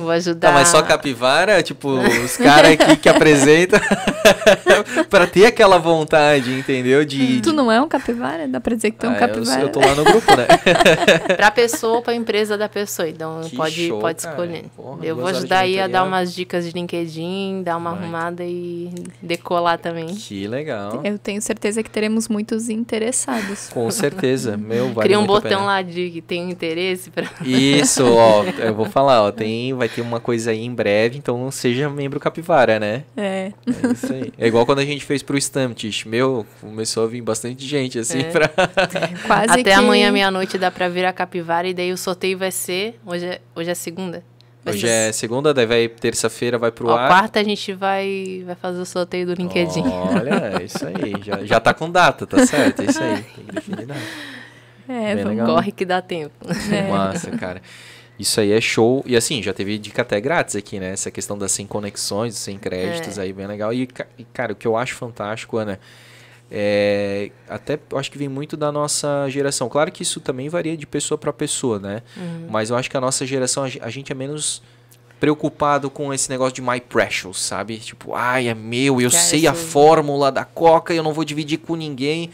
Vou ajudar. Tá, mas só capivara, tipo, os caras aqui que apresentam. pra ter aquela vontade, entendeu? De. Hum, tu não é um capivara? Dá pra dizer que tu é um ah, capivara. Eu, eu tô lá no grupo, né? pra pessoa, ou pra empresa da pessoa. Então que pode, show, pode escolher. Porra, eu vou ajudar aí a dar umas dicas de LinkedIn, dar uma Vai. arrumada e decolar também. Que legal. Eu tenho certeza que teremos muitos interessados. Com certeza. Meu, vale Cria um botão lá de que tem interesse pra. Isso isso, ó, eu vou falar, ó, tem, vai ter uma coisa aí em breve, então seja membro capivara, né? É. É isso aí. É igual quando a gente fez pro Stamptish, meu, começou a vir bastante gente, assim, é. pra... Quase Até que... amanhã, meia-noite, dá pra a capivara, e daí o sorteio vai ser, hoje é, hoje é segunda? Vai Hoje ser... é segunda, daí vai terça-feira, vai pro Ó, ar. Quarta a gente vai, vai fazer o sorteio do LinkedIn. Olha, é isso aí. Já, já tá com data, tá certo? É isso aí. Tem que definir É, Bem legal. Né? corre que dá tempo. É. Massa, cara. Isso aí é show. E assim, já teve dica até grátis aqui, né? Essa questão das 100 conexões, sem créditos é. aí, bem legal. E, cara, o que eu acho fantástico, Ana, é, até eu acho que vem muito da nossa geração. Claro que isso também varia de pessoa para pessoa, né? Uhum. Mas eu acho que a nossa geração, a gente é menos preocupado com esse negócio de my precious, sabe? Tipo, ai, é meu, eu que sei é a fórmula da Coca, eu não vou dividir com ninguém.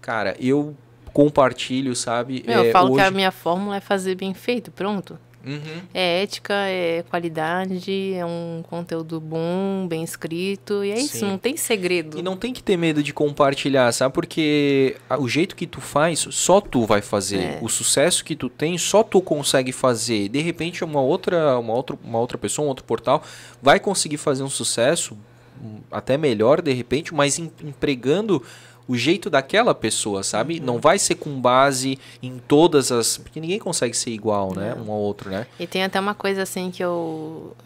Cara, eu compartilho, sabe? Meu, é, eu falo hoje... que a minha fórmula é fazer bem feito, pronto. Uhum. É ética, é qualidade, é um conteúdo bom, bem escrito, e é Sim. isso, não tem segredo. E não tem que ter medo de compartilhar, sabe? Porque o jeito que tu faz, só tu vai fazer. É. O sucesso que tu tem, só tu consegue fazer. De repente, uma outra, uma outra, uma outra pessoa, um outro portal, vai conseguir fazer um sucesso hum, até melhor, de repente, mas empregando o jeito daquela pessoa, sabe? Uhum. Não vai ser com base em todas as. Porque ninguém consegue ser igual, né? Um ao outro, né? E tem até uma coisa assim que eu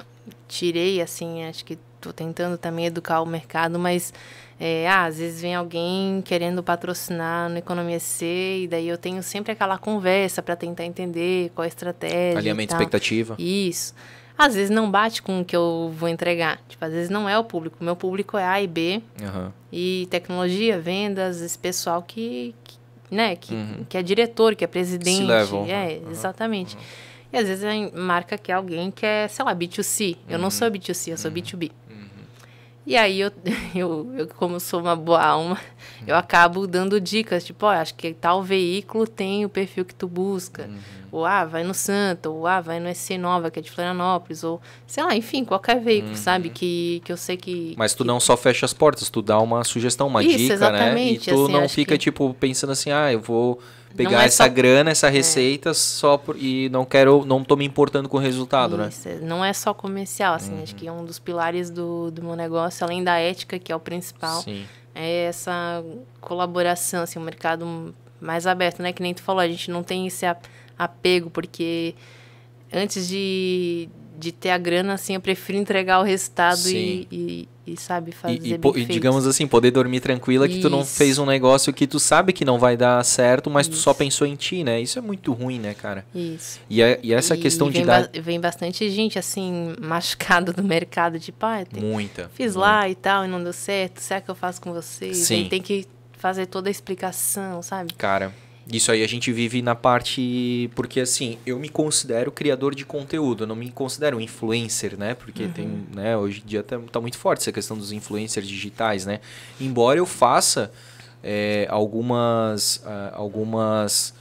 tirei, assim, acho que tô tentando também educar o mercado, mas é, ah, às vezes vem alguém querendo patrocinar no Economia C, e daí eu tenho sempre aquela conversa para tentar entender qual a estratégia. Alinhamento expectativa. Isso. Às vezes não bate com o que eu vou entregar. Tipo, às vezes não é o público. Meu público é A e B. Uhum. E tecnologia, vendas, esse pessoal que, que né, que, uhum. que é diretor, que é presidente. Se levam. É, uhum. exatamente. E às vezes a marca que alguém que é, sei lá, B2C. Eu não uhum. sou B2C, eu sou B2B. Uhum. E aí eu, eu, eu, como sou uma boa alma, eu acabo dando dicas, tipo, ó, oh, acho que tal veículo tem o perfil que tu busca. Uhum. Ou ah, vai no Santa, ou ah, vai no SC Nova, que é de Florianópolis, ou sei lá, enfim, qualquer veículo, uhum. sabe? Que, que eu sei que. Mas tu que... não só fecha as portas, tu dá uma sugestão, uma Isso, dica, né? E tu assim, não fica, que... tipo, pensando assim, ah, eu vou pegar é essa só... grana, essa é. receita é. só por... e não quero, não tô me importando com o resultado, né? Isso, né? Não é só comercial, assim, uhum. acho que é um dos pilares do, do meu negócio, além da ética, que é o principal, Sim. é essa colaboração, assim, o um mercado mais aberto, né? Que nem tu falou, a gente não tem esse apego, porque antes de, de ter a grana, assim, eu prefiro entregar o resultado e, e, e, sabe, fazer e, e, e digamos assim, poder dormir tranquila Isso. que tu não fez um negócio que tu sabe que não vai dar certo, mas Isso. tu só pensou em ti, né? Isso é muito ruim, né, cara? Isso. E, a, é, e é essa questão de dar... vem bastante gente, assim, machucada do mercado, tipo, ah, tem... Muita. Fiz muita. lá e tal, e não deu certo, será que eu faço com vocês? Sim. tem que fazer toda a explicação, sabe? Cara... Isso aí a gente vive na parte. Porque assim, eu me considero criador de conteúdo, eu não me considero influencer, né? Porque uhum. tem. Né, hoje em dia tá, tá, muito forte essa questão dos influencers digitais, né? Embora eu faça é, algumas. Ah, algumas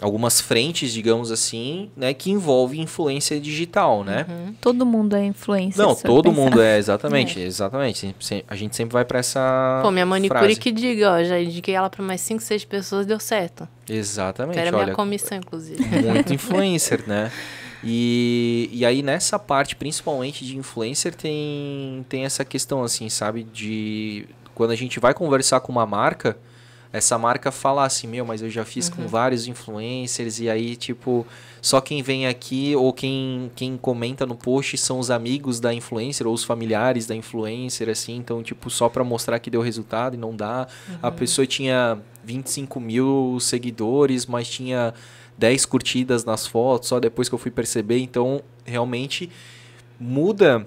algumas frentes, digamos assim, né, que envolve influência digital, né? Uhum. Todo mundo é influência. Não, todo mundo é, exatamente, é. exatamente. A gente sempre vai para essa Pô, minha manicure frase. que diga, ó, já indiquei ela para mais 5, 6 pessoas, deu certo. Exatamente, Era minha comissão, inclusive. Muito influencer, né? E, e aí nessa parte, principalmente de influencer, tem, tem essa questão assim, sabe? De quando a gente vai conversar com uma marca essa marca falar assim, meu, mas eu já fiz uhum. com vários influencers e aí, tipo, só quem vem aqui ou quem, quem comenta no post são os amigos da influencer ou os familiares da influencer, assim, então, tipo, só para mostrar que deu resultado e não dá. Uhum. A pessoa tinha 25 mil seguidores, mas tinha 10 curtidas nas fotos, só depois que eu fui perceber, então, realmente muda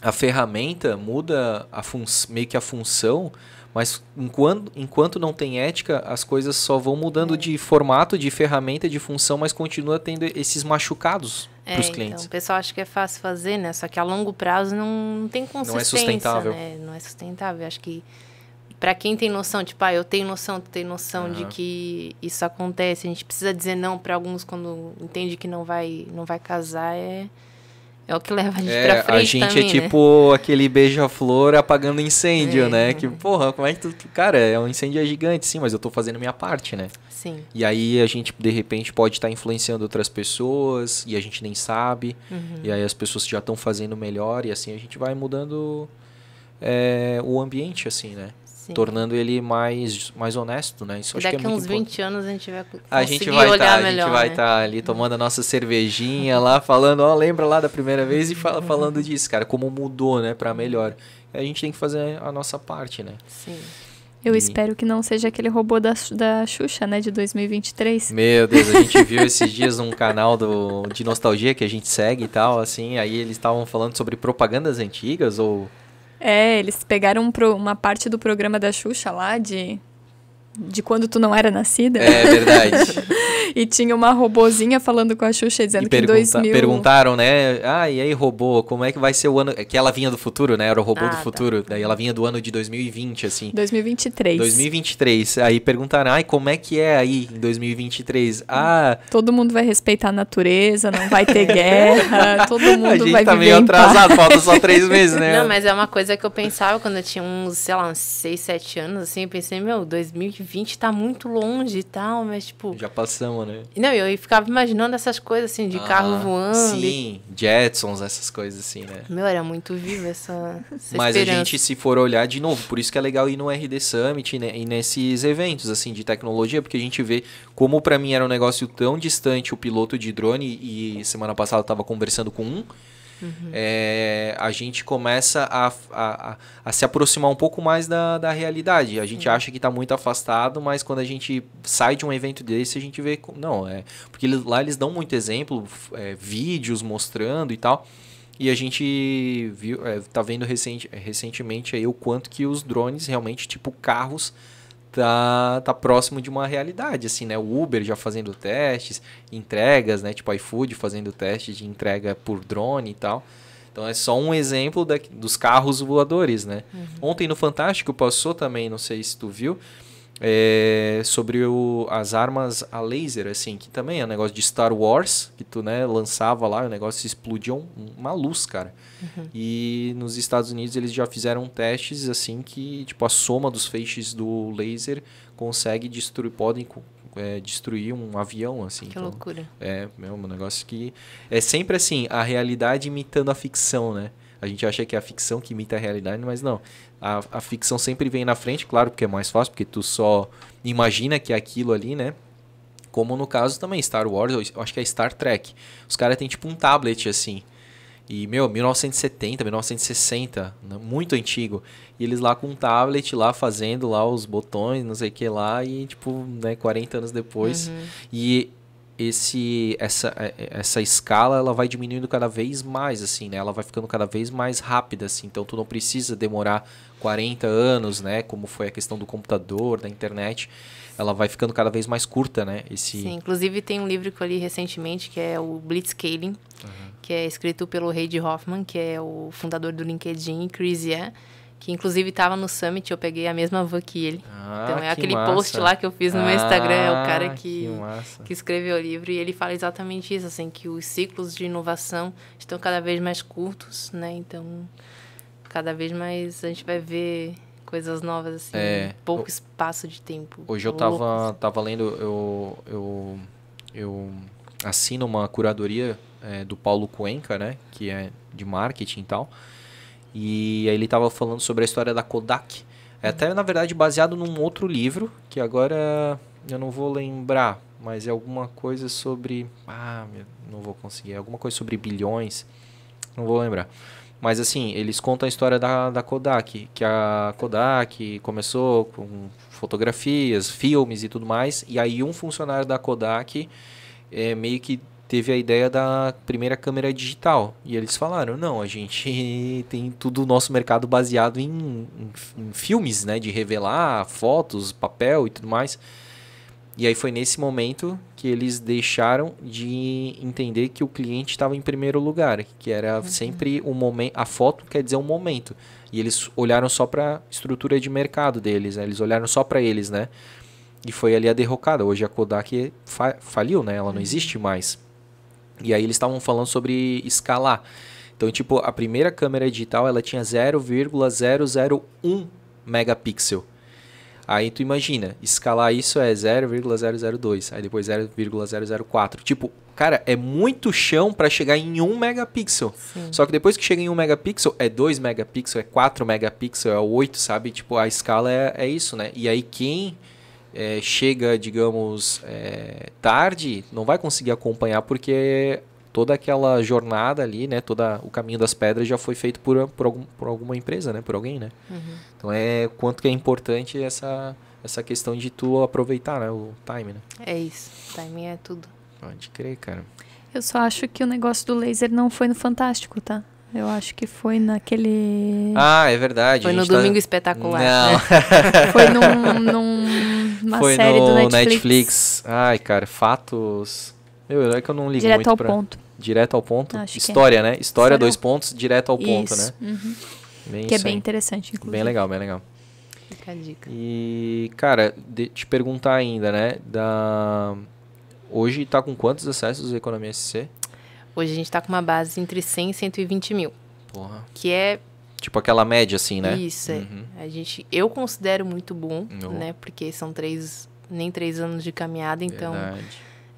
a ferramenta, muda a meio que a função mas enquanto, enquanto não tem ética, as coisas só vão mudando é. de formato, de ferramenta, de função, mas continua tendo esses machucados é, para os clientes. Então, o pessoal acha que é fácil fazer, né? Só que a longo prazo não, não tem consistência. Não é sustentável. Né? Não é sustentável. Acho que para quem tem noção, tipo, ah, eu tenho noção, tu tem noção uhum. de que isso acontece, a gente precisa dizer não para alguns quando entende que não vai, não vai casar, é é o que leva a gente é, pra frente. A gente é também, é né? tipo aquele beija-flor apagando incêndio, é. né? Que, porra, como é que tu. Cara, é um incêndio é gigante, sim, mas eu tô fazendo minha parte, né? Sim. E aí a gente, de repente, pode estar tá influenciando outras pessoas e a gente nem sabe. Uhum. E aí as pessoas já estão fazendo melhor e assim a gente vai mudando é, o ambiente, assim, né? tornando ele mais, mais honesto, né? Isso Daqui acho que é uns 20 anos a gente vai a gente vai tá, olhar tá, melhor, A gente né? vai estar tá ali tomando a nossa cervejinha lá, falando, ó, lembra lá da primeira vez e fala, falando disso, cara, como mudou, né, para melhor. A gente tem que fazer a nossa parte, né? Sim. Eu e... espero que não seja aquele robô da, da Xuxa, né, de 2023. Meu Deus, a gente viu esses dias um canal do, de nostalgia que a gente segue e tal, assim, aí eles estavam falando sobre propagandas antigas ou é, eles pegaram uma parte do programa da Xuxa lá de de quando tu não era nascida. É verdade. e tinha uma robozinha falando com a Xuxa dizendo e que em 2000. Perguntaram, né? Ah, e aí, robô, como é que vai ser o ano. Que ela vinha do futuro, né? Era o robô ah, do tá. futuro. Daí ela vinha do ano de 2020, assim. 2023. 2023. Aí perguntaram, ai, como é que é aí em 2023? Ah. Todo mundo vai respeitar a natureza, não vai ter guerra, todo mundo a gente vai tá meio atrasado, falta só três meses, né? Não, mas é uma coisa que eu pensava quando eu tinha uns, sei lá, uns seis, sete anos, assim. Eu pensei, meu, 2020. 20 tá muito longe e tal, mas tipo. Já passamos, né? Não, eu ficava imaginando essas coisas assim, de ah, carro voando. Sim, e... Jetsons, essas coisas assim, né? Meu, era muito viva essa. essa mas esperança. a gente, se for olhar de novo, por isso que é legal ir no RD Summit né? e nesses eventos, assim, de tecnologia, porque a gente vê como para mim era um negócio tão distante o piloto de drone, e semana passada eu tava conversando com um Uhum. É, a gente começa a, a, a, se aproximar um pouco mais da, da realidade. A gente uhum. acha que está muito afastado, mas quando a gente sai de um evento desse, a gente vê. Não, é. Porque lá eles dão muito exemplo, é, vídeos mostrando e tal. E a gente viu, é, tá vendo recente, recentemente aí o quanto que os drones realmente, tipo carros, tá, tá próximo de uma realidade, assim, né? O Uber já fazendo testes, entregas, né? Tipo iFood fazendo testes de entrega por drone e tal. Então é só um exemplo da, dos carros voadores, né? Uhum. Ontem no Fantástico passou também, não sei se tu viu, é, sobre o, as armas a laser, assim, que também é um negócio de Star Wars, que tu né, lançava lá, o negócio explodia um, uma luz, cara. Uhum. E nos Estados Unidos eles já fizeram testes assim que, tipo, a soma dos feixes do laser consegue destruir, podem é, destruir um avião, assim. Que então, loucura. É, é um negócio que. É sempre assim, a realidade imitando a ficção, né? A gente acha que é a ficção que imita a realidade, mas não a, a ficção sempre vem na frente, claro, porque é mais fácil, porque tu só imagina que é aquilo ali, né? Como no caso também, Star Wars, eu acho que é Star Trek. Os caras têm tipo um tablet assim. E, meu, 1970, 1960, né? muito antigo. E eles lá com um tablet, lá fazendo lá os botões, não sei o que lá, e tipo, né, 40 anos depois. Uhum. E esse essa, é, é, essa escala ela vai diminuindo cada vez mais assim né ela vai ficando cada vez mais rápida assim então tu não precisa demorar 40 anos, né? Como foi a questão do computador, da internet, ela vai ficando cada vez mais curta, né? Esse... Sim, inclusive tem um livro que eu li recentemente que é o Blitzscaling, uhum. que é escrito pelo Reid Hoffman, que é o fundador do LinkedIn, Chris Ye, que inclusive estava no Summit, eu peguei a mesma van que ele. Ah, então é aquele massa. post lá que eu fiz no ah, meu Instagram, é o cara ah, que, que, que, escreveu o livro, e ele fala exatamente isso, assim, que os ciclos de inovação estão cada vez mais curtos, né? Então cada vez mais a gente vai ver coisas novas, assim, é, pouco eu, espaço de tempo. Hoje eu tava, assim. tava lendo, eu, eu, eu assino uma curadoria é, do Paulo Cuenca, né, que é de marketing e tal, e aí ele tava falando sobre a história da Kodak, é uhum. até, na verdade, baseado num outro livro, que agora eu não vou lembrar, mas é alguma coisa sobre... Ah, não vou conseguir. É alguma coisa sobre bilhões, não vou lembrar. Mas assim, eles contam a história da, da Kodak, que a Kodak começou com fotografias, filmes e tudo mais, e aí um funcionário da Kodak é, meio que teve a ideia da primeira câmera digital. E eles falaram: não, a gente tem tudo o nosso mercado baseado em, em, em filmes, né? De revelar fotos, papel e tudo mais. E aí foi nesse momento que eles deixaram de entender que o cliente estava em primeiro lugar, que era uhum. sempre o momento, a foto quer dizer um momento. E eles olharam só para estrutura de mercado deles, né? eles olharam só para eles, né? E foi ali a derrocada. Hoje a Kodak fa faliu, né? Ela não uhum. existe mais. E aí eles estavam falando sobre escalar. Então, tipo, a primeira câmera digital, ela tinha 0,001 megapixel. Aí tu imagina, escalar isso é 0,002, aí depois 0,004. Tipo, cara, é muito chão para chegar em 1 megapixel. Sim. Só que depois que chega em 1 megapixel, é 2 megapixel, é 4 megapixel, é 8, sabe? Tipo, a escala é, é isso, né? E aí quem é, chega, digamos, é, tarde, não vai conseguir acompanhar porque toda aquela jornada ali, né? Todo o caminho das pedras já foi feito por, por, algum, por alguma empresa, né? Por alguém, né? Uhum. Então é quanto que é importante essa, essa questão de tu aproveitar né? o time, né? É isso. Timing é tudo. Pode crer, cara. Eu só acho que o negócio do laser não foi no Fantástico, tá? Eu acho que foi naquele. Ah, é verdade. Foi no tá Domingo Espetacular. Não. Né? foi num, num, numa foi série no do Netflix. Netflix. Ai, cara, fatos. Meu, é que eu não ligo Direto muito ao pra... ponto direto ao ponto. Acho é. História, é. né? História, História, é dois pontos, direto ao ponto, isso. né? Uhum. Bem que é bem aí. interessante, inclusive. Bem legal, bem legal. Fica a dica. E, cara, de, te perguntar ainda, né? Da... Hoje tá com quantos acessos da Economia SC? Hoje a gente tá com uma base entre 100 e 120 mil. Porra. Que é Tipo aquela média, assim, né? Isso, é. uhum. A gente, eu considero muito bom, uhum. né? Porque são três, nem três anos de caminhada, então Verdade.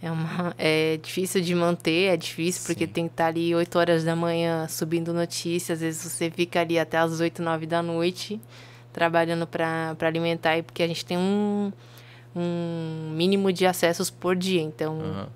É, uma, é difícil de manter, é difícil Sim. porque tem que estar ali 8 horas da manhã subindo notícias. Às vezes você fica ali até as 8, 9 da noite trabalhando para alimentar, e porque a gente tem um, um mínimo de acessos por dia. Então uhum.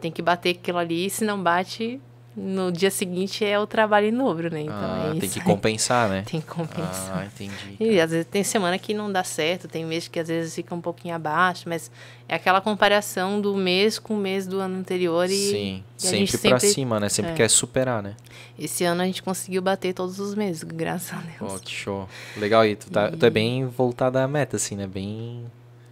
tem que bater aquilo ali, se não bate, no dia seguinte é o trabalho em dobro, né? Então ah, é tem que compensar, né? Tem que compensar. Ah, entendi. Cara. E às vezes tem semana que não dá certo, tem mês que às vezes fica um pouquinho abaixo, mas é aquela comparação do mês com o mês do ano anterior e. Sim, e sempre, sempre pra cima, né? Sempre é. quer superar, né? Esse ano a gente conseguiu bater todos os meses, graças a Deus. Oh, que show. Legal, e tu, tá, e... tu é bem voltada à meta, assim, né? Bem.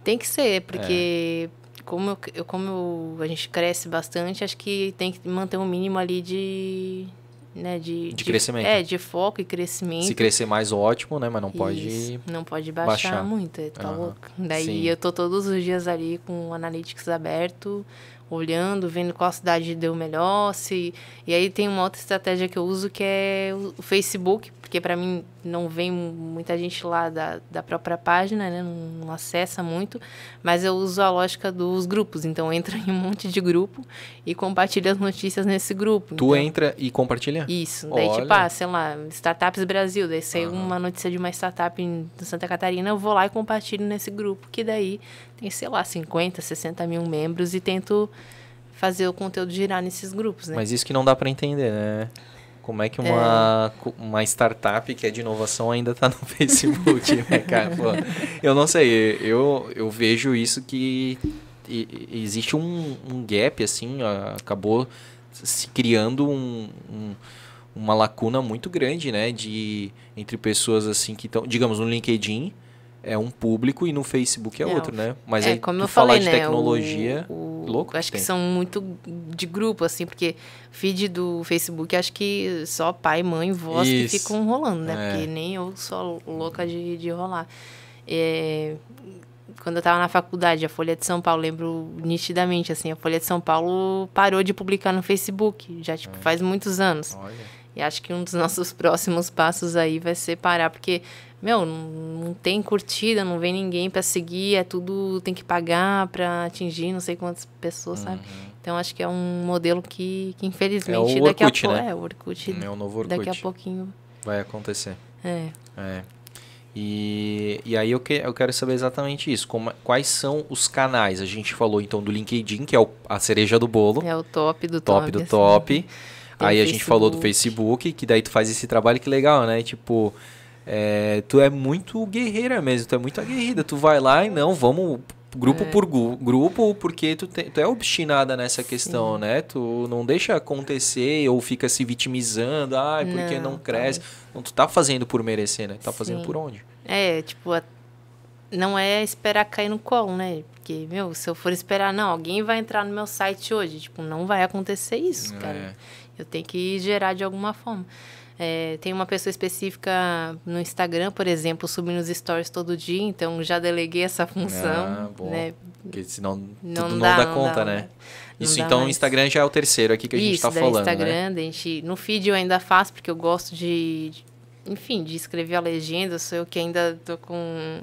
Tem que ser, porque. É como, eu, como a gente cresce bastante, acho que tem que manter um mínimo ali de. Né, de, de, de crescimento. É, de foco e crescimento. Se crescer mais, ótimo, né? Mas não pode. Isso. Não pode baixar, baixar. muito. É, tá uhum. louco. Daí Sim. eu tô todos os dias ali com o Analytics aberto, olhando, vendo qual cidade deu melhor. Se... E aí tem uma outra estratégia que eu uso que é o Facebook porque para mim não vem muita gente lá da, da própria página, né? Não, não, acessa muito, mas eu uso a lógica dos grupos, então entra em um monte de grupo e compartilha as notícias nesse grupo. Tu então, entra e compartilha? Isso, daí tipo, Olha. tipo, ah, sei lá, Startups Brasil, daí saiu uhum. uma notícia de uma startup em Santa Catarina, eu vou lá e compartilho nesse grupo, que daí tem, sei lá, 50, 60 mil membros e tento fazer o conteúdo girar nesses grupos, né? Mas isso que não dá para entender, né? Como é que uma, é. uma startup que é de inovação ainda está no Facebook, né, cara? Pô, eu não sei, eu, eu vejo isso que existe um, um gap, assim, acabou se criando um, um uma lacuna muito grande, né, de entre pessoas assim que estão, digamos, no LinkedIn, é um público e no Facebook é, é outro, né? Mas é, aí como eu falar falei, de né, tecnologia, o, o, louco. Acho que, que são muito de grupo, assim, porque feed do Facebook, acho que só pai, mãe, voz que ficam rolando, né? É. Porque nem eu sou louca de, de rolar. É, quando eu estava na faculdade, a Folha de São Paulo, lembro nitidamente, assim, a Folha de São Paulo parou de publicar no Facebook, já, tipo, é. faz muitos anos. Olha. E acho que um dos nossos próximos passos aí vai ser parar, porque, meu, não, tem curtida, não vem ninguém para seguir, é tudo, tem que pagar para atingir não sei quantas pessoas, uhum. sabe? Então acho que é um modelo que, que infelizmente, é daqui Orkut, a pouco. Né? É, o Orkut. É o novo Orkut. Daqui a pouquinho. Vai acontecer. É. É. E, e aí eu, que, eu quero saber exatamente isso. Como, é, quais são os canais? A gente falou então do LinkedIn, que é o, a cereja do bolo. É o top do top. Top do assim. top. Aí a gente falou do Facebook, que daí tu faz esse trabalho que legal, né? Tipo, é, tu é muito guerreira mesmo, tu é muito aguerrida. Tu vai lá e não, vamos grupo é. por grupo, porque tu, te, tu é obstinada nessa Sim. questão, né? Tu não deixa acontecer ou fica se vitimizando, ai, ah, porque não, não cresce. Tá não, tu tá fazendo por merecer, né? Tá Sim. fazendo por onde? É, tipo, não é esperar cair no colo, né? Porque, meu, se eu for esperar, não, alguém vai entrar no meu site hoje, tipo, não vai acontecer isso, é. cara. Eu tenho que gerar de alguma forma. É, tem uma pessoa específica no Instagram, por exemplo, subindo os stories todo dia, então já deleguei essa função. Ah, bom. Né? Porque senão não, dá, dá não conta, dá, né? né? Não Isso, então o Instagram já é o terceiro aqui que a gente está falando. Né? Instagram, né? gente, no feed eu ainda faço, porque eu gosto de, enfim, de escrever a legenda, sou eu que ainda tô com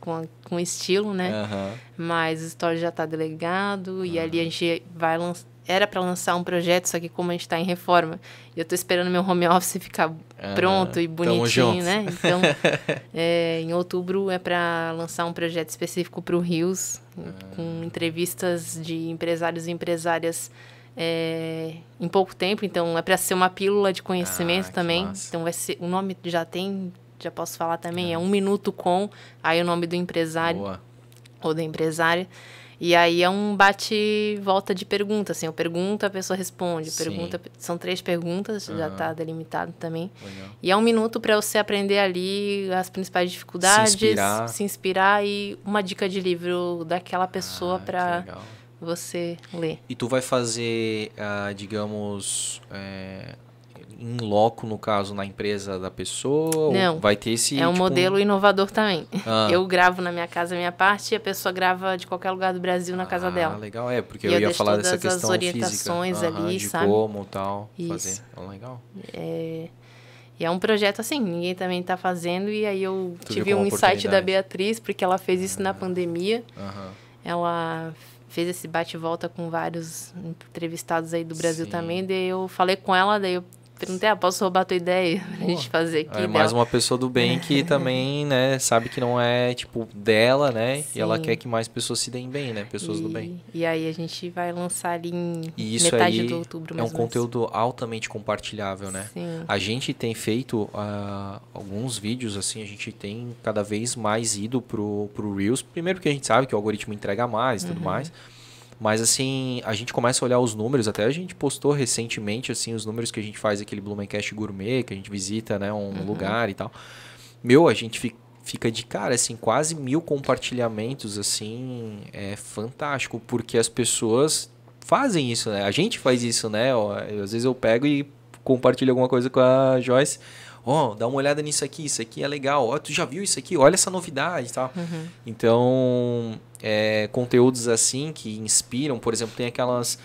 com, com estilo, né? Uhum. Mas o story já tá delegado uhum. e ali a uhum. gente vai lançar era para lançar um projeto, só que como a gente está em reforma, eu estou esperando meu home office ficar ah, pronto e bonitinho, né? Então, é, em outubro é para lançar um projeto específico para o Rios, ah. com entrevistas de empresários e empresárias é, em pouco tempo. Então, é para ser uma pílula de conhecimento ah, também. Então, vai ser o nome já tem, já posso falar também. É, é um minuto com aí o nome do empresário Boa. ou da empresária. E aí é um bate-volta de pergunta, assim, eu pergunto, a pessoa responde, Sim. pergunta, são três perguntas, uhum. já está delimitado também. Legal. E é um minuto para você aprender ali as principais dificuldades, se inspirar, se inspirar e uma dica de livro daquela ah, pessoa ah, para você ler. E tu vai fazer, ah, digamos, é em loco, no caso, na empresa da pessoa? Não. Vai ter esse. É um tipo, modelo um... inovador também. Ah. Eu gravo na minha casa a minha parte e a pessoa grava de qualquer lugar do Brasil na casa ah, dela. legal, é, porque eu, eu ia falar dessa questão orientações física. ali, de sabe? como tal. Isso. Fazer. legal. É. E é um projeto assim, ninguém também está fazendo. E aí eu tu tive um insight da Beatriz, porque ela fez isso ah. na pandemia. Aham. Ela fez esse bate-volta com vários entrevistados aí do Brasil Sim. também. Daí eu falei com ela, daí eu perguntei, ah, posso roubar a tua ideia pra gente fazer aqui? É mais uma pessoa do bem que é. também, né, sabe que não é, tipo, dela, né? Sim. E ela quer que mais pessoas se deem bem, né? Pessoas e, do bem. E aí a gente vai lançar ali em e isso metade aí de outubro, é mais É um conteúdo altamente compartilhável, né? Sim. A gente tem feito uh, alguns vídeos, assim, a gente tem cada vez mais ido pro, pro Reels. Primeiro que a gente sabe que o algoritmo entrega mais e uhum. tudo mais. Mas assim, a gente começa a olhar os números, até a gente postou recentemente assim os números que a gente faz aquele Blumencast gourmet, que a gente visita, né, um uhum. lugar e tal. Meu, a gente fica fica de cara, assim, quase mil compartilhamentos, assim, é fantástico, porque as pessoas fazem isso, né? A gente faz isso, né? Às vezes eu pego e compartilho alguma coisa com a Joyce ó, oh, dá uma olhada nisso aqui, isso aqui é legal, ó, oh, tu já viu isso aqui, olha essa novidade e tá? tal. Uhum. Então, é, conteúdos assim que inspiram, por exemplo, tem aquelas,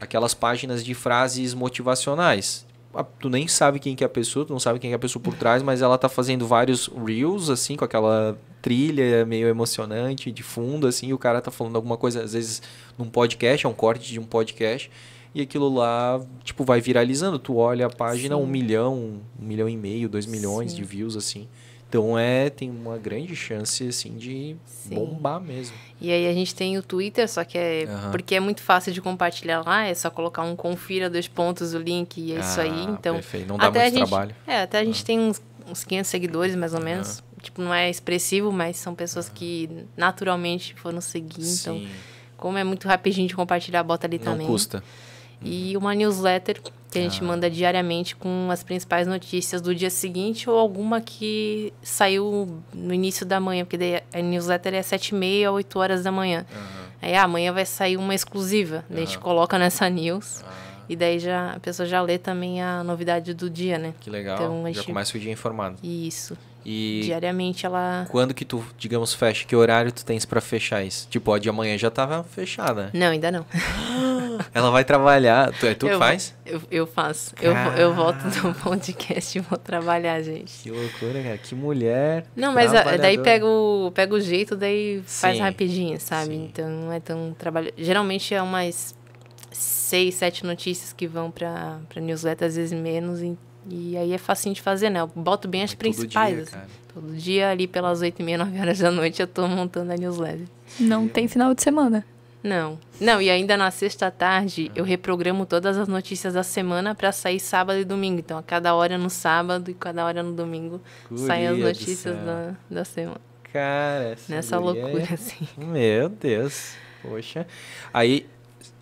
aquelas páginas de frases motivacionais. Ah, tu nem sabe quem que é a pessoa, tu não sabe quem é a pessoa por trás, mas ela tá fazendo vários reels, assim, com aquela trilha meio emocionante de fundo, assim, e o cara tá falando alguma coisa, às vezes, num podcast, é um corte de um podcast e aquilo lá, tipo, vai viralizando. Tu olha a página, Sim. um milhão, um milhão e meio, dois milhões Sim. de views, assim. Então é, tem uma grande chance assim de Sim. bombar mesmo. E aí a gente tem o Twitter, só que é uhum. porque é muito fácil de compartilhar lá, é só colocar um confira dois pontos o link e é ah, isso aí, ah, então. Perfeito. Não dá até muito gente, É, até a gente uhum. tem uns, uns 500 seguidores mais ou menos. Uhum. Tipo, não é expressivo, mas são pessoas que naturalmente foram seguir, então Sim. então como é muito rapidinho de compartilhar, bota ali não também. Não custa e uma newsletter que a gente ah. manda diariamente com as principais notícias do dia seguinte ou alguma que saiu no início da manhã, porque daí a newsletter é 7h30 oito 8 horas da manhã. Uhum. Aí ah, amanhã vai sair uma exclusiva, uhum. a gente ah. coloca nessa news. Uhum. E daí já, a pessoa já lê também a novidade do dia, né? Que legal. Então, gente... Já começa o dia informado. Isso. E diariamente ela. Quando que tu, digamos, fecha? Que horário tu tens para fechar isso? Tipo, ó, de amanhã já tava fechada. Não, ainda não. ela vai trabalhar. Tu, é tu que faz? Eu, eu faço. Eu, eu volto do podcast e vou trabalhar, gente. Que loucura, cara. Que mulher. Não, mas ah, daí pega o, pega o jeito, daí faz sim, rapidinho, sabe? Sim. Então não é tão trabalho. Geralmente é umas seis, sete notícias que vão pra, pra newsletter, às vezes menos. Então e aí é facinho de fazer, né? Eu boto bem as é principais. Todo dia, assim. todo dia ali pelas 8 e meia, 9 horas da noite eu tô montando a newsletter. Não tem final de semana. Não. Não, e ainda na sexta tarde eu reprogramo todas as notícias da semana para sair sábado e domingo. Então, a cada hora no sábado e cada hora no domingo Curia saem as notícias da, da semana. Cara, essa Nessa é loucura, é... assim. Meu Deus. Poxa. Aí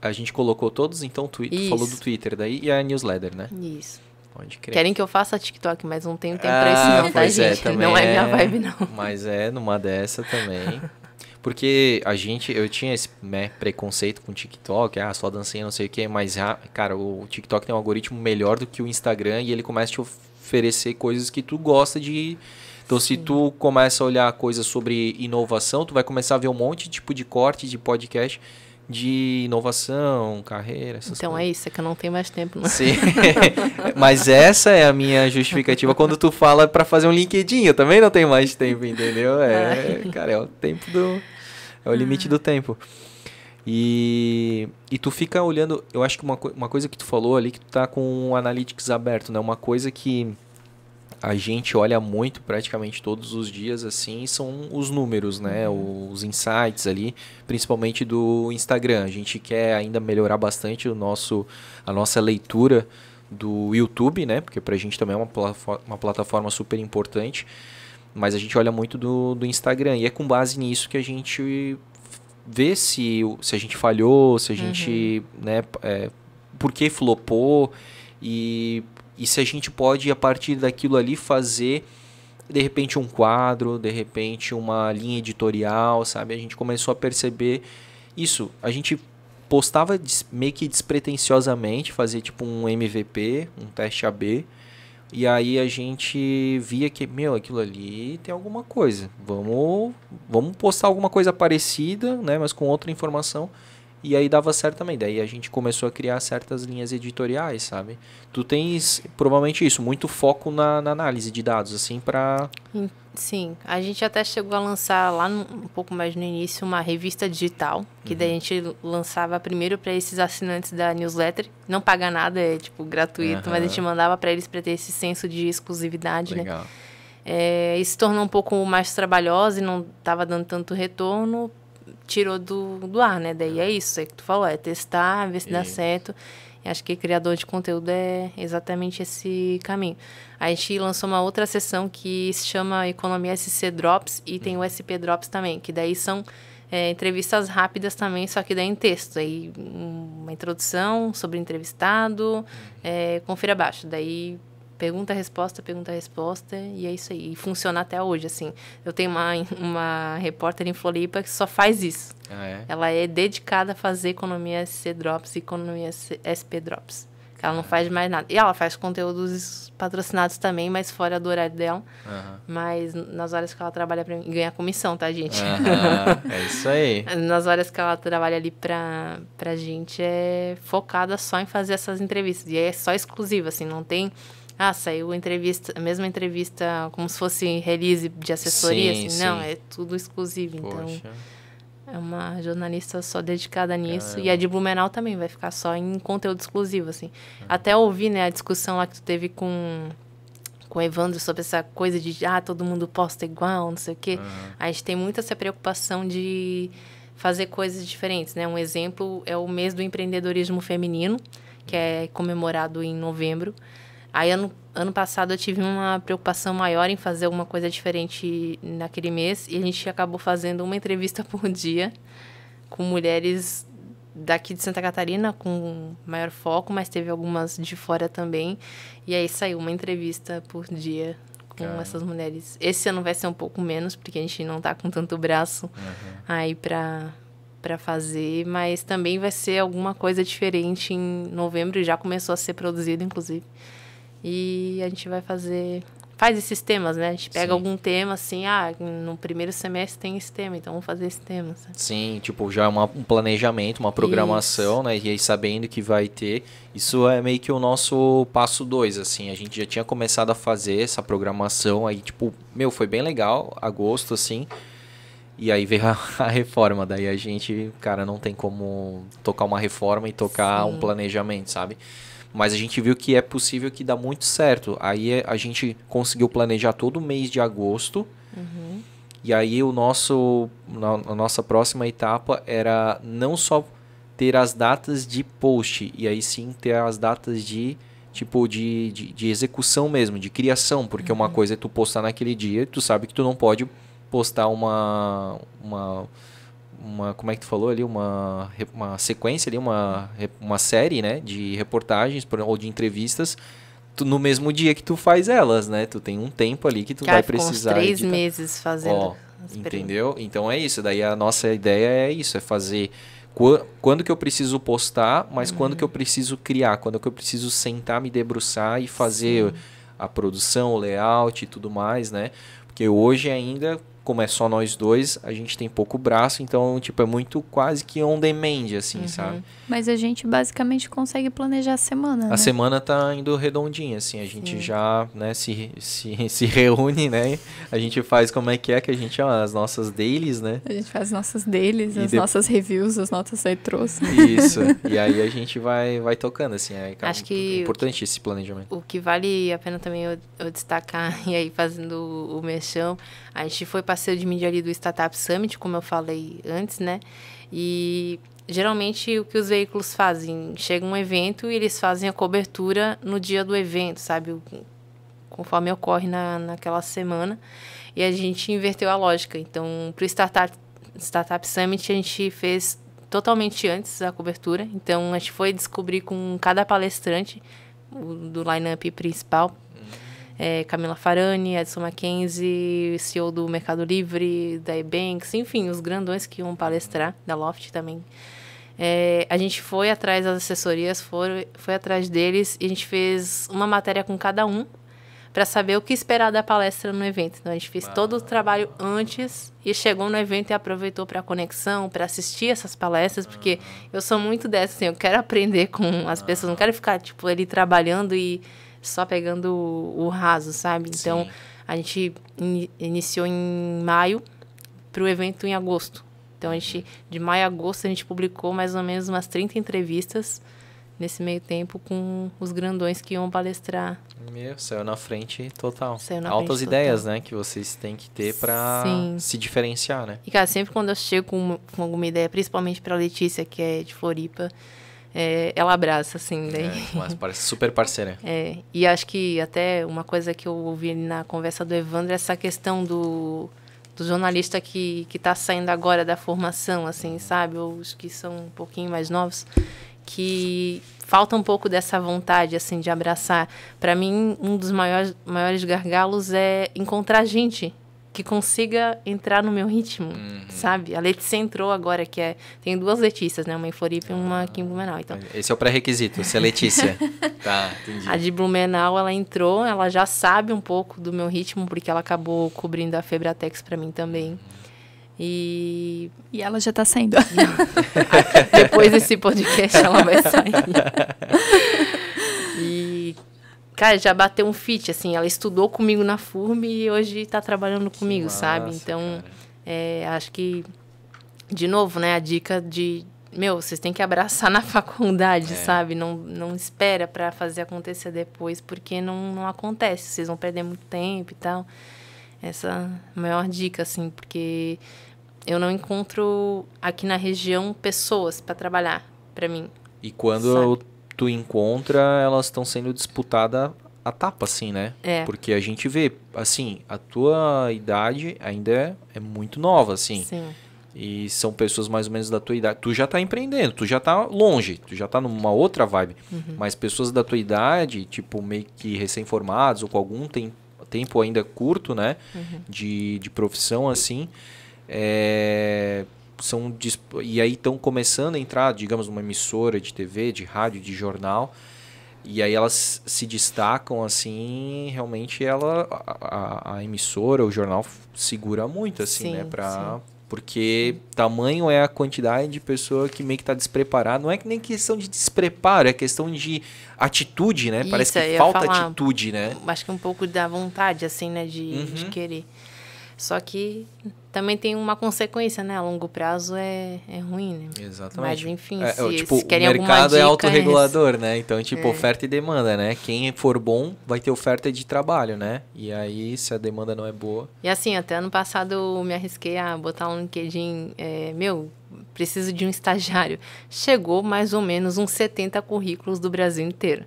a gente colocou todos, então, tu, falou do Twitter daí e a newsletter, né? Isso. Pode crer. Querem que eu faça TikTok, mas não tenho tempo ah, pra isso não, tá, é, gente? É, não é, é minha vibe, não. Mas é numa dessa também. Porque a gente, eu tinha esse né, preconceito com TikTok, ah, só dancinha, não sei o quê, mas, ah, cara, o TikTok tem um algoritmo melhor do que o Instagram e ele começa a te oferecer coisas que tu gosta de. Então, Sim. se tu começa a olhar coisas sobre inovação, tu vai começar a ver um monte de tipo de corte de podcast de inovação, carreira, essas então coisas. é isso, é que eu não tenho mais tempo. Não. Sim. Mas essa é a minha justificativa quando tu fala para fazer um LinkedIn, eu também não tenho mais tempo, entendeu? É, Ai. Ah. cara, é o tempo do é o limite ah. do tempo. E, e tu fica olhando, eu acho que uma, uma coisa que tu falou ali que tu tá com o analytics aberto, né? Uma coisa que a gente olha muito praticamente todos os dias assim são os números, né? Uhum. Os insights ali, principalmente do Instagram. A gente quer ainda melhorar bastante o nosso a nossa leitura do YouTube, né? Porque a gente também é uma, uma plataforma super importante. Mas a gente olha muito do, do Instagram. E é com base nisso que a gente vê se, se a gente falhou, se a gente, uhum. né, é, por que flopou e e se a gente pode, a partir daquilo ali, fazer de repente um quadro, de repente uma linha editorial, sabe? A gente começou a perceber isso. A gente postava meio que despretensiosamente, fazia tipo um MVP, um teste AB, e aí a gente via que, meu, aquilo ali tem alguma coisa. Vamos, vamos postar alguma coisa parecida, né, mas com outra informação e aí dava certo também. Daí a gente começou a criar certas linhas editoriais, sabe? Tu tens provavelmente isso, muito foco na, na análise de dados, assim, para. Sim, a gente até chegou a lançar lá no, um pouco mais no início uma revista digital, que uhum. daí a uhum. gente lançava primeiro para esses assinantes da newsletter, não paga nada, é tipo gratuito, uhum. mas a gente mandava para eles para ter esse senso de exclusividade, né? Legal. né? É, isso tornou um pouco mais trabalhosa e não estava dando tanto retorno tirou do, do ar, né? Daí é, é isso, é que tu falou, é testar, ver se dá certo. E acho que criador de conteúdo é exatamente esse caminho. A gente lançou uma outra sessão que se chama Economia SC Drops e tem o uhum. SP Drops também, que daí são é, entrevistas rápidas também, só que daí em texto. Aí uma introdução sobre entrevistado, uhum. é, confira abaixo. Daí pergunta, resposta, pergunta, resposta, e é isso aí. E funciona até hoje, assim. Eu tenho uma, uma repórter em Floripa que só faz isso. Ah, é? Ela é dedicada a fazer economia SC Drops e economia SP Drops. Ela não ah. faz mais nada. E ela faz conteúdos patrocinados também, mas fora do horário dela. Uhum. Mas nas horas que ela trabalha para mim, ganha comissão, tá, gente? Uhum. É isso aí. nas horas que ela trabalha ali pra, para gente, é focada só em fazer essas entrevistas. E é só exclusiva, assim, não tem ah, saiu a entrevista, a mesma entrevista como se fosse release de assessoria, sim, assim. Sim. não, é tudo exclusivo, então Poxa. então. É uma jornalista só dedicada nisso. Caramba. E a de Blumenau também vai ficar só em conteúdo exclusivo, assim. Hum. Até ouvi, né, a discussão lá que tu teve com com o Evandro sobre essa coisa de ah, todo mundo posta igual, não sei o quê. A gente tem muito essa preocupação de fazer coisas diferentes, né? Um exemplo é o mês do empreendedorismo feminino, que é comemorado em novembro. Aí, ano, ano passado, eu tive uma preocupação maior em fazer alguma coisa diferente naquele mês e a gente acabou fazendo uma entrevista por dia com mulheres daqui de Santa Catarina, com maior foco, mas teve algumas de fora também. E aí saiu uma entrevista por dia com Caramba. essas mulheres. Esse ano vai ser um pouco menos, porque a gente não tá com tanto braço uhum. aí para para fazer, mas também vai ser alguma coisa diferente em novembro, já começou a ser produzido, inclusive. E a gente vai fazer. Faz esses temas, né? A gente pega Sim. algum tema assim, ah, no primeiro semestre tem esse tema, então vamos fazer esse tema. Assim. Sim, tipo, já é uma, um planejamento, uma programação, isso. né? E aí sabendo que vai ter. Isso é meio que o nosso passo dois, assim. A gente já tinha começado a fazer essa programação, aí, tipo, meu, foi bem legal, agosto, assim. E aí veio a, a, reforma, daí a gente, cara, não tem como tocar uma reforma e tocar Sim. um planejamento, sabe? Mas a gente viu que é possível que dá muito certo. Aí eh, a gente conseguiu planejar todo o mês de agosto. Uhum. E aí o nosso, a nossa próxima etapa era não só ter as datas de post, e aí sim ter as datas de tipo de, de, de execução mesmo, de criação, porque uhum. uma coisa é tu postar naquele dia, tu sabe que tu não pode postar uma, uma uma como é que tu falou ali, uma, uma sequência ali, uma, uma série, né, de reportagens ou de entrevistas tu, no mesmo dia que tu faz elas, né? Tu tem um tempo ali que tu Cara, vai precisar. três editar. Tá meses fazendo. Ó, entendeu? Então é isso. Daí a nossa ideia é isso, é fazer quando que eu preciso postar, mas uhum. quando que eu preciso criar, quando que eu preciso sentar, me debruçar e fazer Sim. a produção, o layout e tudo mais, né? Porque hoje ainda como é só nós dois, a gente tem pouco braço, então, tipo, é muito quase que on demand, assim, uhum. sabe? Mas a gente basicamente consegue planejar a semana. A né? semana tá indo redondinha, assim, a gente Sim. já, né, se, se, se reúne, né? A gente faz como é que é que a gente as nossas dailies, né? A gente faz nossas dailies, e as de... nossas reviews, as nossas retrôs. Isso. e aí a gente vai, vai tocando, assim. É, é Acho é que. importante que, esse planejamento. O que vale a pena também eu, eu destacar, e aí fazendo o, mexão, a gente foi parceiro de mídia ali do Startup Summit, como eu falei antes, né? E geralmente o que os veículos fazem, chega um evento e eles fazem a cobertura no dia do evento, sabe? Conforme ocorre na, naquela semana. E a gente inverteu a lógica. Então, para o Startup, Startup Summit, a gente fez totalmente antes a cobertura. Então, a gente foi descobrir com cada palestrante do line-up principal é, Camila Farani, Edson Mackenzie, CEO do Mercado Livre, da Ebanks, enfim, os grandões que iam palestrar, da Loft também. É, a gente foi atrás das assessorias, foi, foi atrás deles e a gente fez uma matéria com cada um para saber o que esperar da palestra no evento. Então a gente fez ah. todo o trabalho antes e chegou no evento e aproveitou para conexão, para assistir essas palestras, porque uhum. eu sou muito dessa, assim, eu quero aprender com as uhum. pessoas, não quero ficar tipo ali trabalhando e só pegando o, o raso, sabe? Então, Sim. a gente in, iniciou em maio para o evento em agosto. Então, a gente, de maio a agosto, a gente publicou mais ou menos umas 30 entrevistas nesse meio tempo com os grandões que iam palestrar. Meu, saiu na frente total. Saiu na Altas frente ideias, total. né, que vocês têm que ter para se diferenciar, né? E, cara, sempre quando eu chego com, com alguma ideia, principalmente para Letícia, que é de Floripa, é, ela abraça, assim, daí. Né? É, mas parece super parceira. É, e acho que até uma coisa que eu ouvi na conversa do Evandro é essa questão do, do jornalista que, que tá saindo agora da formação, assim, sabe? Ou os que são um pouquinho mais novos, que falta um pouco dessa vontade, assim, de abraçar. Para mim, um dos maiores, maiores gargalos é encontrar gente que consiga entrar no meu ritmo, uhum. sabe? A Letícia entrou agora, que é. Tem duas Letícias, né? Uma em Floripa e uma aqui em Blumenau. Então... Esse é o pré-requisito, ser é Letícia. tá, entendi. A de Blumenau, ela entrou, ela já sabe um pouco do meu ritmo, porque ela acabou cobrindo a Febratex para mim também. E... e ela já tá saindo. Depois desse podcast ela vai sair. e cara, já bateu um fit, assim. Ela estudou comigo na FURM e hoje está trabalhando comigo, sabe? Então, é, acho que, de novo, né, a dica de. Meu, vocês têm que abraçar na faculdade, é. sabe? Não, não espera para fazer acontecer depois, porque não, não acontece. Vocês vão perder muito tempo e tal. Essa é a maior dica, assim, porque eu não encontro aqui na região pessoas para trabalhar para mim. E quando sabe? tu encontra, elas estão sendo disputadas a tapa, assim, né? É. Porque a gente vê, assim, a tua idade ainda é, é muito nova, assim. Sim. E são pessoas mais ou menos da tua idade. Tu já tá empreendendo, tu já tá longe, tu já tá numa outra vibe. Uhum. Mas pessoas da tua idade, tipo, meio que recém-formados ou com algum tem, tempo ainda curto, né? Uhum. De, de profissão, assim. É são e aí estão começando a entrar, digamos, numa emissora de TV, de rádio, de jornal. E aí elas se destacam assim, realmente ela a, a emissora, o jornal segura muito assim, né, sim, né, para porque tamanho é a quantidade de pessoa que meio que está despreparada. Não é que nem questão de despreparo, é questão de atitude, né? Isso, Parece que falta falar, atitude, né? Acho que um pouco da vontade, assim, né? De, uhum. de querer. Só que também tem uma consequência, né? A longo prazo é, é ruim, né? Exatamente. Mas enfim, é, se, é, tipo, se querem O mercado é autorregulador, é né? Então, é. tipo, é. oferta e demanda, né? Quem for bom vai ter oferta de trabalho, né? E aí, se a demanda não é boa. E assim, até ano passado eu me arrisquei a botar um LinkedIn, é, meu, preciso de um estagiário. Chegou mais ou menos uns 70 currículos do Brasil inteiro.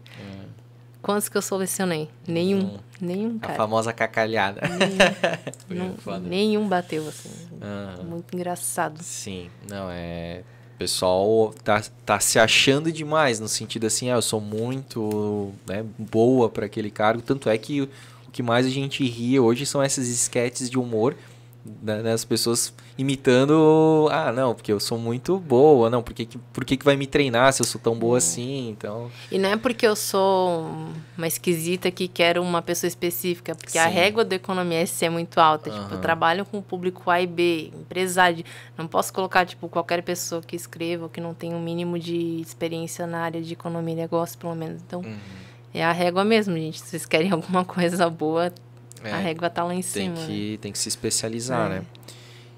Quantos que eu selecionei? Nenhum. Hum. Nenhum, cara. A famosa cacalhada. Nenhum, não, nenhum bateu, assim. Uhum. Muito engraçado. Sim, não, é... O pessoal tá, tá se achando demais, no sentido assim, ah, eu sou muito né, boa para aquele cargo. Tanto é que o que mais a gente ria hoje são esses esquetes de humor né, né, as pessoas imitando, ah, não, porque eu sou muito boa, não, porque que, por que, que vai me treinar se eu sou tão boa é. assim, então... E não é porque eu sou uma esquisita que quero uma pessoa específica, porque Sim. a régua da economia é é muito alta, uhum. tipo, eu trabalho com o público A e B, empresário, não posso colocar, tipo, qualquer pessoa que escreva, que não tem o um mínimo de experiência na área de economia e negócio, pelo menos, então... Uhum. É a régua mesmo, gente. Se vocês querem alguma coisa boa, é, a régua tá lá em tem cima. Que, né? tem que se especializar, é. né?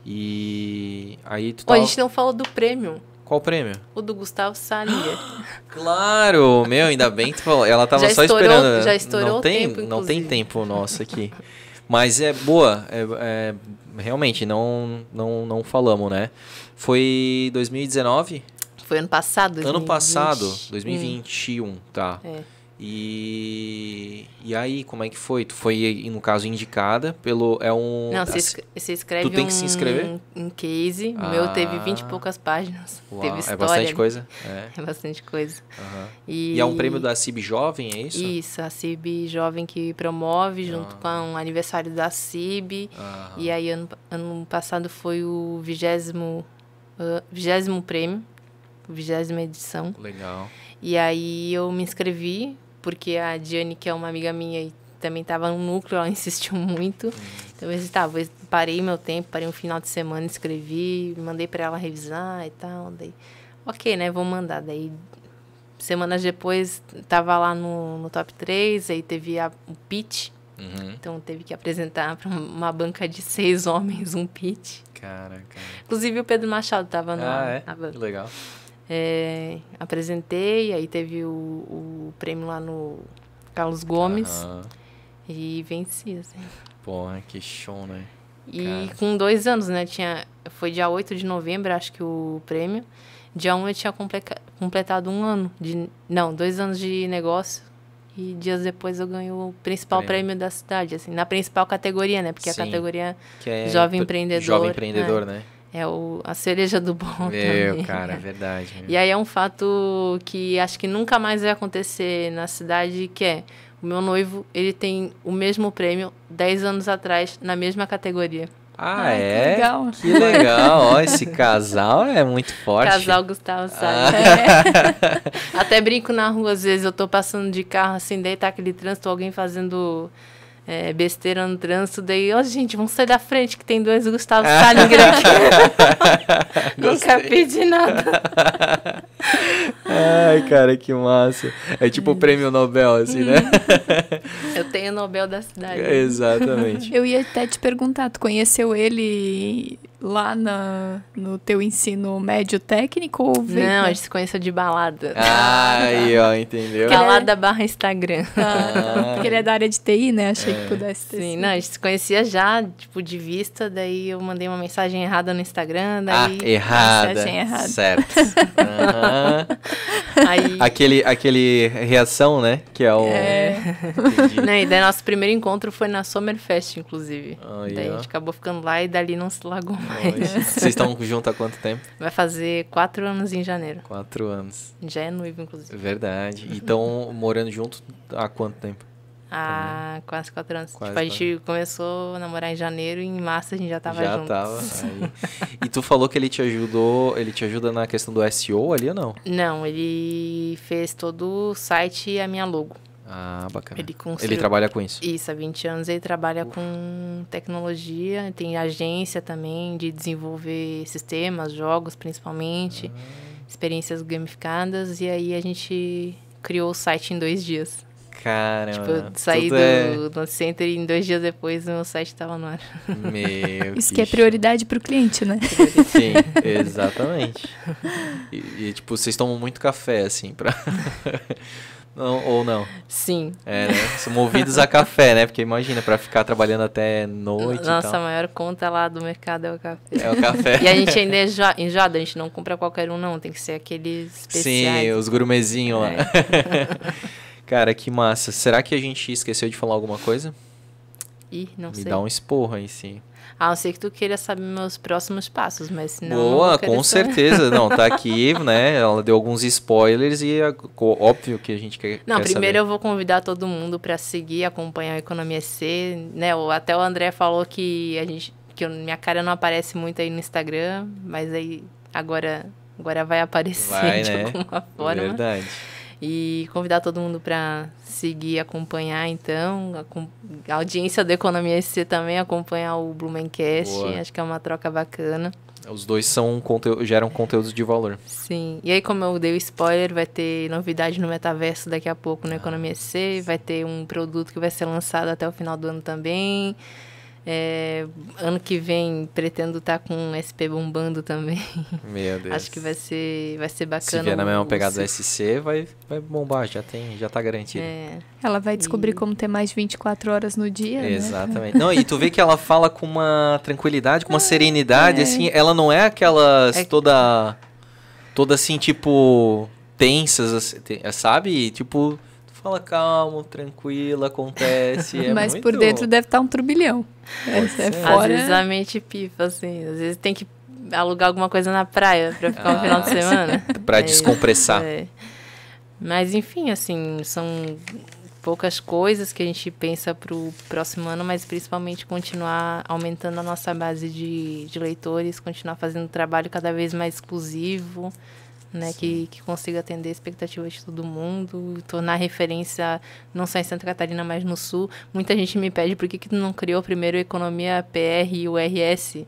E aí tu tá... Tava... a gente não falou do prêmio. Qual prêmio? O do Gustavo Salier. claro! Meu, ainda bem que tu falou. Ela tava já só estourou, esperando. Né? Já estourou não tem, tempo, Não tem tempo nosso aqui. Mas é boa. É, é, realmente, não, não, não falamos, né? Foi 2019? Foi ano passado. 2020. Ano passado, 2021, tá. hum. tá. É. E, e aí, como é que foi? Tu foi, no caso, indicada pelo. É um. Não, você escreve, você escreve. Tu tem um, que se inscrever? Um case. O meu teve 20 ah. e poucas páginas. Uau, teve é história. É bastante coisa. É, é bastante coisa. Uhum. E, e, é um prêmio da CIB Jovem, é isso? Isso, a CIB Jovem que promove junto uhum. com o aniversário da CIB. Uhum. E aí, ano, ano passado foi o vigésimo uh, prêmio, vigésima edição. Legal. E aí eu me inscrevi porque a Diane, que é uma amiga minha e também estava no núcleo, ela insistiu muito. Então eu disse, tá, parei meu tempo, parei um final de semana, escrevi, mandei para ela revisar e tal. Daí, ok, né, vou mandar. Daí, semanas depois, tava lá no, no top 3, aí teve a, o pitch. Uhum. Então teve que apresentar para uma banca de seis homens um pitch. Caraca. Inclusive o Pedro Machado tava lá. ah, é? na banca. Que legal. É, apresentei, aí teve o, o, prêmio lá no Carlos Gomes. Uhum. E venci, assim. Porra, que show, né? E Cara. com dois anos, né? Tinha, foi dia 8 de novembro, acho que o prêmio. Dia 1 eu tinha completado um ano. de Não, dois anos de negócio. E dias depois eu ganho o principal prêmio, prêmio da cidade, assim, na principal categoria, né? Porque Sim, a categoria é Jovem Empreendedor. Jovem Empreendedor, né? né? É o, a cereja do bom Meu, também. cara, é verdade. Meu. E aí é um fato que acho que nunca mais vai acontecer na cidade, que é o meu noivo, ele tem o mesmo prêmio 10 anos atrás, na mesma categoria. Ah, Ai, é? Que legal. Que legal. Ó, esse casal é muito forte. Casal Gustavo sabe Ah. É. Até brinco na rua, às vezes eu tô passando de carro assim, daí tá aquele trânsito, alguém fazendo é, besteira no trânsito, daí, ó, oh, gente, vamos sair da frente que tem dois Gustavo Salinger aqui. Nunca pedi nada. Ai, cara, que massa. É tipo o hum. prêmio Nobel, assim, né? Hum. Eu tenho o Nobel da cidade. Exatamente. Eu ia até te perguntar, tu conheceu ele lá na, no teu ensino médio técnico ou veio? Não, a gente se conheceu de balada. Ah, aí, ó, entendeu? É balada barra Instagram. Ah, porque ele é da área de TI, né? Achei é. que pudesse ter. Sim, sido. não, a gente se conhecia já, tipo, de vista, daí eu mandei uma mensagem errada no Instagram, daí... Ah, errada. Mensagem errada. Certo. uhum. aí... Aquele, aquele reação, né? Que é o... É. não, e daí nosso primeiro encontro foi na Summerfest, inclusive. daí a gente acabou ficando lá e dali não se largou Vocês estão juntos há quanto tempo? Vai fazer quatro anos em janeiro. Quatro anos. Já é noivo, inclusive. Verdade. E estão morando juntos há quanto tempo? Ah, tá quase quatro anos. Quase tipo, a gente começou a namorar em janeiro e em março a gente já tava já junto. Já tava. Aí. e tu falou que ele te ajudou, ele te ajuda na questão do SEO ali ou não? Não, ele fez todo o site e a minha logo. Ah, bacana. Ele, construiu... ele trabalha com isso? Isso, há 20 anos ele trabalha Ufa. com tecnologia, tem agência também de desenvolver sistemas, jogos principalmente, ah. experiências gamificadas, e aí a gente criou o site em dois dias. Caramba. Tipo, eu saí do, é... do center e em dois dias depois o meu site estava no ar. Meu Isso que é prioridade para o cliente, né? Sim, exatamente. E, e tipo, vocês tomam muito café, assim, para Não, ou não. Sim. É, né? São movidos a café, né? Porque imagina, para ficar trabalhando até noite. Nossa, a maior conta lá do mercado é o café. É o café. e a gente ainda é enjoado, a gente não compra qualquer um, não. Tem que ser aqueles especiais. Sim, os gourmetzinhos lá. É. Cara, que massa. Será que a gente esqueceu de falar alguma coisa? Ih, não Me sei. Me dá um esporro aí, sim. A não ser que tu queira saber meus próximos passos, mas não. Boa, com saber. certeza. Não, tá aqui, né? Ela deu alguns spoilers e é óbvio que a gente quer. Não, quer primeiro saber. eu vou convidar todo mundo para seguir, acompanhar a Economia C, né? Até o André falou que a gente. que minha cara não aparece muito aí no Instagram, mas aí agora, agora vai aparecer vai, de né? alguma forma. Verdade. E convidar todo mundo para conseguir acompanhar, então, a, a audiência do Economia SC também, acompanhar o Blumencast. Boa. Acho que é uma troca bacana. É, os dois são conteúdo, geram conteúdos de valor. Sim. E aí, como eu dei o spoiler, vai ter novidade no metaverso daqui a pouco no ah, Economia SC, vai ter um produto que vai ser lançado até o final do ano também. É, ano que vem pretendo estar tá com um SP bombando também. Meu Deus. Acho que vai ser, vai ser bacana. Se vier na mesma pegada do SC, vai, vai bombar, já tem, já tá garantido. É. Ela vai descobrir e... como ter mais 24 horas no dia. Né? Exatamente. Né? Não, e tu vê que ela fala com uma tranquilidade, com uma ah, serenidade, é. assim, ela não é aquelas é toda. toda assim, tipo. tensas, assim, sabe? Tipo fala calmo, tranquilo, acontece. É Mas muito... por dentro deve estar tá um turbilhão. Essa é fora... Às vezes a mente pifa, assim. Às vezes tem que alugar alguma coisa na praia para ficar ah, um final de é. semana. para é, descompressar. É. Mas enfim, assim, são poucas coisas que a gente pensa para o próximo ano, mas principalmente continuar aumentando a nossa base de, de leitores, continuar fazendo um trabalho cada vez mais exclusivo, né? Que, que consiga atender a expectativa de todo mundo, tornar referência não só em Santa Catarina, mas no Sul. Muita gente me pede por que, que tu não criou primeiro a Economia PR e o RS hum.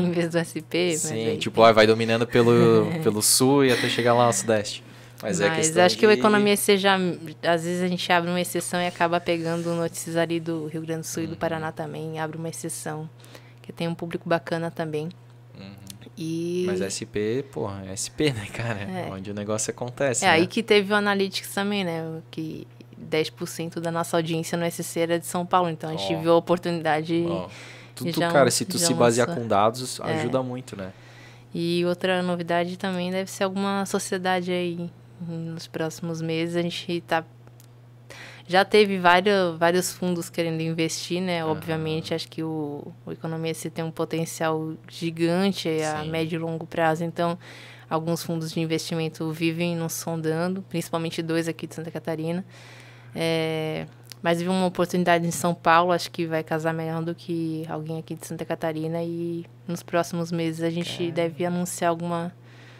em vez do SP. Sim, aí, tipo, vai dominando pelo, pelo Sul e até chegar lá no Sudeste. Mas, é mas é acho de... que o economia seja. Às vezes a gente abre uma exceção e acaba pegando notícias ali do Rio Grande do Sul e do uhum. Paraná também, abre uma exceção. Que tem um público bacana também. E... Mas SP, porra, é SP, né, cara? É. Onde o negócio acontece. É né? aí que teve o Analytics também, né? Que 10% da nossa audiência no SC era de São Paulo. Então a gente oh. viu a oportunidade. Oh. Tu, cara, se tu se basear com dados, é. ajuda muito, né? E outra novidade também deve ser alguma sociedade aí. Nos próximos meses a gente está já teve vários, vários fundos querendo investir, né? Uhum. Obviamente, acho que o, o Economia C tem um potencial gigante a Sim. médio e longo prazo. Então, alguns fundos de investimento vivem nos sondando, principalmente dois aqui de Santa Catarina. É, mas vi uma oportunidade em São Paulo, acho que vai casar melhor do que alguém aqui de Santa Catarina. E nos próximos meses a gente é. deve anunciar alguma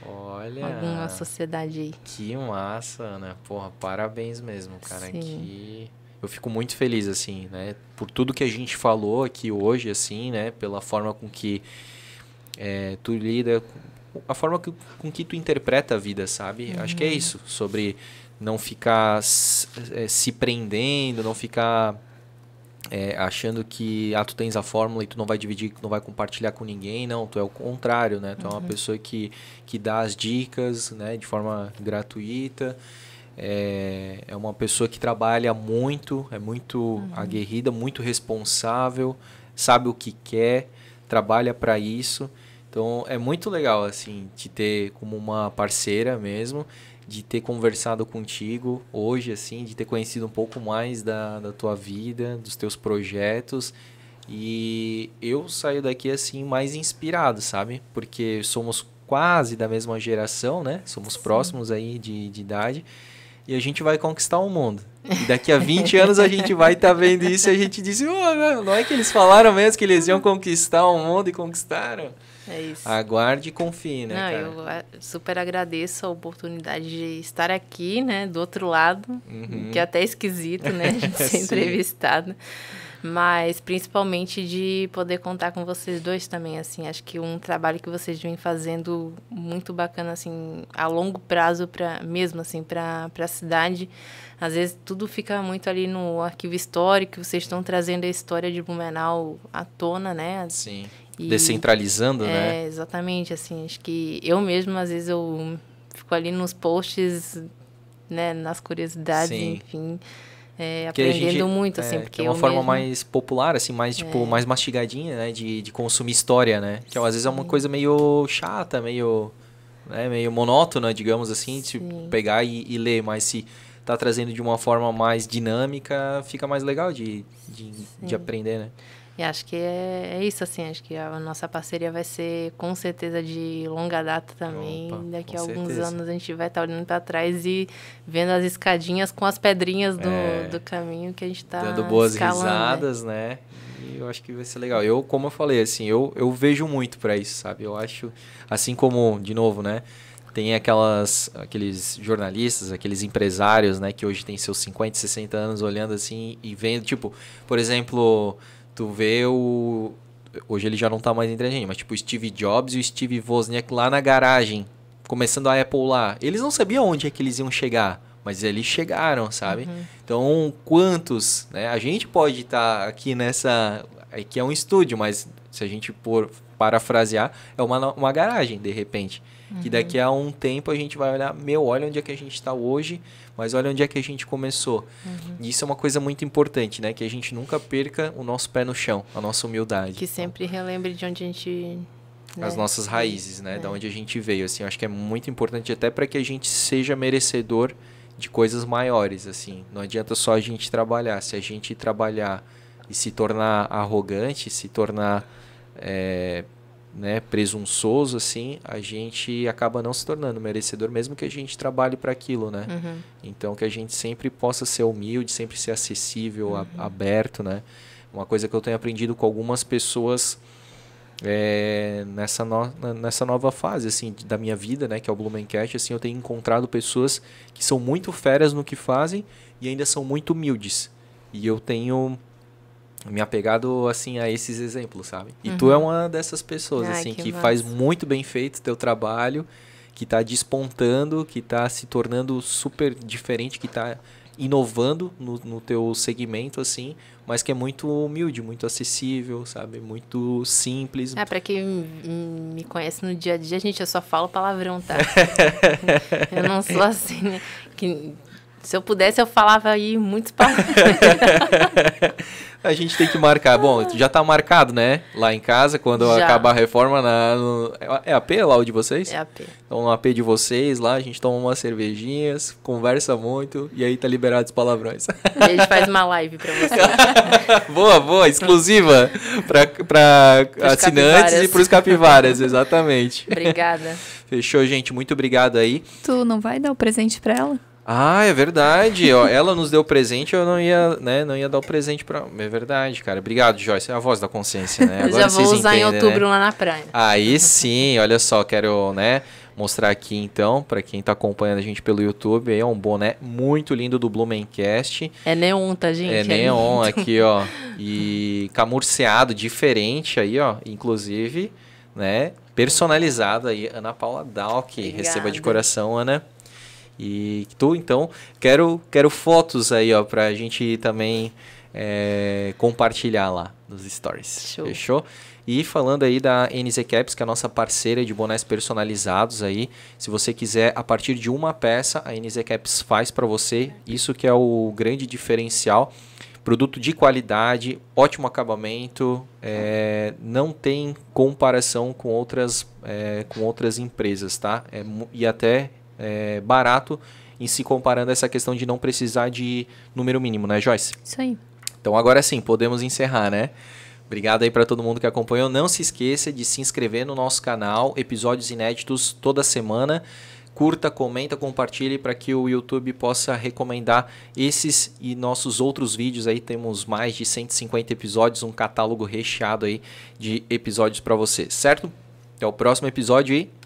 Olha. Alguma sociedade aí. Que massa, Ana. Porra, parabéns mesmo, cara. Sim. Que eu fico muito feliz, assim, né? Por tudo que a gente falou aqui hoje, assim, né? Pela forma com que é, tu lida, a forma que, com que tu interpreta a vida, sabe? Uhum. Acho que é uhum. isso, sobre não ficar é, se prendendo, não ficar é, achando que ah, tu tens a fórmula e tu não vai dividir, não vai compartilhar com ninguém, não, tu é o contrário, né? Tu uhum. é uma uhum. pessoa que, que dá as dicas, né, de forma gratuita, é, é uma pessoa que trabalha muito, é muito uhum. aguerrida, muito responsável, sabe o que quer, trabalha para isso. Então é muito legal assim te ter como uma parceira mesmo de ter conversado contigo hoje, assim, de ter conhecido um pouco mais da, da tua vida, dos teus projetos. E eu saio daqui, assim, mais inspirado, sabe? Porque somos quase da mesma geração, né? Somos Sim. próximos aí de, de idade. E a gente vai conquistar o mundo. E daqui a 20 anos a gente vai estar tá vendo isso e a gente diz: oh, não é que eles falaram mesmo que eles iam conquistar o mundo e conquistaram? É isso. Aguarde e confie, né? Não, cara? eu super agradeço a oportunidade de estar aqui, né? Do outro lado, uhum. que é até esquisito, né? De ser entrevistado. Mas principalmente de poder contar com vocês dois também, assim. Acho que um trabalho que vocês vêm fazendo muito bacana, assim, a longo prazo, pra, mesmo assim, para a cidade. Às vezes tudo fica muito ali no arquivo histórico, vocês estão trazendo a história de Blumenau à tona, né? Sim e, Descentralizando, é, né? É, exatamente, assim, acho que eu mesma, às vezes, eu fico ali nos posts, né, nas curiosidades, Sim. enfim... É, aprendendo gente, muito, é, assim, é, porque é uma forma mesmo... mais popular, assim, mais, é. tipo, é. mais mastigadinha, né, de, de consumir história, né, que Sim. às vezes é uma coisa meio chata, meio, né, meio monótona, digamos assim, de pegar e, e, ler, mas se tá trazendo de uma forma mais dinâmica, fica mais legal de, de, de aprender, né. E acho que é, é, isso, assim. Acho que a nossa parceria vai ser com certeza de longa data também. Opa, Daqui a alguns certeza. anos a gente vai estar tá olhando para trás e vendo as escadinhas com as pedrinhas do, é, do caminho que a gente está. Dando boas né? risadas, né? né? E eu acho que vai ser legal. Eu, como eu falei, assim, eu, eu vejo muito para isso, sabe? Eu acho, assim como, de novo, né? tem aquelas, aqueles jornalistas, aqueles empresários, né, que hoje tem seus 50, 60 anos olhando assim e vendo, tipo, por exemplo, tu vê o. Hoje ele já não tá mais entre a gente, mas tipo o Steve Jobs e o Steve Wozniak lá na garagem, começando a Apple lá. Eles não sabiam onde é que eles iam chegar, mas eles chegaram, sabe? Uhum. Então, quantos, né? A gente pode estar tá aqui nessa. Aqui é um estúdio, mas se a gente por parafrasear, é uma, uma garagem, de repente. Uhum. Que daqui a um tempo a gente vai olhar, meu, olha onde é que a gente está hoje mas olha onde é que a gente começou. Uhum. E isso é uma coisa muito importante, né? Que a gente nunca perca o nosso pé no chão, a nossa humildade. Que sempre relembre de onde a gente né? as nossas raízes, né? É. Da onde a gente veio, assim, acho que é muito importante até para que a gente seja merecedor de coisas maiores, assim. Não adianta só a gente trabalhar. Se a gente trabalhar e se tornar arrogante, se tornar é, né, presunçoso, assim, a gente acaba não se tornando merecedor, mesmo que a gente trabalhe para aquilo, né? Uhum. Então, que a gente sempre possa ser humilde, sempre ser acessível, uhum. a, aberto, né? Uma coisa que eu tenho aprendido com algumas pessoas é, nessa, no, nessa nova fase, assim, da minha vida, né? Que é o Blumencast, assim, eu tenho encontrado pessoas que são muito feras no que fazem e ainda são muito humildes. E eu tenho me apegado assim a esses exemplos, sabe? E uhum. tu é uma dessas pessoas Ai, assim que, que faz muito bem feito teu trabalho, que tá despontando, que tá se tornando super diferente, que tá inovando no, no teu segmento assim, mas que é muito humilde, muito acessível, sabe? Muito simples. É ah, para quem me conhece no dia a dia, gente, eu só falo palavrão, tá? eu não sou assim, né? que se eu pudesse, eu falava aí muitos palavrões. a gente tem que marcar. Bom, ah. já tá marcado, né? Lá em casa, quando já. acabar a reforma, na, no, é AP lá o de vocês? É AP. Então, no AP de vocês, lá a gente toma umas cervejinhas, conversa muito e aí tá liberado os palavrões. E a gente faz uma live pra vocês. boa, boa, exclusiva pra, pra assinantes capivaras. e pros capivaras, exatamente. Obrigada. Fechou, gente. Muito obrigado aí. Tu não vai dar o presente pra ela? Ah, é verdade. Ó, ela nos deu presente, eu não ia, né, não ia dar o presente para. É verdade, cara. Obrigado, Joyce. É a voz da consciência, né? Agora Já vou vocês usar em né? outubro né? lá na praia. Aí sim, olha só, quero, né, mostrar aqui então para quem tá acompanhando a gente pelo YouTube, é um boné muito lindo do Blumencast. É neon, tá, gente? É, é neon lindo. aqui, ó. E camurceado diferente aí, ó, inclusive, né? Personalizado aí, Ana Paula Dalk. Receba de coração, Ana. E tu, então, quero, quero fotos aí, ó, pra gente também é, compartilhar lá nos stories. Show. Fechou? E falando aí da NZ Caps, que é a nossa parceira de bonés personalizados aí, se você quiser a partir de uma peça, a NZ Caps faz para você. Isso que é o grande diferencial. Produto de qualidade, ótimo acabamento, é, não tem comparação com outras, é, com outras empresas, tá? É, e até é, barato em se comparando a essa questão de não precisar de número mínimo, né, Joyce? Isso aí. Então agora sim, podemos encerrar, né? Obrigado aí para todo mundo que acompanhou. Não se esqueça de se inscrever no nosso canal, episódios inéditos toda semana. Curta, comenta, compartilhe para que o YouTube possa recomendar esses e nossos outros vídeos aí. Temos mais de 150 episódios, um catálogo recheado aí de episódios para você, certo? Até o próximo episódio e